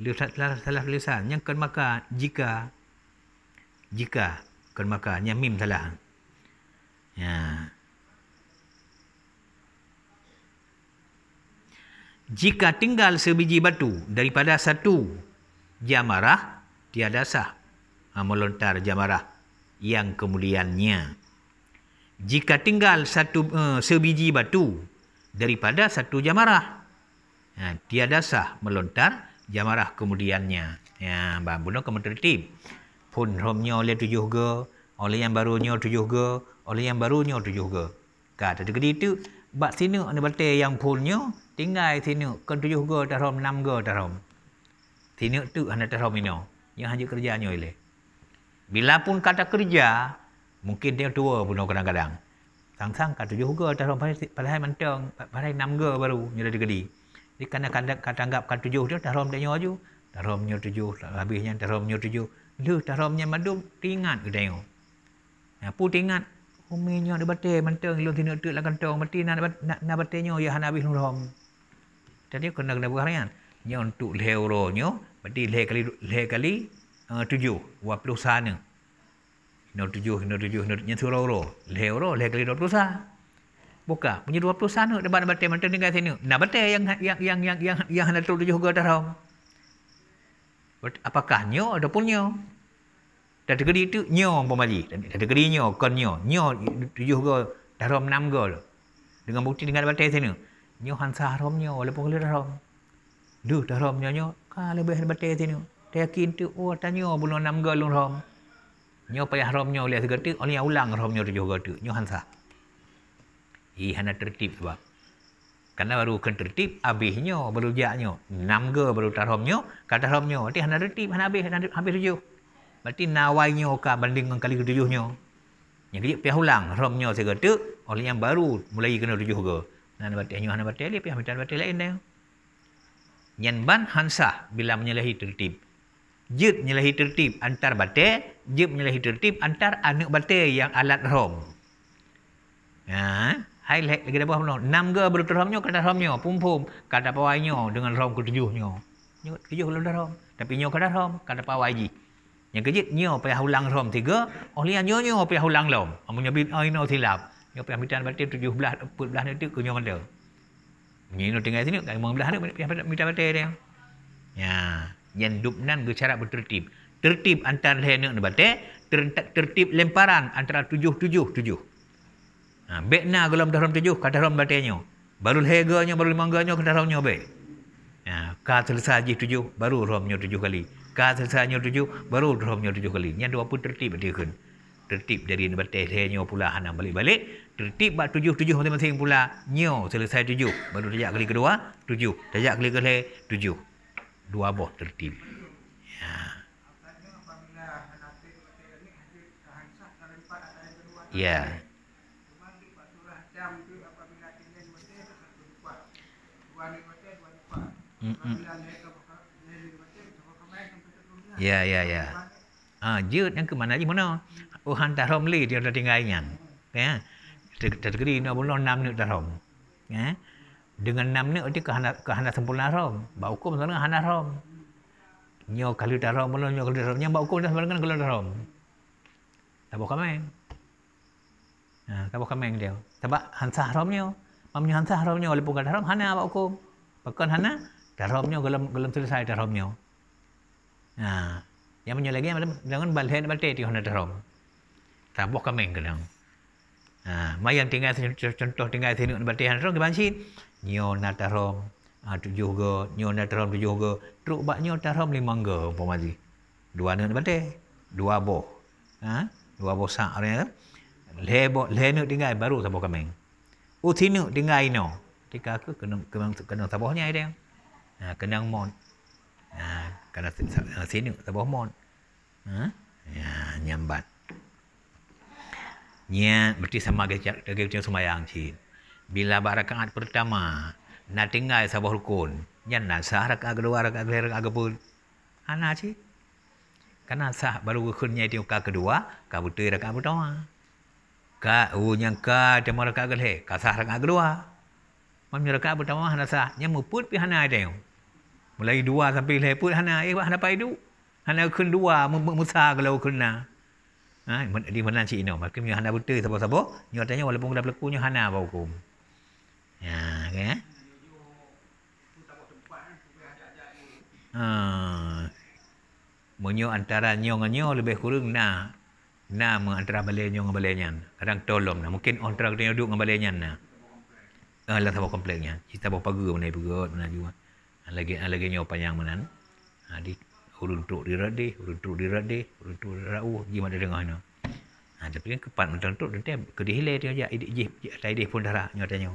Lu tak salah, salah tulisan. Yang kan maka jika. Jika kan maka. Yang mim salah. Ha? Ya. Jika tinggal sebiji batu daripada satu jamarah, tiada sah ha, melontar jamarah yang kemuliannya jika tinggal satu uh, sebiji batu daripada satu jamarah ha, tiada sah melontar jamarah kemudiannya ya bang bunuh kemudian pun romnya oleh tujuh ge oleh yang barunya tujuh ge oleh yang barunya tujuh ge kata tu gede tu bak sini ni bate yang punnya tinggal sini ke tujuh ge tarom enam ge tarom sini tu hanya tarom ino yang hanya kerjanya oleh bila pun kata kerja Mungkin dia tua pun kadang-kadang. Sang-sang kata tujuh juga atas orang padahal mantang, padahal enam ke baru nyuruh dia gedi. Dia kena kata anggap kata tujuh dia, tarom dia nyawa juga. Tarom nyuruh tujuh, habisnya tarom nyuruh tujuh. Lu tarom nyuruh madu, tingat ke tengok. Ya, ha, pun tingat. Uminya ada batin, mantang, ilung tinuk tu lah kantong. Mati nak na, na, na ya han habis nurom. Jadi kena-kena berharian. Nyuruh untuk leh uro nyuruh, berarti leh kali, leh kali eh, tujuh, wapiluh sana. Nur tujuh, nur tujuh, nur tujuh, nur tujuh, nur tujuh, nur tujuh, nur Buka. Punya dua puluh sana. Dia nak batal. Mereka tinggal sini. Nak batal yang yang yang yang yang yang nak tujuh juga darah. Apakah nyo ada pun nyo? Dan tegeri itu nyo pun mali. Dan tegeri nyo kan nyo. Nyo tujuh ke darah enam ke. Dengan bukti dengan batal sini. Nyo hansa haram nyo. Walaupun kalau darah. Duh darah nyo nyo. Kalau lebih batal sini. Saya yakin tu. Oh tanya bulan enam ke lorah. Nyo payah romnyo oleh segerti, oh oleh ulang romnyo tujuh gerti. Nyo hansa. I hana tertib sebab. Karena baru kan tertib, abihnyo, baru jaknyo. enam ge baru taromnyo, kata romnyo. Berarti hana tertib, hana abih, hana habis tujuh. Berarti nawainyo ka banding dengan kali ketujuhnyo. Yang kejap payah ulang romnyo segerti, oleh yang baru mulai kena tujuh ge. Nah, nabati hanya hana bateli, payah mitan bateli lain dah. Yang hansa bila menyalahi tertib jib nyelahi tertib antar bate jib nyelahi tertib antar anak bate yang alat rom ha hai lek lagi dah buah enam ge berutuh romnyo kada romnyo pum pum kada pawainyo dengan rom ketujuh nyo nyo ketujuh lu rom tapi nyo kada rom kada pawai ji yang kejit nyo pay ulang rom tiga oh oleh nyo nyo pay hulang lom amunyo bin aino silap nyo pay mitan bate tujuh belah empat belah nyo ke nyo mande nyo tinggal sini kai mong belah nyo pay mitan bate dia ya yang dupnan secara bertertib. Tertib antara lainnya ni batik. Eh? tertib lemparan antara tujuh, tujuh, tujuh. Ha, Bekna gulam dalam tujuh, kata dalam nyo Baru nyo baru lima ganya, kata nyo baik. Ha, ka selesai haji tujuh, baru nyo tujuh kali. Ka selesai tujuh, baru nyo tujuh kali. Yang dua pun tertib dia kan. Tertib dari ni batik lehernya pula, hanam balik-balik. Tertib buat tujuh, tujuh masing-masing pula. Nyo selesai tujuh. Baru tajak kali kedua, tujuh. Tajak kali Kali kedua, tujuh dua buah tertib. Ya. Ya. ya. ya. Ya, ya, ya. Ah, jut yang ke mana lagi mana? Oh, hantar dia dah tinggal yang. Ya. Tergeri, nak bunuh enam ni hantar Ya. Dengan enam ni, dia kehana, kehana sempurna haram. Bawa hukum sama dengan hana haram. Nyo kalau dah haram, nyo kalau dah haram. Nyo bawa hukum sama dengan kalau dah haram. Tak boleh kamen. Ha, tak bawa kamen dia. Sebab hansa haram nyo. Mamanya hansa haram nyo, walaupun kalau dah haram, hana bawa hukum. Bukan hana, dah haram nyo, kalau selesai dah haram nyo. Ha. Yang punya lagi, jangan balik, balte dia hana dah haram. Tak bawa kamen kena. Ha, yang tinggal contoh tinggal sini, berarti hana haram, dia bansin nyo natarom ha, ah, tujuh ke nyo natarom tujuh ke truk bak nyo natarom lima ke pun mati dua nak batik dua bo, ha? dua bo sa, ni kan leh boh leh nak tinggal baru sabo kami uti oh, nak tinggal ino tika ke kena kena kena sabohnya ide ha, kena mon ha, kena sini sabo mon ha? ya, nyambat Nya, berarti sama kerja kerja semayang cint. Bila abah rakaat pertama, nak tinggal sabah rukun. Yang nak sah rakaat kedua, rakaat kedua, rakaat pun, Anak cik. Kerana sah baru rukunnya itu kak kedua, kak putih rakaat pertama. Kak hujan oh, kak cuma rakaat kedua, kak sah rakaat kedua. Mami rakaat pertama anak sah. Yang muput pihak anak itu. Mulai dua sampai lah pun hana eh wah hana paidu. Hana kun dua musa kalau kun na. Ha di mana cik ino? Makin hana buta sabo-sabo. Nyo tanya walaupun kada pelakunya hana bau kum. Ya, okay, eh? Ha. antara nyo dengan nyo lebih kurang na na mengantara antara balai nyo dengan nyan. Kadang tolong na mungkin antara kena duduk dengan balai nyan na. Ah lah sama kompleknya. Kita bawa pagar mana berot mana juga. Ah, lagi ah, lagi nyo panjang menan. Ha ah, di urun tu di radi, urun tu di radi, urun tu rau gimana dengar na. Ha tapi kan kepat mentang tu nanti ke dihilai dia aja idik jih tak idik pun darah nyo tanya.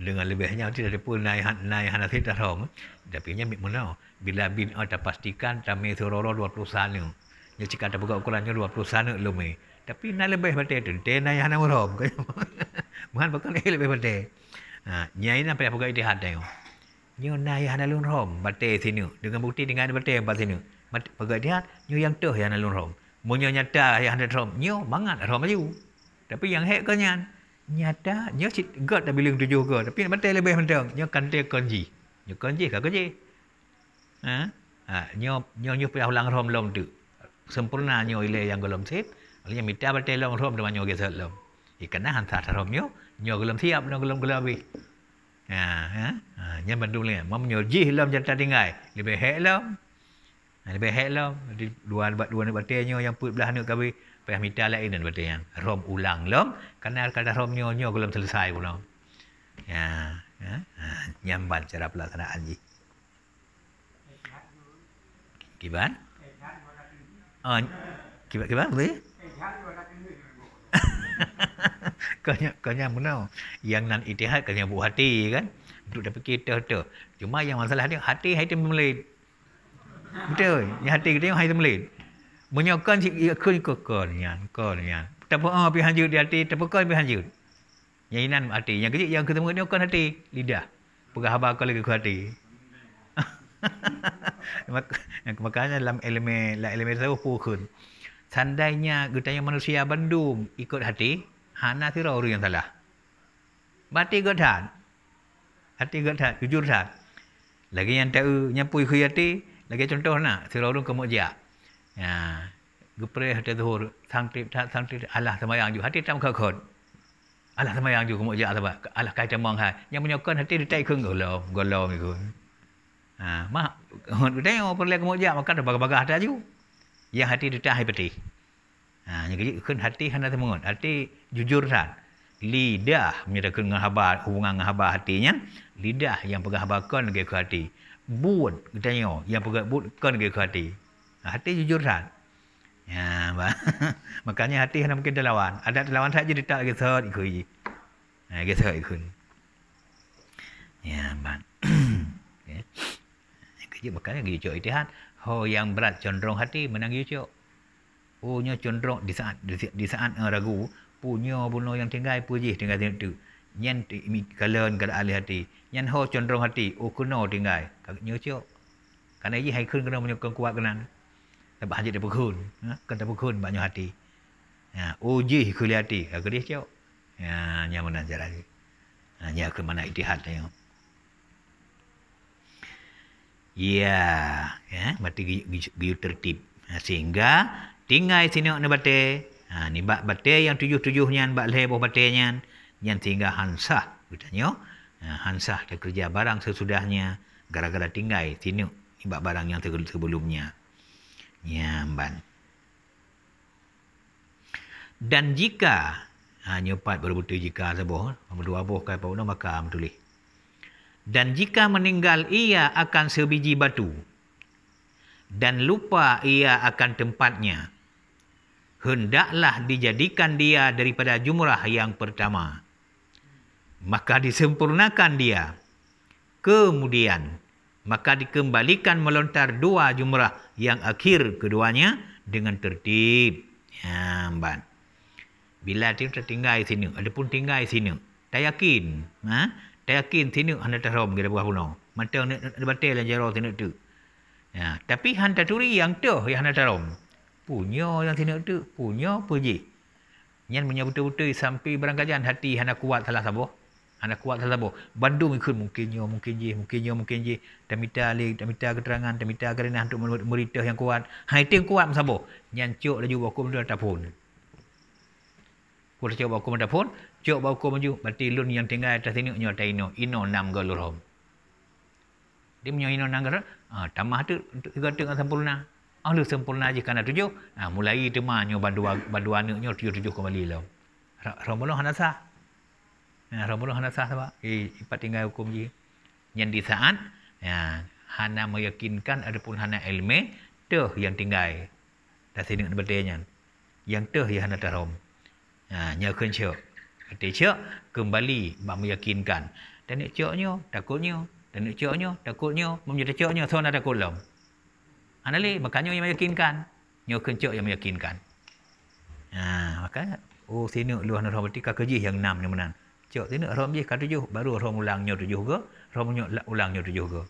dengan lebihnya nanti dari pun naik naik hanafi rom, Tapi nya mik mana? Bila bin ada pastikan tami suroro dua puluh sana. Nya cik ada buka ukurannya dua puluh sana lumi. Tapi nak lebih pada itu. Dia naik hanafi terhom. Mungkin bukan lebih pada. Nya ini apa yang buka itu hati. Nya naik hanafi rom Pada sini dengan bukti dengan pada yang pada sini. Pada dia nya yang tuh yang hanafi terhom. Munyonya dah yang hanafi terhom. Nya bangat terhom aju. Tapi yang hek kenyan. Kan nyata nya cit god ta bilung tujuh ke tapi mate lebih mendang nya kante kanji nya kanji ka kanji ha ha nya nya nya pulang ulang rom lom tu sempurna nya ile yang golom sip ali mita bate lom rom eh, de manyo ge sel lom ikana han sa rom nyo nya golom siap nya golom golom bi ha ha, ha nya bandung le mam nya ji lom jan ta tinggal lebih hek lom ha, lebih hek lom di dua dua bate nya yang put belah nak kawe permita lah ini berarti yang rom ulang lom karena kalau rom nyonya belum selesai pula ya, ya. Ha, nyambat cara pelaksanaan ji kiban oh, kiban kiban boleh ya? Kanya kanya mana yang nan itihad kanya buat hati kan untuk dapat kita tu. Cuma yang masalah dia hati hati memelit. Betul. Yang hati dia hati memelit menyokan si ikan ya, ke ke ni ya. ke ni ya. tapi ah pi hanjut dia ti tapi ke pi hanjut yang inan hati yang kecil yang ketemu dia kan hati lidah pegah haba ke lagi ke hati yang makanya dalam elemen la elemen tahu oh, pukul sandainya yang manusia bandung ikut hati hana tira orang yang salah mati ke dah hati ke dah jujur dah lagi yang tahu nyapu ke hati lagi contoh nak tira orang kemujak ha gepres hati zuhur sang trip sang trip alah semayang ju hati tam ka kod alah semayang ju kemuk jak sebab alah kai temang ha yang punya menyokan hati di tai kung golo golo mi ku ha mah hon de yang perle kemuk jak makan de baga-baga hati ju yang hati di tai hai peti ha yang kejik kun hati hana temungun hati jujur san lidah menyerahkan dengan habar hubungan dengan habar hatinya lidah yang pegah habarkan ke hati buat kita yang pegah buat kan ke hati Ha, hati jujur sah. Ya, makanya hati kena mungkin terlawan. Ada terlawan saja di tak kisah ikhui. Ha, kisah ikhui. Ya, bang. okay. Kerja makanya kerja cok itihan. Ho yang berat condong hati menang kerja cok. Punya condong di saat di, di saat eh, ragu. Punya bunuh yang tinggal puji tinggal tinggal tu. Nyen kalen kalau alih hati. Nyen ho condong hati. Oh kuno tinggal. Kerja cok. Karena ini hai kun kena menyokong kuat kenan. Sebab ha, kan hati dia berkhun. Ha? tak berkhun banyak nyuh hati. Ya, uji kuliah hati. Aku dia cakap. Ya, ha, yang mana saya lagi. Ya, aku mana itihad Ya, ya, mati giu tertib. Ha, sehingga tinggal sini nak bate. Ha, ni bak bate yang tujuh-tujuhnya bak lebo batenya yang tinggal hansah katanya. Ha, hansah dia kerja barang sesudahnya gara-gara tinggal sini ibak barang yang sebelumnya nyaman. Dan jika ha nyepat berbutu jika sebuah nombor dua buah kai pau maka tulis. Dan jika meninggal ia akan sebiji batu dan lupa ia akan tempatnya hendaklah dijadikan dia daripada jumrah yang pertama maka disempurnakan dia kemudian maka dikembalikan melontar dua jumrah yang akhir keduanya dengan tertib. Ya, Mban. Bila dia tertinggal sini, ada pun tinggal sini. Tak yakin. Ha? Tak yakin sini anda terhormat kepada buah punau. Mata ada batal yang jarak sini tu. Ya, tapi hantar turi yang tu yang anda terhormat. Punya yang sini tu. Punya apa je. Yang punya betul-betul sampai berangkajan hati anda kuat salah sabuk. Anda kuat salah apa? mungkin ikut mungkin mungkinnya, mungkin mungkinnya. Dan minta alih, dan minta keterangan, dan minta kerenah untuk meritah yang kuat. Ha, itu yang kuat masa apa? Nyancuk lah juga hukum tu atas pun. Kuat cakap hukum atas pun, cok bawa hukum maju. Berarti lun yang tinggal atas ini, ni atas ino. Ino enam galurum. Dia punya ino enam galurum. Ha, tu, untuk tiga tengah sempurna. Alu ah, sempurna aja kerana tujuh. Ha, mulai tema mah, nyo bandu, bandu anaknya tujuh-tujuh kembali lah. Ramalah anak sah. Ya, Rambut hana sah sebab eh, ipat tinggal hukum je. Yang di saat ya, hana meyakinkan ada pun hana ilmi teh yang tinggal. Dah sini ada berdaya Yang teh yang hana terhom. Ya, nyakun cek. Kata cek kembali bak meyakinkan. Dan nak ceknya takutnya. Dan nak ceknya takutnya. Memang ceknya so nak takut lah. Hana lih, makanya yang meyakinkan. Nyakun cek yang meyakinkan. Ya, maka oh sini lu hana terhom. Berarti kakajih yang enam ni menang. Cok tu nak rom je kat tujuh. Baru rom ulang ulangnya tujuh ke? Rom ulangnya tujuh ke?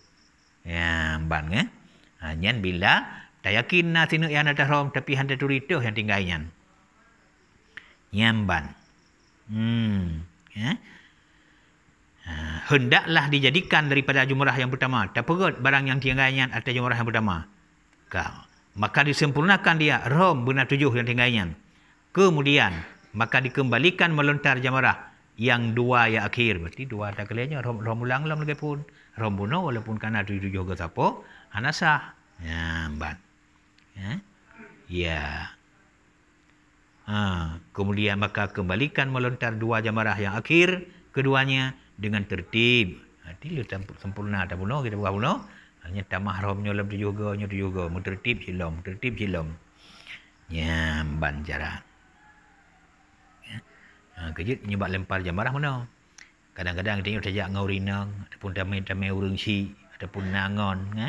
Ya, ban ke? Ha, nyan bila tak yakin lah na sini yang ada rom tapi hantar turi tu yang tinggal nyan. Nyan ban. Hmm. Ya. Ha, hendaklah dijadikan daripada jumrah yang pertama. Tak perut barang yang tinggal nyan atau jumrah yang pertama. Kau. Maka disempurnakan dia rom benar tujuh yang tinggal nyan. Kemudian maka dikembalikan melontar jamarah yang dua yang akhir berarti dua tak kelainnya rom, rom ulang lam lagi pun rom buno walaupun kan ada tujuh juga siapa anasah ya ban ya ya ha, kemudian maka kembalikan melontar dua jamarah yang akhir keduanya dengan tertib berarti ha, dia lah sempurna tak buno kita buka buno hanya tamah romnya lam tujuh juga nyu tujuh juga mutertib silam mutertib silam ya ban jarak Ha, kerja menyebab lempar je marah mana. Kadang-kadang tengok saja ngau rina ataupun tamai-tamai urung si ataupun nangon ha.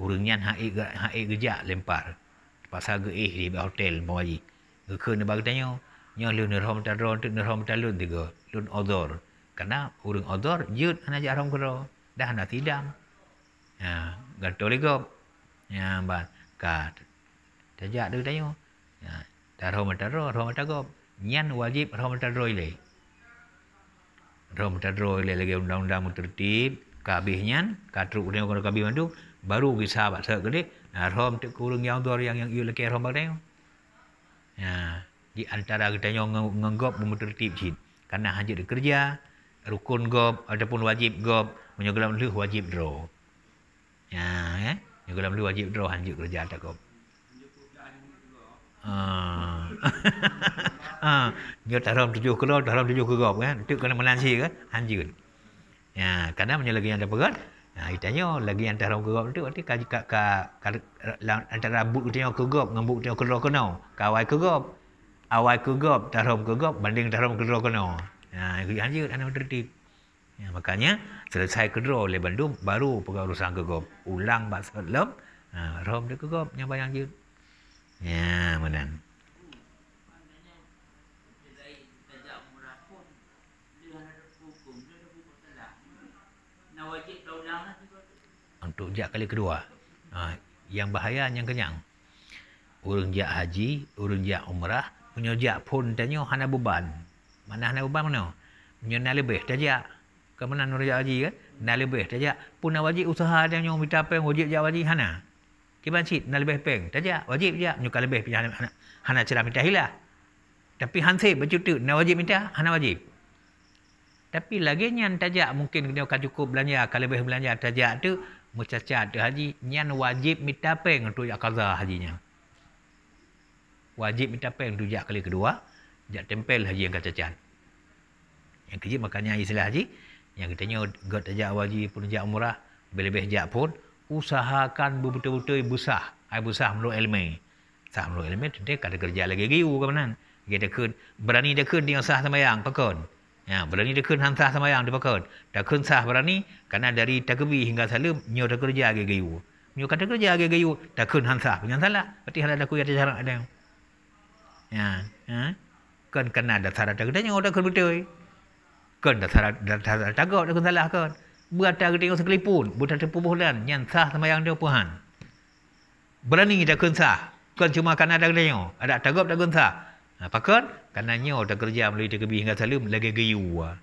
Urung nyan haik haik gejak lempar. Pasal ge eh di hotel bawaji. Ge ke ne bagi tanyo. Nya lu ne rom ta ron tu ne rom ta lun tiga. Lun odor. Karena urung odor jut ana ja rom kero. Dah ana tidam. Ha, gato lego. Ya ba ka. Tajak de tanyo. Ya, ha, ta ta ro rom ta gop nyian wajib ramadan mata roh le roh mata le lagi undang-undang tertib kabih nyian katruk udah kena kabih mandu baru kita sahabat sahabat gede nah roh mata kurung yang dua yang yang iu lagi roh mata yang di antara kita yang menganggap mem tertib jin karena hanya kerja rukun gob ada pun wajib gob menyegelam lu wajib roh ya ya menyegelam lu wajib roh hanya kerja tak gob Ha. Ha. Dia dalam tujuh kerop, dalam tujuh kerop kan. Itu kena menansi ke? Anjir. Kan? Ya, kadang lagi yang terperat. Ha, ya, dia tanya, oh, lagi yang dalam kerop itu, berarti kaji kat ka, antara buk itu yang kerop, dengan buk itu kena. Kawai kerop. Awai kerop, dalam kerop, banding dalam kerop kena. Ha, anjir, anak tertib. Ya, makanya selesai kedua oleh Bandung baru pegawai urusan ulang bahasa lem ha, rom dia kegop yang bayang dia Ya, menang. Untuk jak kali kedua. Ha, yang bahaya yang kenyang. Urung jak haji, urung jak umrah, punya jak pun tanya hana beban. Mana hana beban mana? Punya nak lebih tajak. Kemana nak haji kan? Nak lebih tajak. Pun nak wajib usaha dia nyong minta apa yang wajib jak wajib hana. Iban cik, nak lebih peng. Tak wajib je. Menyukar lebih pilihan anak. Hana cerah minta hilah. Tapi hansi bercuti, nak wajib minta, hana wajib. Tapi lagi nyan tajak mungkin kena akan cukup belanja. Kalau lebih belanja tajak tu, mencacat tu haji. Nyan wajib minta peng untuk yang kaza hajinya. Wajib minta peng untuk yang kali kedua. Jak tempel haji yang kacacat. Yang kecil makanya istilah haji. Yang kita nyo, got tajak wajib pun jak murah. Lebih-lebih jak pun usahakan betul-betul sah, Ai sah, melu ilmu. Sah melu ilmu tentu kada kerja lagi giu ke mana. Kita ke berani dia ke dia sah sembahyang pakon. Ya, berani dia ke han sah sembahyang dia pakon. Dah ke sah berani karena dari takubi hingga salam nyo dah kerja lagi giu. Nyo kada kerja lagi giu dah ke han sah dengan salah. Berarti hala dah ada cara ada. Ya, ya. Kan kena ada sarat dah kedanya orang betul. Kan dah sarat dah sarat tagak dah salah kan. Ya. Buat ada tengok sekalipun berantara tempuh dan yang sah sama yang dia puhan berani kita kun sah kan cuma kan ada kena ada tagap tak kun sah ha, apa kan kan nyo ada kerja melalui tegebi hingga salim lagi geyu ha.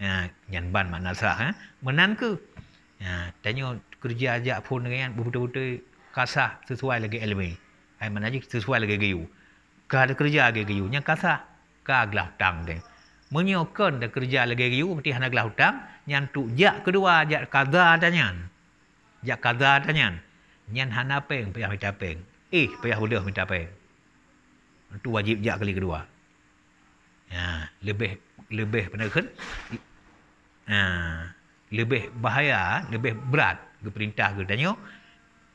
ha yang ban makna sah ha menan ke ha kerja aja pun dengan betul-betul kasah sesuai lagi ilmu ai ha, mana sesuai lagi geyu ka ada kerja lagi geyu yang kasah ka gelah hutang de menyokon da kerja lagi geyu mesti hanaglah hutang yang tu jak kedua jak kada adanya jak kada adanya yang hana peng payah minta peng eh payah boleh minta peng tu wajib jak kali kedua ya lebih lebih kan, ha, lebih bahaya lebih berat ke perintah ke tanyo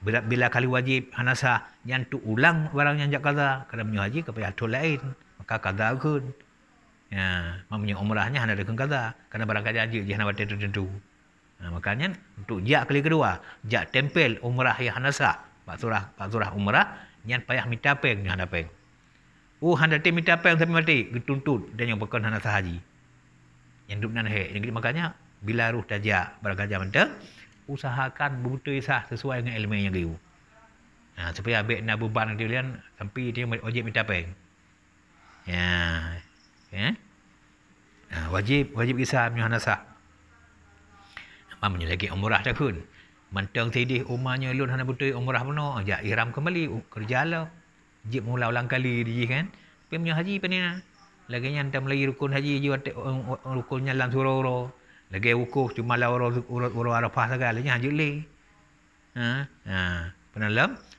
bila kali wajib hanasa yang tu ulang barang yang jak kada kada menyu haji ke payah tu lain maka kada ke. Ya, ha, maknanya umrahnya hendak dekat kata. Kerana barang kata dia, dia hendak buat tertentu. Ha, makanya untuk jak kali kedua, jak tempel umrah ya hendak sah. Pak Surah, Pak Surah umrah, yang payah minta apa yang hendak apa Oh, hendak tim minta apa yang sampai mati. Getuntut dan yang bukan hendak haji. Yang duduk nan hek. Jadi makanya, bila ruh dah jak, barang kata minta, usahakan buat sah sesuai dengan ilmu yang kira. Ha, supaya abik nak beban dia, sampai dia ojek minta apa Ya. Yeah. Yeah. Ha, wajib, wajib kisah menyuh nasah. Nampak menyuh lagi umrah dah kun. Mentang tidih umahnya lun hana butuh umrah penuh. Ya, ihram kembali, kerja lah. Jib mula ulang kali dia kan. Tapi menyuh haji pun ni lah. Lagi ni hantar melayu rukun haji je rukunnya dalam surau roh. Lagi wukuf cuma lah orang-orang arafah lagi. Lagi haji li. Ha? Ha. Pernah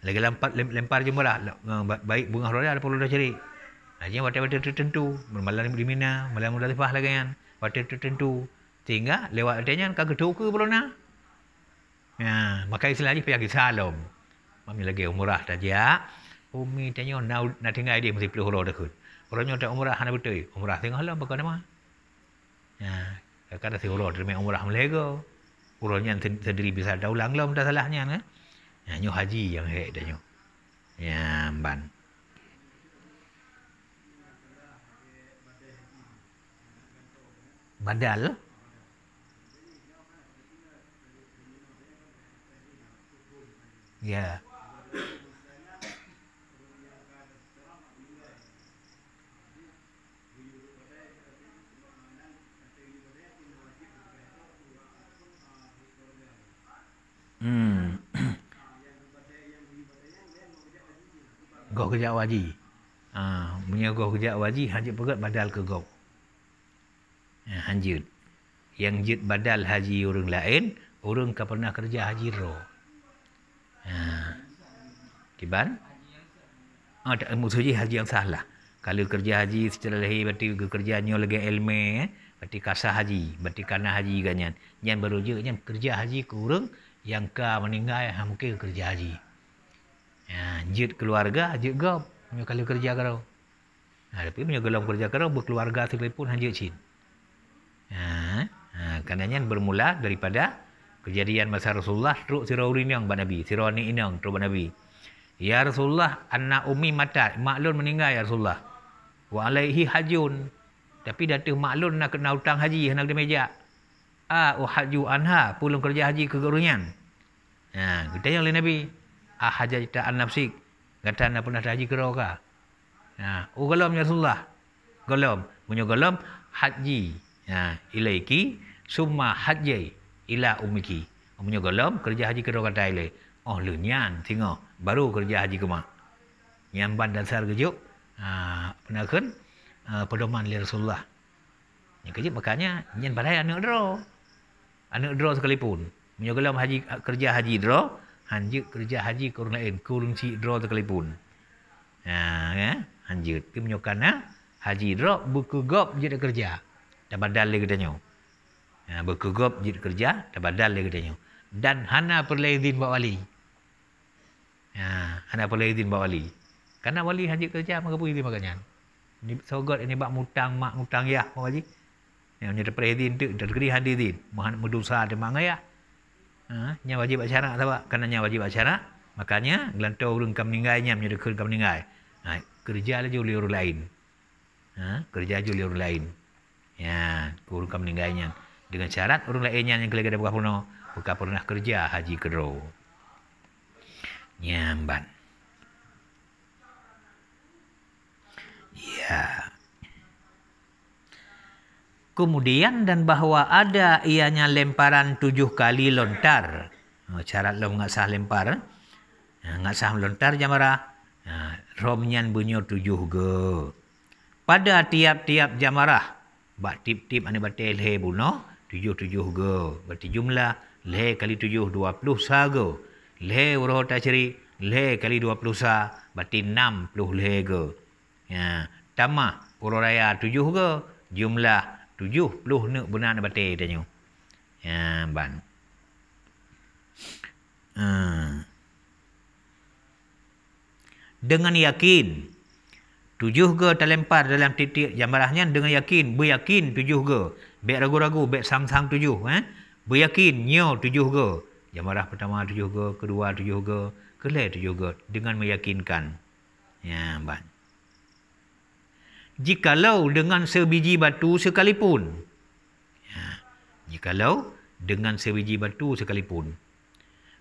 lagi lempar, lempar jemurah. Lah. Baik bunga roda ada perlu dah cari. Hanya waktu-waktu tertentu. Malam di Mina, malam di Lepas lagi kan. Waktu tertentu. Sehingga lewat adanya kan kagetuk ke pun nak. Ya, ha, maka istilahnya payah ke salam. Mami lagi umrah tak je. Ah. Umi tanya nak na tinggal dia mesti peluh roh dah kut. Orangnya tak umrah hana betul. Umrah tengah lah bukan nama. Ya, kata si roh terima umrah mereka. Orangnya sendiri bisa daulang lah. Tak salahnya kan. Ya, ha, nyuh haji yang hek tanya. Ya, mban. badal ya hmm go kerja waji ah ha, punya go kerja waji hanya pegat badal ke go Eh, hanjut. Yang jid badal haji orang lain, orang ke pernah kerja haji ro. Ha. Ah. Kiban? Ah, tak, maksudnya haji yang salah. Kalau kerja haji secara lahir, berarti kerjanya lagi ilmu, eh. berarti kasah haji, berarti kanah haji kan. Yang baru berujuk, yang kerja haji ke orang, yang eh, ke meninggal, ha, mungkin kerja haji. Ah, jid keluarga, jid gop, kalau kerja kerau. Ah, tapi punya gelong kerja kerau, berkeluarga sekalipun, hanjut cinta. Ha, ha, kerana bermula daripada kejadian masa Rasulullah teruk sirawri niang buat Nabi. Sirawri ini yang buat Nabi. Ya Rasulullah anak ummi mata. Maklun meninggal ya Rasulullah. Wa alaihi hajun. Tapi datang maklun nak kena hutang haji. Nak kena meja. Ah, uh, haju anha pulung kerja haji ke gerunyan. Ha, kita yang oleh Nabi. Ah, hajar kita an nafsik. Kata anda pernah haji ke rauh Ha, ugalom oh, ya Rasulullah. Golom. Punya golom haji. Ha, ilaiki summa haji ila umiki. Umnya galam kerja haji kedua kata ile. Oh lu nyan tingo baru kerja haji kemak. Nyan ban dasar kejuk. Ha, penakan ha, pedoman li Rasulullah. Yang kerja makanya nyan badai anak dro. Anak dro sekalipun. Umnya galam haji kerja haji dro. Hanjut kerja haji kurun lain. Kurun si dro sekalipun. Ha, ya? Hanjut. Kemenyokan ha? haji dro buku gop jadi Kerja dan badal dia katanya. Ha, berkegup, jid kerja, dan badal dia katanya. Dan Hana perlu izin buat wali. Ha, Hana perlu izin buat wali. Kerana wali haji kerja, maka pun izin makanya. Ini sogot, ini bak mutang, mak mutang, ya, Pak Haji. Yang ni terperih izin tu, terkeri hadir izin. Mudusa dia mak ngayak. Ha, yang wajib buat syarat, tak Kerana yang wajib buat makanya gelantau urung kam ninggai, yang menyedekun kam ninggai. Ha, kerja lagi oleh lain. Ha, kerja lagi oleh lain. Ya, urung kau meninggalnya dengan syarat urung lainnya yang kelega dapat puno, buka pernah kerja haji kero Nyamban. Ya. Kemudian dan bahwa ada ianya lemparan tujuh kali lontar. Oh, syarat lo lah, nggak sah lempar. Eh. Ya, nggak sah lontar jamara ya, Romnyan bunyo tujuh ge. Pada tiap-tiap jamarah Bak tip-tip ane batik leh buna. Tujuh-tujuh go. Berarti jumlah. Leh kali tujuh dua puluh sa go. Leh uroh tak ceri. Leh kali dua puluh sa. Berarti enam puluh leh go. Ya. Tama uroh raya tujuh go. Jumlah tujuh puluh ne buna ane batik tanya. Ya. Ban. Hmm. Dengan yakin tujuh ke terlempar dalam titik jamarahnya dengan yakin beryakin tujuh ke baik ragu-ragu baik sang-sang tujuh eh? beryakin nyo tujuh ke jamarah pertama tujuh ke kedua tujuh ke kele tujuh ke dengan meyakinkan ya ban jikalau dengan sebiji batu sekalipun ya. jikalau dengan sebiji batu sekalipun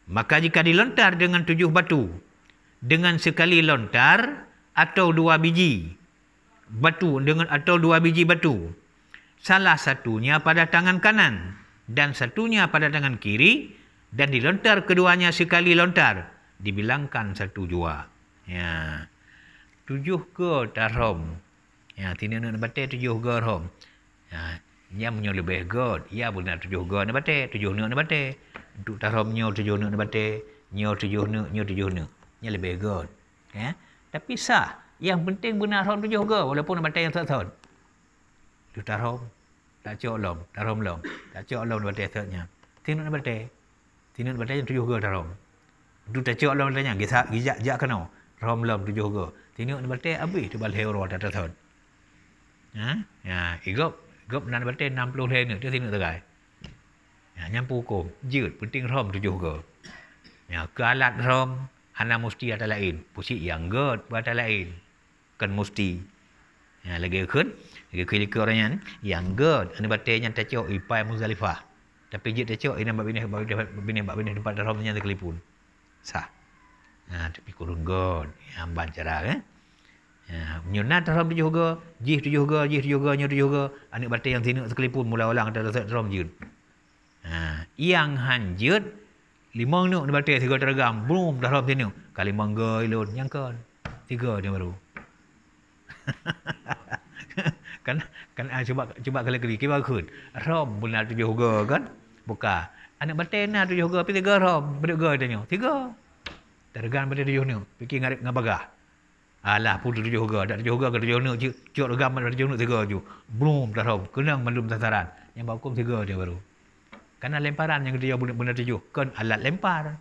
maka jika dilontar dengan tujuh batu dengan sekali lontar atau dua biji batu dengan atau dua biji batu. Salah satunya pada tangan kanan dan satunya pada tangan kiri dan dilontar keduanya sekali lontar dibilangkan satu jua. Ya. Tujuh ke tarom. Ya, tini nak bate tujuh ke rom. Ya, nya menyo lebih god. Ya boleh nak tujuh god nak bate, tujuh nak nak bate. Untuk tarom nyo tujuh nak nak bate, nyo tujuh nak, nyo tujuh nak. Nya lebih god. Ya. Tapi sah. Yang penting benar haram tu juga. walaupun batal yang tak tahun. Itu tak haram. Tak cok lom. Tak haram lom. Tak cok lom batal yang tak tahun. Tidak nak batal. Tidak nak yang tujuh ke tak haram. Itu tak cok lom tanya. Kita gijak-gijak kena. Haram lom tujuh ke. Tidak nak batal habis. Itu balik orang tak tahun. Ha? Ya. Igop. Eh, Igop nak batal enam puluh lain. Itu tidak terkait. Ya, nyampu hukum. Jut. Penting haram tujuh ke. Ya, ke alat haram. Hana mesti ada lain. Pusik yang buat ada lain. Kan mesti. Ya, lagi akun, Lagi kan lika orang yang. Yang gerd. Ini batin yang tercok. Ipai muzalifah. Tapi jik tercok. Ini bapak bini. Bapak bini. Bapak bini. Dapat darah punya terkelipun. Sah. Ha, tapi kurung gerd. Yang bancara kan. Ya, nyunat darah punya juga. Jih tu juga. Jih tu juga. Nyunat juga. Anak batin yang sini terkelipun. Mula-ulang. Tak ada darah yang hanjut. Yang hanjut lima ni ni batik tiga teragam boom dah lah tu kali mangga ilun yang kan tiga dia baru kan kan ah, cuba cuba kali kali kita bakun rom bulan tu juga kan buka anak batik nak tu juga tapi tiga rom berdua gol tanya tiga teragam berdua tujuh ni fikir ngarik ngabagah Alah pun tujuh juga. Tak tujuh juga ke tujuh nuk cik. Cik tujuh tiga je. Belum tak tahu. Kena melum sasaran. Yang bakum tiga dia baru. Kerana lemparan yang dia boleh benda tujuh. Kan alat lempar.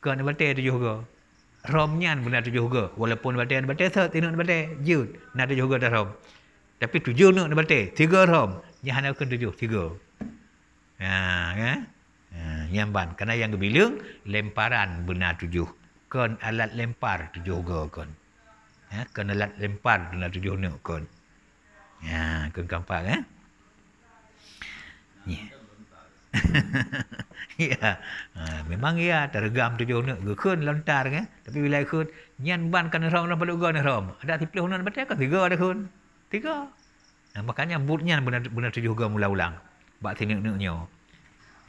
Kan berarti tujuh ke. Romnya benda tujuh ke. Walaupun berarti yang berarti satu. Tidak berarti. Jut. Nak tujuh ke dah rom. Tapi tujuh nak berarti. Tiga rom. Yang hanya akan tujuh. Tiga. Ha, ya. Ha, yang ban. Kerana yang kebilang. Lemparan benda tujuh. Kan alat lempar tujuh ke. Kan. Ha, kan alat lempar benda tujuh nak. Ha, kan. Ha, kan kampak. Ya. Yeah. ya. Ha, memang ya teregam tu jono ke kun lontar kan. Tapi wilayah keun nyen ban kan rom nak balu gon rom. Ada tiplah hunan batak ke tiga ada kun. Tiga. Nah, makanya butnya benar-benar tujuh juga mula-ulang. Bak tini nuk nyo.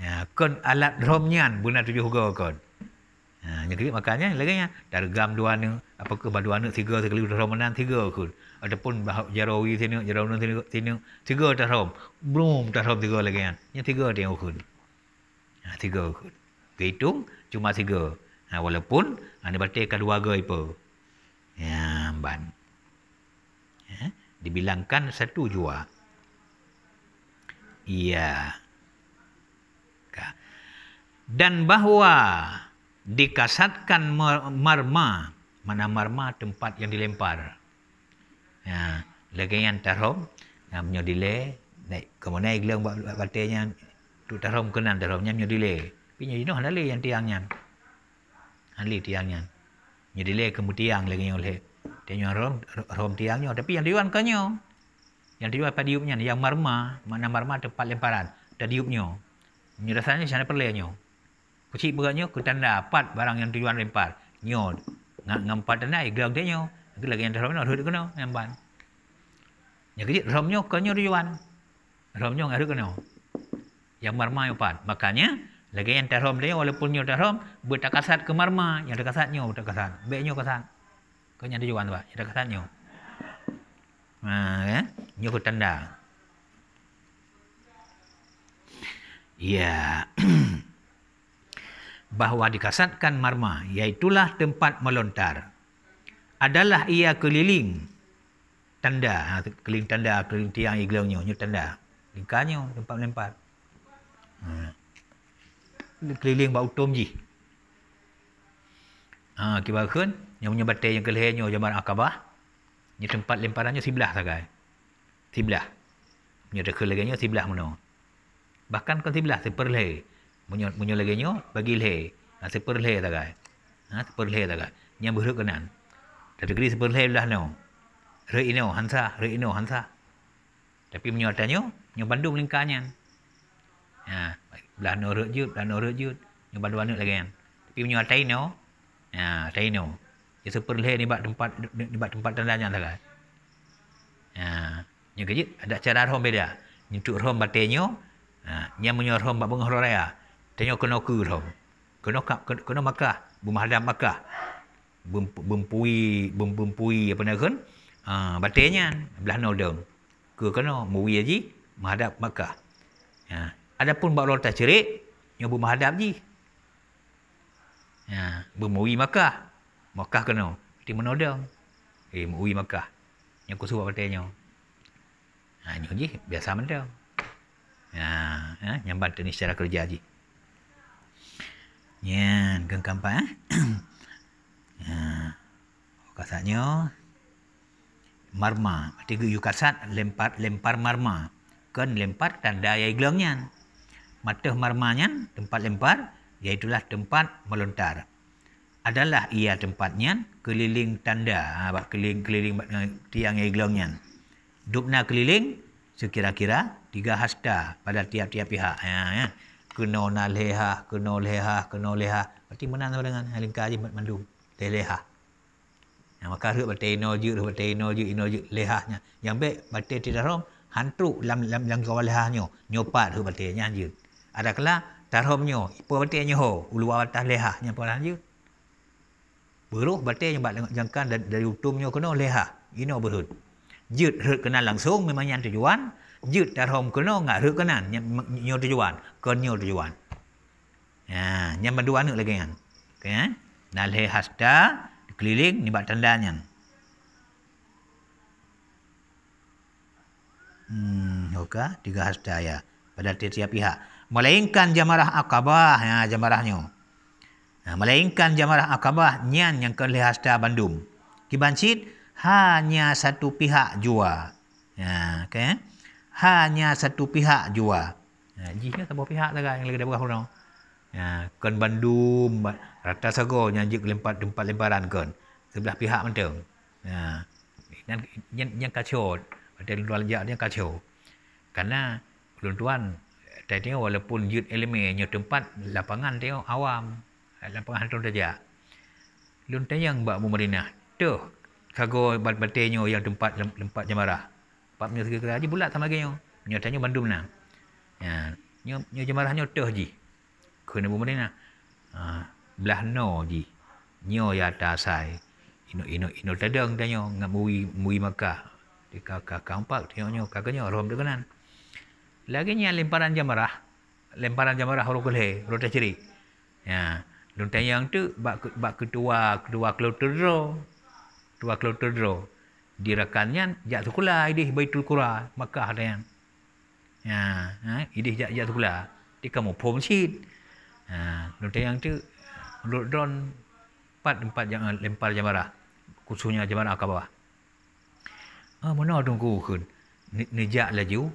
Ya, kun alat rom nyen benda tu juga kun. Ha, jadi makanya lagi ya teregam dua ni apa ke badua ni tiga sekali rom nan tiga kun ataupun jarawi sini jarawi sini sini tiga tahrom belum tahrom tiga lagi kan yang tiga dia ukur, ha, tiga ukur, kehitung cuma tiga ha, walaupun ada batik kedua ke ipo ya ban ya, dibilangkan satu jua iya dan bahwa dikasatkan marma mana marma tempat yang dilempar Ya, lagi yang tarom yang punya Nai naik kemudian iklan buat tu tarom kena taromnya punya delay punya jinoh nali yang tiangnya nali tiangnya punya delay kemudian tiang lagi yang oleh tiangnya rom rom tiangnya tapi yang diwan kanyo yang diwan pada diupnya yang marma mana marma tempat lemparan dan diupnya punya rasanya sana perlenyo kecil beratnya kutanda dapat barang yang diwan lempar nyod ngempat tenai dia tiangnya itu lagi yang dalam ada kena yang ban. Yang kecil, ramnya kanya rujuan. Ramnya ada kena. Yang marma yang pan. Makanya, lagi yang terhom dia, walaupun nyo terhom, buat kasat ke marma. Yang terkasat nyo, terkasat. Baik nyo kasat. Kanya rujuan tu, Pak. Yang terkasat nyo. Ha, ya? Nyo tanda. Ya. Bahawa dikasatkan marma, yaitulah tempat melontar adalah ia keliling tanda ha, keliling tanda keliling tiang iglau nyo tanda lingkanyo tempat lempat hmm. Ha. keliling bau tom ji ha kibar kun nyo nyo bate yang kelih nyo jaman akabah nyo tempat lemparannya sebelah sagai sebelah nyo de kelih nyo sebelah mano bahkan kan sebelah seperleh munyo munyo lagi nyo bagi leh ha seperleh sagai ha seperleh sagai nyo berhukanan hmm. Tapi kiri sebelah lain belah ni. Rek ini, hansa, rek ini, hansa. Tapi menyuatannya, yang bandu melingkarnya. Kan. Ha, belah ni rek jut, belah ni rek jut. Yang bandu anak lagi kan. Tapi menyuatai ni. Ha, tai ni. Ya super leh ni buat tempat ni buat tempat tandanya ha, tak Ha, yang kejut ada cara rom beda. Nyutuk rom batenyo. Ha, yang menyuar rom bab bengoh roraya. Tanyo kena ku rom. Kena kap kena makah, bumahadam makah bempui bempui apa nak kan ha, batinnya belah nodong ke kena muri aji, menghadap Makkah ya. ada pun bak lorta cerik yang bermahadap ji ya. bermuri Makkah Makkah kena di menodong eh muri Makkah yang suruh batinnya ha, ini haji biasa benda ya. ya. yang ni secara kerja haji Ya, gengkampak. Eh? Ha. Katanya marma. Tiga kasat lempar lempar marma. Kan lempar tanda daya iglongnya. Mata marmanya tempat lempar iaitulah tempat melontar. Adalah ia tempatnya keliling tanda. Ha, keliling keliling tiang iglongnya. Dupna keliling sekira-kira tiga hasta pada tiap-tiap pihak. Ha, ya. Kena leha, kena leha, kena leha. Berarti menang dengan halingkaji mandung te leha na maka re ba te no ji re ba leha nya yang be bete te ti darom hantu lam lam yang kawal leha nyo nyo pa re nya ji ada kala darom nyo ipo bete te nyo ho ulu wa ta leha nya pa lan ji buruh ba te nyo jangkan dari utum nyo kena leha ino berut jut re kena langsung memang nyan tujuan jut darom kena ngak re kena nyo tujuan kena nyo tujuan Ya, yang berdua anak lagi kan. Okey. Eh? Nalhe hasta keliling ni bak tandanya. Hmm, okay, tiga hasta ya. Pada tiap-tiap pihak. Melainkan jamarah akabah ya jamarahnya. Nah, ha, melainkan jamarah akabah nyan yang ke hasta Bandung. Kibancit hanya satu pihak jua. Ya, okay. Eh. Hanya satu pihak jua. jihnya sebuah pihak lagi yang lagi dia berapa orang. Ya, kon bandu rata sago nyanji kelempat tempat lebaran kon. Sebelah pihak mentu. Ya. Nyan nyan nyan kacau. Ada luar jak dia kacau. Karena kulun tuan tadi walaupun yut elemen nyu tempat lapangan dia awam. Lapangan tu saja. Lun tanya yang buat pemerintah. Tuh kago bat-batenyo yang tempat tempat jemarah. Pak punya segala aja bulat sama gayo. Nyatanya bandu menang. Ya. Nyo nyo jemarahnyo tuh ji kena bumbu ni nah. belah no ji. Nyo ya ta sai. Ino ino ino tadang tanyo ngam mui mui maka. Di ka ka kampak tanyo nyo ka kanyo rom de kanan. Lagi nya lemparan jamarah. Lemparan jamarah ro kulhe ro ta ciri. Ya. Lun tanyang tu bak bak ketua kedua kloter ro. Dua Di rekannya Dirakannya jak tu kula idih Baitul Qura Makkah tanyang. Ya, ha, idih jak jak tu Di kamu pom sit. Ha, dalam yang tu, menurut drone, empat empat yang lempar jamarah. Khususnya jamarah ke bawah. Ha, mana ada guru kan? Nejak laju.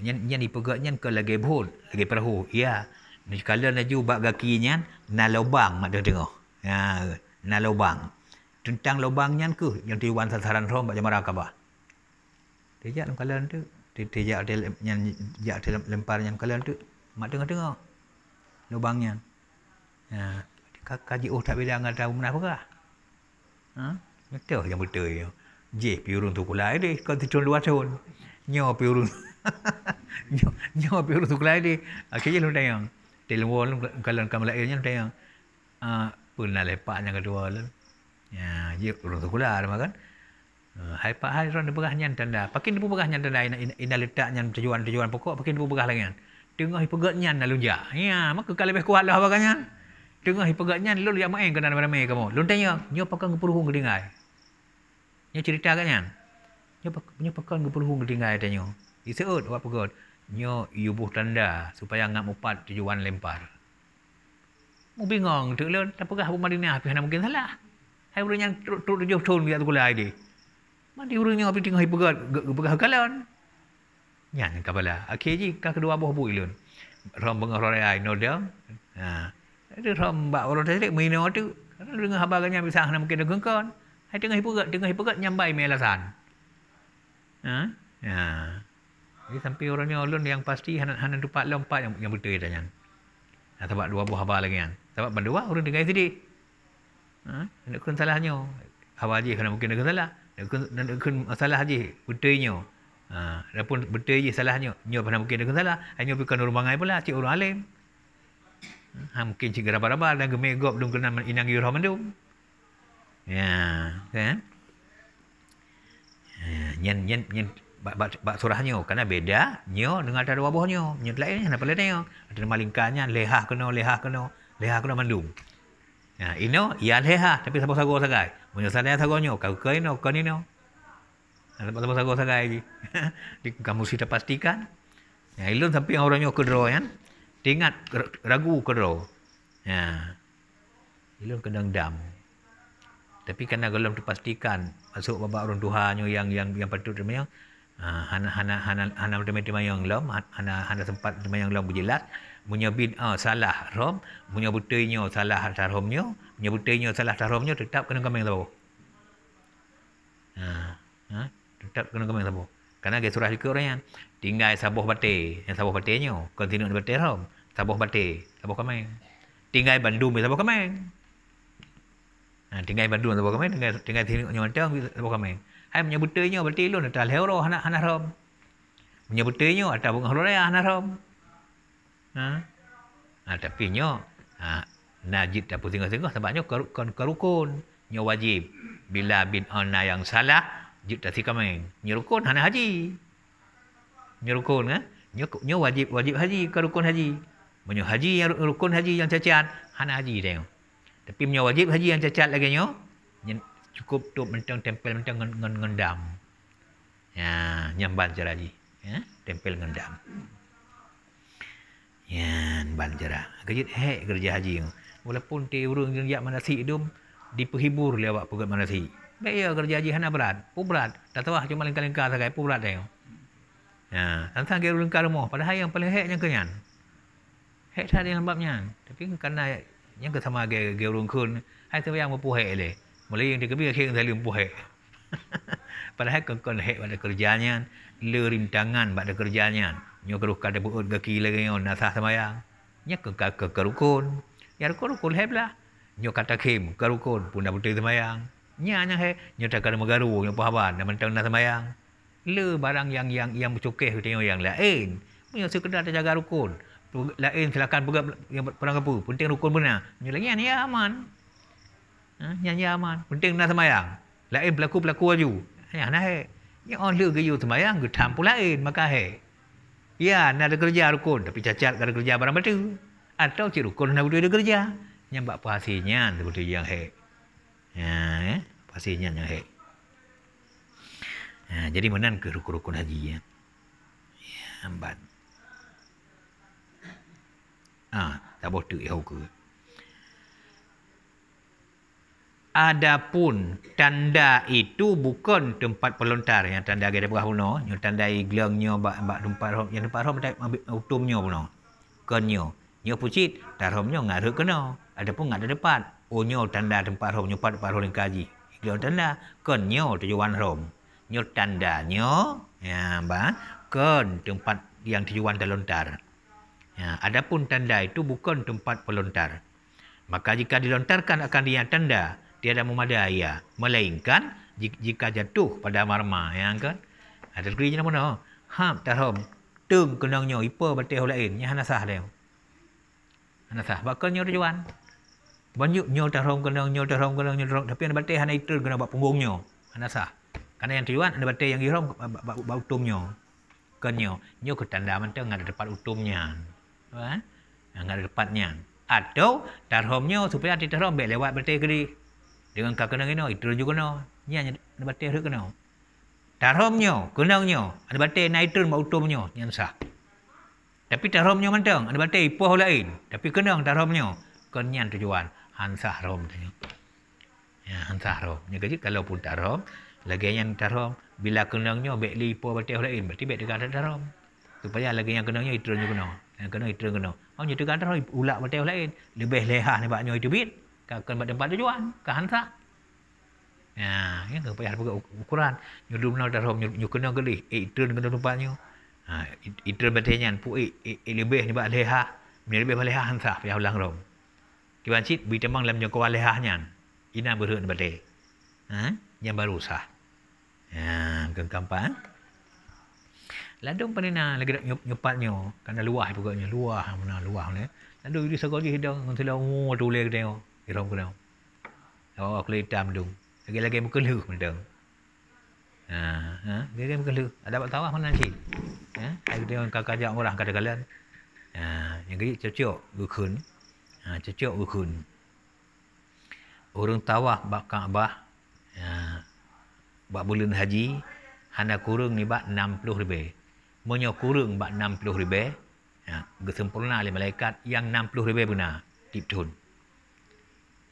Yang yang dipegak yang ke lagi bol, lagi perahu. Ya. Ni kala laju bak gaki yang na lobang, mak dah tengok. Ha, ya, na lobang. Tentang lubang yang ke yang tiwan sasaran rom bak jamarah ke bawah. Tejak dalam kala tu. Tejak dia yang jak dalam lempar yang kala tu. Mak tengok-tengok lubangnya. Ha. Ya. Kaji oh tak bila angkat tahu menapa ke? Ha? Betul yang betul ya. Je piurun tu kulai ni kau tidur luar tahun. Nyo piurun. nyo nyo piurun tu kulai ni. Okey lu tayang. Telewol kalau kamu lainnya ha, lu tayang. Ah pernah lepak yang kedua lu. Ya, je urun tu kulai ada makan. Ha, hai pak hai ron berah nyan tanda. Pakin depu berah nyan tanda ina letak nyan tujuan-tujuan pokok pakin depu berah lagi tengah ipegat nyan lalu ja. Ya, maka kalau lebih kuat lah bagaimana. Tengah ipegat nyan lalu yang main kena ramai kamu. Lalu tanya, nyo pakan kepuluhung ketinggai. Nyo cerita kan nyan. Nyo pakan kepuluhung ketinggai tanya. Isut, apa pegat. Nyo yubuh tanda supaya ngak mupat tujuan lempar. Mu bingung, tak lalu, tak pegah pun madinah, tapi mungkin salah. Hai urunya turut tujuh tahun, dia tu kulai dia. Mati urunya, tapi tengah ipegat, pegah kalan. Pegah Nyan kepala. Okey je kan kedua buah buih lun. Rom bengah rorai ai no dia. Ha. Ada rom ba orang tadi mino tu. Kan dengar habar kan nyambi sah nak mungkin dengar kan. Hai tengah hipuk tengah hipuk nyambai melasan. Ha. Ha. Jadi sampai orangnya ulun yang pasti hanan-hanan dupak lompat yang yang betul dia tak ha, sebab dua buah habar lagi kan. Sebab berdua orang dengar tadi. Ha. Nak kun salahnya. Habar je kena mungkin dengar salah. Nak kun nak kun salah je betulnya. Ha, dan pun betul je salahnya. Nyo pernah mungkin dengan salah. Hanya bukan orang bangai pula. Cik orang alim. Ha, mungkin cik gerabar-rabar dan gemegop dung kena inang yurah mendung. Ya. Kan? Ya, nyen, nyen, nyen. Bak, bak, bak surahnya. Kerana beda. Nyo dengan ada dua buahnya. Nyo telah ini. Kenapa lainnya? ada malingkannya. leha kena, leha kena. leha kena mendung. Ya, ha, ino, ya leha, tapi sapa sago sagai. Menyusah leha sago nyo, kau kau ino, kau ino. Lepas lepas aku sangat lagi. Di, kamu sudah pastikan. Ya, ilu tapi orangnya ke draw kan. Tengat ragu ke draw. Ya. Ilu kadang dam. Tapi kena gelam dipastikan masuk bapa orang Tuhan yang yang yang patut demayang. yang ha, hana hana hana hana demai yang lom, ha, hana hana sempat yang lom berjelas, punya bin ha, salah rom, punya butainyo salah tarhomnyo, punya butainyo salah tarhomnyo tetap kena kami tahu tetap kena kembali sabuh. Karena ke surah juga orang yang tinggal sabuh batik. Yang sabuh batiknya. Continue di batik tau. Sabuh batik. Sabuh kemai. Tinggal bandung di sabuh kemai. Ha, tinggal bandung di sabuh kemai. Tinggal, tinggal di sini di sabuh kemai. Hai menyebutnya batik lu. Nata lehoro anak anak rom. Menyebutnya atas bunga huru raya anak rom. Ha? Ha, tapi nyo. Ha, Najib tak pun singgah-singgah. Sebabnya kerukun. Nyo wajib. Bila bin Ona yang salah jut tadi kami nyerukun hana haji nyerukun eh ha? nyerukun nyer wajib wajib haji ke rukun haji menyu haji yang rukun haji yang cacat hana haji dia tapi menyu wajib haji yang cacat lagi nyo cukup tu mentang tempel mentang ngendam ngen, ya nyamban cara haji ya tempel ngendam ya ban cara kejut hek kerja haji walaupun ti urung yang manasik dum dipehibur lewat pegat manasik Baik ya kerja haji hana berat. Pun berat. Tak tahu lah, cuma lengkar-lengkar sekali. Lah, pun berat dah. Ya. Dan sang kira rumah. Padahal yang paling hek yang kenyan. Hek tak ada yang lembabnya. Tapi kerana yang ke sama kira lingkar. Hai tu yang mampu hek leh. Mula yang dikebiak hek yang saya mampu hek. Padahal kau hek pada kerjanya. Le rintangan pada kerjanya. Nyok keruh kata buut kaki lagi. Nasah sama ya. Nyok kerukun. Yang rukun-rukun hek lah. Nyok kata kim. Kerukun. Pun dah putih sama yang. Nya nya he, nya tak kada megaru nya puah ban, nya mentang nak sembahyang. Le barang yang yang yang bercukeh tengok yang lain. Nya sekedar tak jaga rukun. Lain silakan pegang yang perang apa? Penting rukun mana? Nya lagi nya aman. nya ha? nya aman. Penting nak sembahyang. Lain pelaku pelaku aju. Ya nah he. Ya on le ke yu sembahyang tampu lain maka he. Ya, nak ada kerja rukun tapi cacat kerja barang betul. Atau cik rukun nak betul ada kerja. Nya buat puasinya yang he ha, eh? pasti ingat yang jadi menan ke rukun-rukun haji ya ya ambat ha, tak boleh tu yahu ke Adapun tanda itu bukan tempat pelontar yang tanda agak berah puno, yang tanda iglangnya bak bak tempat rom, yang tempat rom tak ambil utumnya puno. Kenyo, nyo pucit, tarumnya ngaruh kena. Adapun ngada depan, tanda tanda tempat tempat nyopat ya, yang โอเนียตันดาถึงปารมโยปัดปารมิงกาจีเกี่ยวตันดาก็เนียวจะอยู่วันรมโยตันดาเนียวอ่าบ้าก็ถึงปัดยังที่อยู่วันตะลอนตาร์อ adapun tanda itu bukan tempat pelontar maka jika dilontarkan akan dia tanda tiada memadai ya melainkan jika jatuh pada marma ya, kan ada kerja nama no ha tarom tung kenangnya ipa bertehul lain yang hanasah dia hanasah bakal nyuruh jawan banyaknya terhong kelang nyo terhong kelang nyo terhong tapi ada bate hana itu kena buat punggungnya anda sah karena yang tujuan ada bate yang hirong buat utumnya kenyo nyo ke tanda mantau ngada dapat utumnya ha eh? ngada dapatnya atau terhongnya supaya ati terhong be lewat bate kiri dengan kak kena ngino itu juga no nya anda bate hirong kena Tarhomnya, kenangnya, ada bate nitrogen mau utumnya, yang sah. Tapi tarhomnya mantang, ada bate ipoh lain. Tapi kenang tarhomnya, kenyan tujuan. Hansa Rom, tadi. Ya, Hansa Rom. Yang kerja kalau pun tak haram, lagi yang tak haram, bila kenangnya baik lipo berarti orang lain, berarti baik dekat tak haram. Tu lagi yang kenangnya itu yang kena. Yang kena itu yang kena. Oh, yang dekat haram ulak berarti orang lain. Lebih lehah ni baknya itu bit. Kau kena buat tempat tujuan. Kau Hansa. Ya, yang kena payah pakai ukuran. Yang dulu menang tak haram, yang kena geli. Eh, itu yang kena tempatnya. Ha, itu yang berarti eh, eh, lebih ni buat lehah. Ini lebih lehah Hansa. Payah ulang rom. Di bancit bi temang lam nyoko alehah nyan. Ina berhut bade. Ha? Yang baru sah. Ha, geng kampan. Ha? Ladung panina lagi nak nyop nyopat nyop, karena luah pokoknya luah mana luah ni. lalu di sagol di hidang ngun tulah mu tulah ke tengok. Irom ke tengok. Awak oh, aku hitam dung. Lagi-lagi muka lu mendang. Ha, ha, lagi mungkin lu. Ada dapat tawah mana cik? Ha, ada tengok kakak ajak orang kadang kalian, ah, ha, yang gigi cocok, gugun. Ha, cucuk rukun. Urung tawah bak Kaabah. Ha, ya, bak bulan haji. hanya kurung ni bak 60 ribu. Menyok kurung bak 60 ribu. Ha, ya, Gesempurna oleh malaikat yang 60 ribu benar. Tip tun.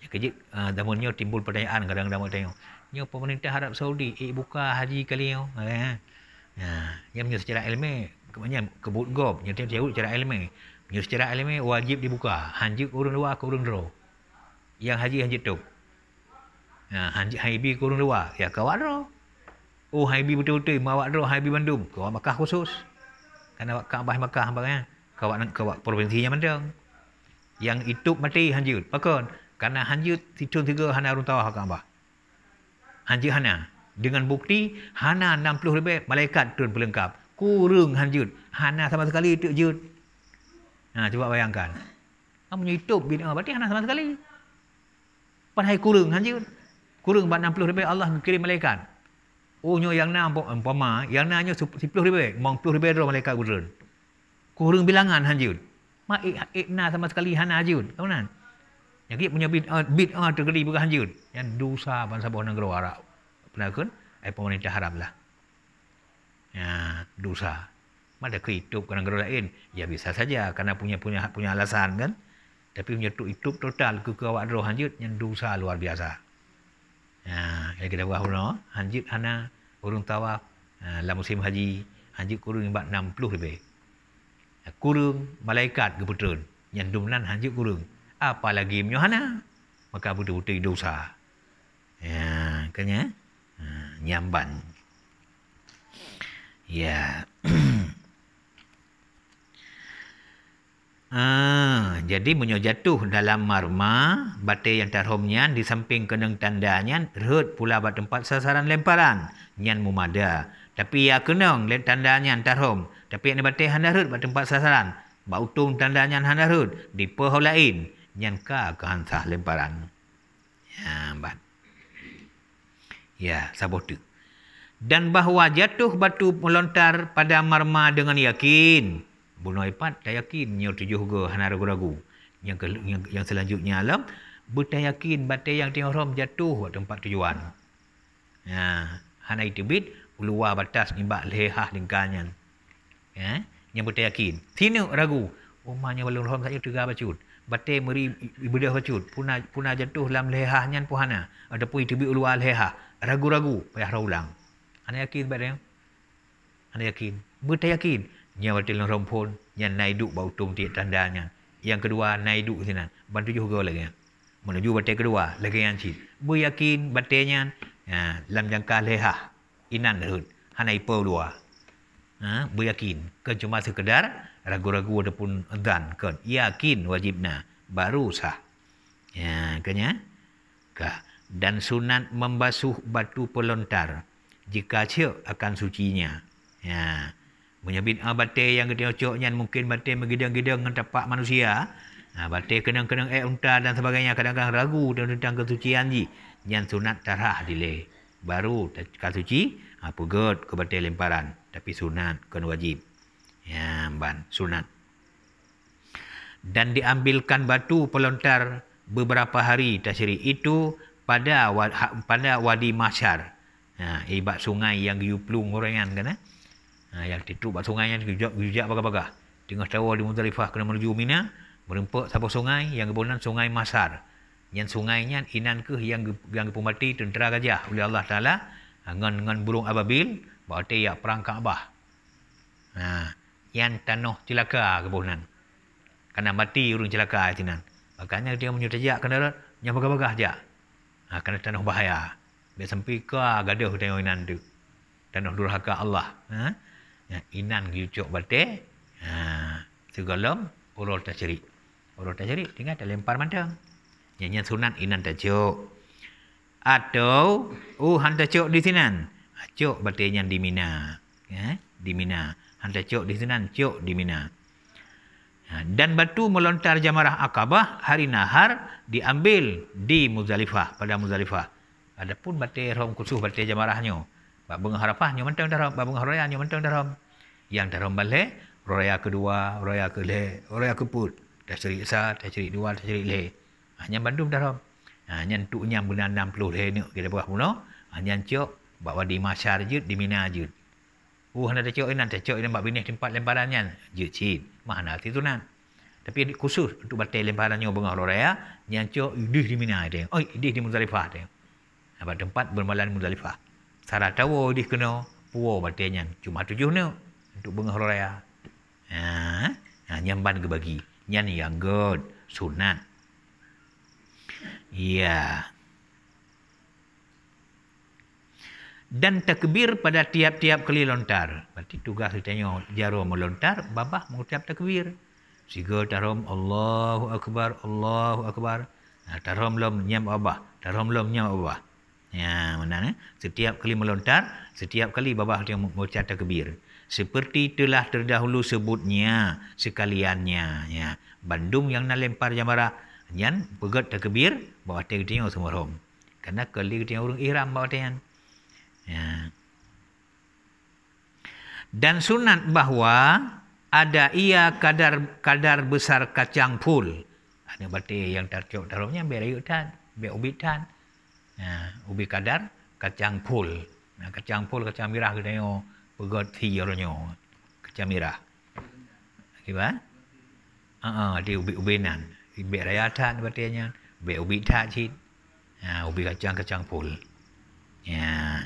Ya, kejik, uh, namun timbul pertanyaan. Kadang-kadang nak tengok. Ini pemerintah Arab Saudi. Eh, buka haji kali ni. Ha, ya, ya. ya, secara ilmu. Kebanyakan kebut gob. secara ilmu. Ini secara alami wajib dibuka. Hanji kurung dua, kurung dua. Yang haji, haji tu. Ha, haji, haibi kurung dua. Ya, kawak dua. Oh, haibi betul-betul. Mawak dua, haibi bandung. Kawak makah khusus. Kan awak kak bahan Makkah, apa kan? Kawak, kawak provinsinya mandang. Yang itu mati, haji. Pakon. Karena haji, titun tiga, hana arun tawah, kak abah. Haji hana. Dengan bukti, hana 60 lebih, malaikat turun pelengkap. Kurung haji. Hana sama sekali, itu jut. Ha, cuba bayangkan. Kamu punya hidup bina. Ah, berarti anak sama sekali. Pada hari kurung saja. Kan, kurung 60 ribu Allah kirim malaikat. Oh, nyo yang nak umpama. Yang nak nyo 10 ribu. Mereka 10 ribu dulu malaikat kurun. Kurung bilangan saja. Kan, Mak ikna eh, eh, eh, sama sekali hana ajud. Tahu kan? Yang kita punya bid'ah bid tergeri bukan hanjud. Yang dosa bangsa bawah negara Arab. pernahkan, kan? Ayah pemerintah haram lah. Ya, dosa. Mana ke hidup kena gerak lain? Ya bisa saja karena punya punya punya alasan kan. Tapi punya tu hidup total ke awak roh hanjut yang dosa luar biasa. Ha, ya, kita buat huna hanjut hana kurung tawaf ha, musim haji hanjut kurung ibat 60 lebih. Ya, kurung malaikat ke putrun yang dumnan hanjut kurung. apa lagi hana maka betul-betul dosa. Ya, kan ya? Ha, nyamban. Ya. Yeah. Ah, jadi munyo jatuh dalam marma bate yang tarhumnya di samping keneng tandanya rut pula bat tempat sasaran lemparan nyan mumada. Tapi ya keneng le tandanya tarhum. Tapi ni bate handa rut bat tempat sasaran. Ba utung tandanya handa rut di pohon lain nyan ka kan sah lemparan. Ya, bat. Ya, sabo tu. Dan bahawa jatuh batu melontar pada marma dengan yakin bulan empat tayakin nyo tujuh ke hanar ragu yang, ke, yang yang selanjutnya alam bertayakin batai yang tiang rom jatuh waktu tempat tujuan ya hana itu bit luar batas nimbak leha lingkarnya ya yang bertayakin sini ragu umanya walau rom saya tiga bacut batai meri ibadah bacut puna puna jatuh dalam leha nyan puhana ada pun itu bit luar leha ragu-ragu payah ulang Anda yakin berapa? Anda yakin bertayakin nya batil nang rompon nya naiduk bau tum ti tandanya yang kedua naiduk sina bantu juh go lagi menuju batai kedua lagi yang si bu yakin batainya ha lam jangka leha inan dahut hanai pau dua ha bu yakin ke cuma sekedar ragu-ragu ataupun dan ke yakin wajibna baru sah ya kenya ka dan sunat membasuh batu pelontar jika cek akan sucinya ya Punya bid'ah batik yang kita cocoknya mungkin batik megidang-gidang dengan tapak manusia. Ha, ah, batik kenang-kenang eh unta dan sebagainya kadang-kadang ragu tentang kesucian ji. Yang sunat tarah dile. Baru kal suci, ha, ah, pugut ke batik lemparan. Tapi sunat kan wajib. Ya, ban sunat. Dan diambilkan batu pelontar beberapa hari tasiri itu pada ha, pada wadi masyar. Ha, ah, ibat sungai yang yuplung orang kan. Ha? Ha, yang tertutup kat sungai yang gujak-gujak baga-baga. Tengah tawa di Muzalifah kena menuju Mina. Merempak sabah sungai yang kebunan sungai Masar. Yang sungainya inan ke yang yang pemati tentera gajah oleh Allah Ta'ala. Dengan, ha, dengan burung ababil. Berarti ya perang Kaabah. Ha, yang tanah celaka kebunan. Karena mati orang celaka. Tinan. Ya, Makanya dia menyutajak kendaraan yang baga-baga saja. Ha, kerana tanah bahaya. Biar sampai ke gaduh tengok inan tu. Tanah durhaka Allah. Ha? ya, inan giucuk balte ha segalom urul tasyrik urul tasyrik dengan terlempar mandang nyanyian sunan inan tajuk atau uh han tajuk di sinan acuk ha, berarti yang di mina ya di mina han tajuk di sinan cuk di mina ha, dan batu melontar jamarah akabah hari nahar diambil di muzalifah pada muzalifah adapun batu rom kusuh berarti jamarahnya Bab bunga harapah nyo mentang darom, bab bunga raya nyo mentang darom. Yang darom bale, roya kedua, roya kele, roya keput, Dah ceri sa, dah ceri dua, dah ceri le. Hanya bandung darom. Hanya tu nyam bulan puluh le ni kita buah puno. Hanya cok bab di masyar di mina jut. Uh oh, hendak cok ini nanti cok ini bab bini tempat lembarannya jut cin. Mana arti tu nan? Tapi khusus untuk batal lembarannya bunga raya, nyancok idih di mina ada. Oh, idih di Muzdalifah ada. Apa ha, tempat bermalam Muzdalifah. Sarat tawa di kena puo batianya cuma tujuh ni untuk bunga raya. Ha, ha nyamban ke bagi. Nyan yang god sunat. Ya. Dan takbir pada tiap-tiap kali lontar. Berarti tugas kita tengok jaro melontar, babah tiap takbir. Siga tarom Allahu Akbar, Allahu Akbar. Nah, ha, tarom lom nyam babah, tarom lom nyam babah. Ya, mana? eh. Setiap kali melontar, setiap kali babah dia membaca takbir. Seperti telah terdahulu sebutnya sekaliannya. Ya. Bandung yang nak lempar jamarah. Yang pegat takbir, bawa dia kita tengok semua orang. Kerana kali kita orang ihram bawa dia. Kan? Ya. Dan sunat bahawa ada ia kadar kadar besar kacang pul. Ada berarti yang tercuk dalamnya berayutan, berubitan. Ber- ha, ubi kadar kacang pul ha, kacang pul kacang merah kita tengok pegoti ronyo kacang merah kira ha ah ha, di ubi ubinan Be raya tan berarti nampaknya be ubi tak cit ha, ubi kacang kacang pul ya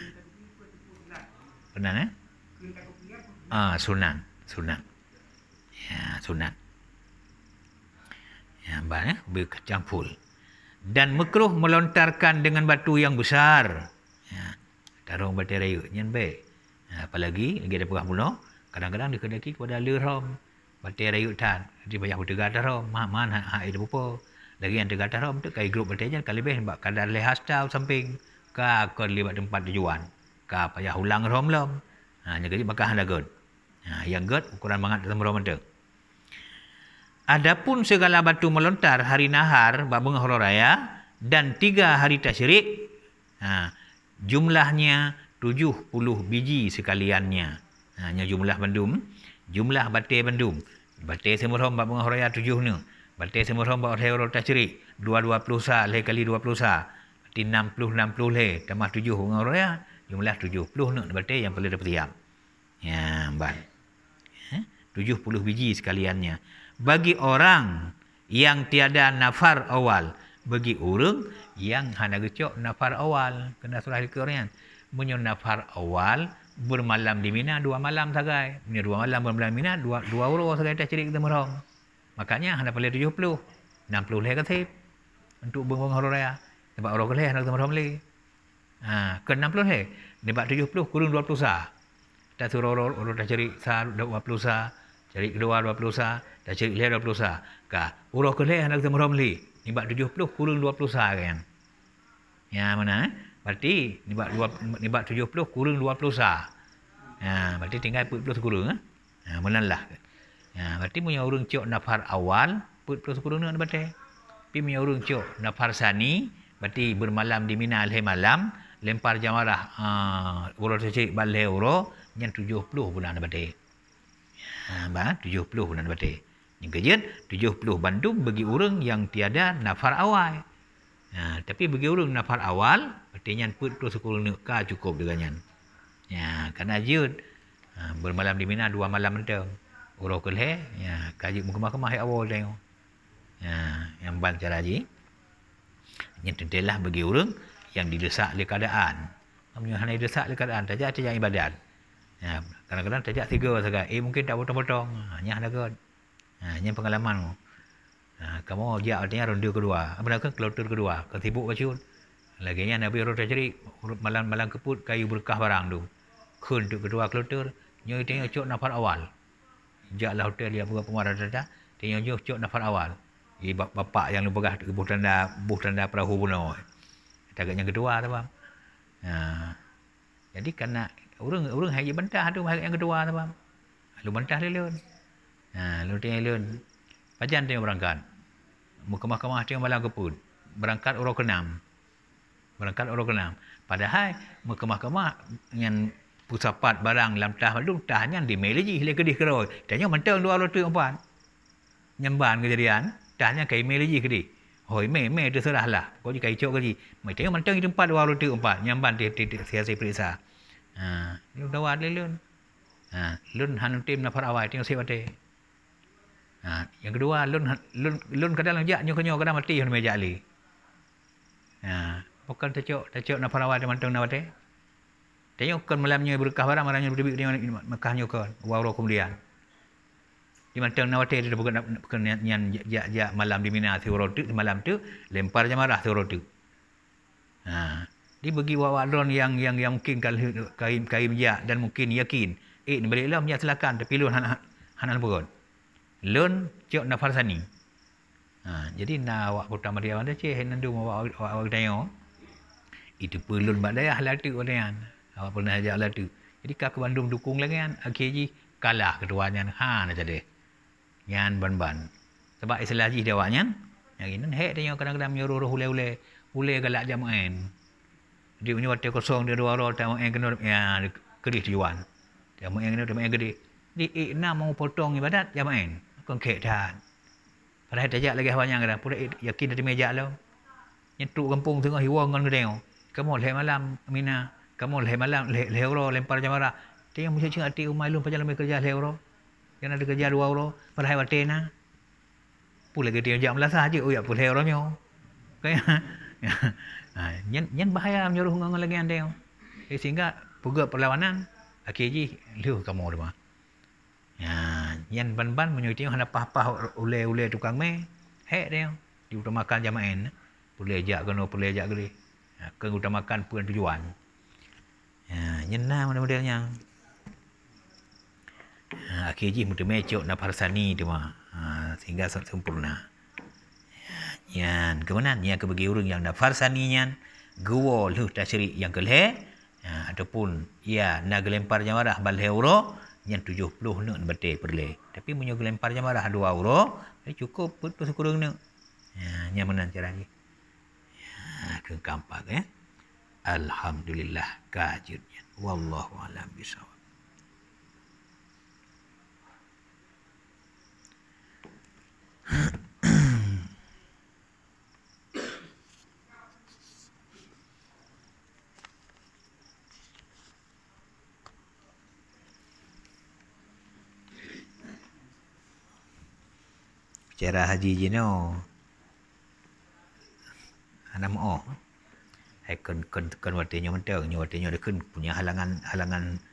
pernah eh ha, sunan sunan ya sunan ya bah eh ubi kacang pul dan mekruh melontarkan dengan batu yang besar. Ya. Tarung batu raya nyen baik. Ya, apalagi lagi ada perang bunuh, kadang-kadang dikendaki kepada lerom batu raya tan. Jadi banyak bertegak tarung, mana hak itu apa. Lagi yang tegak tarung itu kai grup batu jangan kali baik kadar leh hastau samping ka ke lewat tempat tujuan. Ka payah ulang rom lom. Ha jadi bakah lagun. Ha yang god ukuran banget dalam rom itu. Adapun segala batu melontar hari nahar babung hari dan tiga hari tasyrik ha, jumlahnya puluh biji sekaliannya. Ha, jumlah bandum. Jumlah batu bandum. Batu semua orang babung hari tujuh ni. Batu semua orang babung hari tasyrik. Dua dua puluh sa leh kali dua puluh sa, Berarti enam puluh enam puluh leh. Tambah tujuh babung hari Jumlah tujuh puluh ni batu yang perlu dapat tiap. Ya, mbak. Eh, tujuh puluh biji sekaliannya bagi orang yang tiada nafar awal bagi orang yang hana gecok nafar awal kena surah al-qur'an munyo nafar awal bermalam di mina dua malam sagai ni dua malam bermalam di mina dua dua orang sagai tak cerik kita merong makanya hana pale 70 60 leh ke tip untuk bengong hari raya sebab orang kelih hana kita merong leh ha ke 60 leh ni bab 70 kurung 20 sa tak suruh orang dah tak cerik sa 20 sa cerik kedua 20 sa dah cari leh 20 sa ka uruh ke leh anak temurom li ni bak 70 kurung 20 sa kan ya mana eh? berarti ni bak 2 ni bak 70 kurung 20 sa ya berarti tinggal 40 kurung ah eh? ya menan lah ya berarti punya urung cok nafar awal 40 kurung nak berarti pi punya urung cok nafar sani berarti bermalam di mina leh malam lempar jamarah ah uh, uruh cari balai uruh yang 70 bulan berarti ha ba 70 bulan berarti yang kejian, puluh bandung bagi orang yang tiada nafar awal. Ha, tapi bagi orang nafar awal, artinya put tu sekolah ni ka cukup dengannya. Ya, karena jid, ha, bermalam di Mina dua malam itu. Orang kelih, ya, kaji muka mahkamah yang awal tengok. Ya, yang bantah lagi. Yang tentulah lah bagi orang yang didesak oleh keadaan. Yang hanya didesak oleh keadaan, tajak-tajak ibadat. Ya, kadang-kadang tajak tiga sekarang. Eh, mungkin tak potong-potong. Hanya ada kot. Ke- ha, yang pengalaman kamu ha, kamu dia artinya ronde kedua apa kan kloter kedua ke tibuk baju lagi yang nabi rotah jadi malam malam keput kayu berkah barang tu kun tu kedua kloter nyoi tengok cok nafar awal jak lah hotel dia berapa marah dadah tengok jo cok nafar awal i eh, bapak yang lu berah buh tanda buh tanda perahu bunau tagaknya kedua tu bang ha. jadi kena orang orang haji bentah tu yang kedua tu bang lu bentah dia Ha, lalu tengah elun. Pajan tengah berangkat. Muka mahkamah tengah malam keput. Berangkat orang ke-6. Berangkat orang ke-6. Padahal muka mahkamah yang pusapat barang dalam tah itu tah yang di meleji hilang kedih keroy. Tanya mentang dua orang tu empat. Nyemban kejadian. Tah yang kai meleji kedih. Hoi me me terserah lah. Kau jika icok kaji. Mai tengok mentang di tempat dua orang tu empat. Nyemban dia dia periksa. Ha, lu dawat lelun. Ha, lun hanun tim nafar awal tengok siapa dia. Ha, yang kedua, lun lun lun kadang lun jak nyokonyo kadang mati hun meja ali. Ha, bukan tercok tercok na parawat de mantung na bate. Tanya kon malamnya berkah barang maranya berdebik dengan Mekah nyokon. Wa ro kemudian. Di mantung na bate de bukan bukan nyan jak jak malam di Mina Thurot malam tu lempar jamarah Thurot. Ha, di bagi wa don yang yang yang mungkin kain kain jak dan mungkin yakin. Eh, ni baliklah menyatakan tapi lu hanan hanan hana, hana, Lun cik na farsani ha jadi na awak putar maria anda cik hendu mau awak awak tanya itu perlu bad daya halatu orang awak pernah ajar halatu jadi kak bandung dukung lagi kan akhir ah, kalah kedua nyan ha na jadi nyan ban-ban sebab istilah ji dia awaknya yang ini hek tanya kadang-kadang nyuruh roh ule-ule ule galak jamuan Jadi punya waktu kosong dia dua orang tamu yang kena ya kerih tujuan tamu yang kena tamu yang gede di ikna eh, mau potong ibadat jamuan ya, Kongkek tahan. Pada hati ajak lagi banyak kadang. Pula yakin dari meja lah. Nyetuk kampung tengah hiwa kan dengan kereng. Kamu leh malam, Amina. Kamu leh malam, leh leh uro, lempar jamara. Tengah musuh cengak tiu malu, pada lama kerja leh uro. Yang ada kerja dua uro. Pada hai watin lah. Pula kerja jam lah sahaja. Oh ya, pula leh uro Yang bahaya menyuruh dengan lagi anda. Eh, sehingga, pergi perlawanan. Akhirnya, leh kamu rumah. Ha, ya, yan ban-ban menyuruh tengok ada pah apa ulai-ulai tukang mai. Hek dia. makan jamaen. Boleh ajak kena, boleh ajak gerih. Ha, ya, Kena makan pun tujuan. Ha, ya, yan model-model yang. Ha, akhir je muda mecok nak parasani tu mah. Ha, sehingga sempurna. Yan kemenan yang kebagi orang yang dah farsani yan gua lu lah tasri yang kelih ha, ataupun ya nak gelempar jamarah balhe uro yang tujuh puluh nak betul perle tapi munyo gelempar je marah dua euro tapi cukup putus kurung nak ya nya menang cara ni ya ke kampak eh alhamdulillah kajirnya wallahu alam bisawab Huh? Cara haji je no. Oh. Ah, nama oh. Ikon-ikon eh, tekan wartinya mentang. Ini wartinya ada kan punya halangan-halangan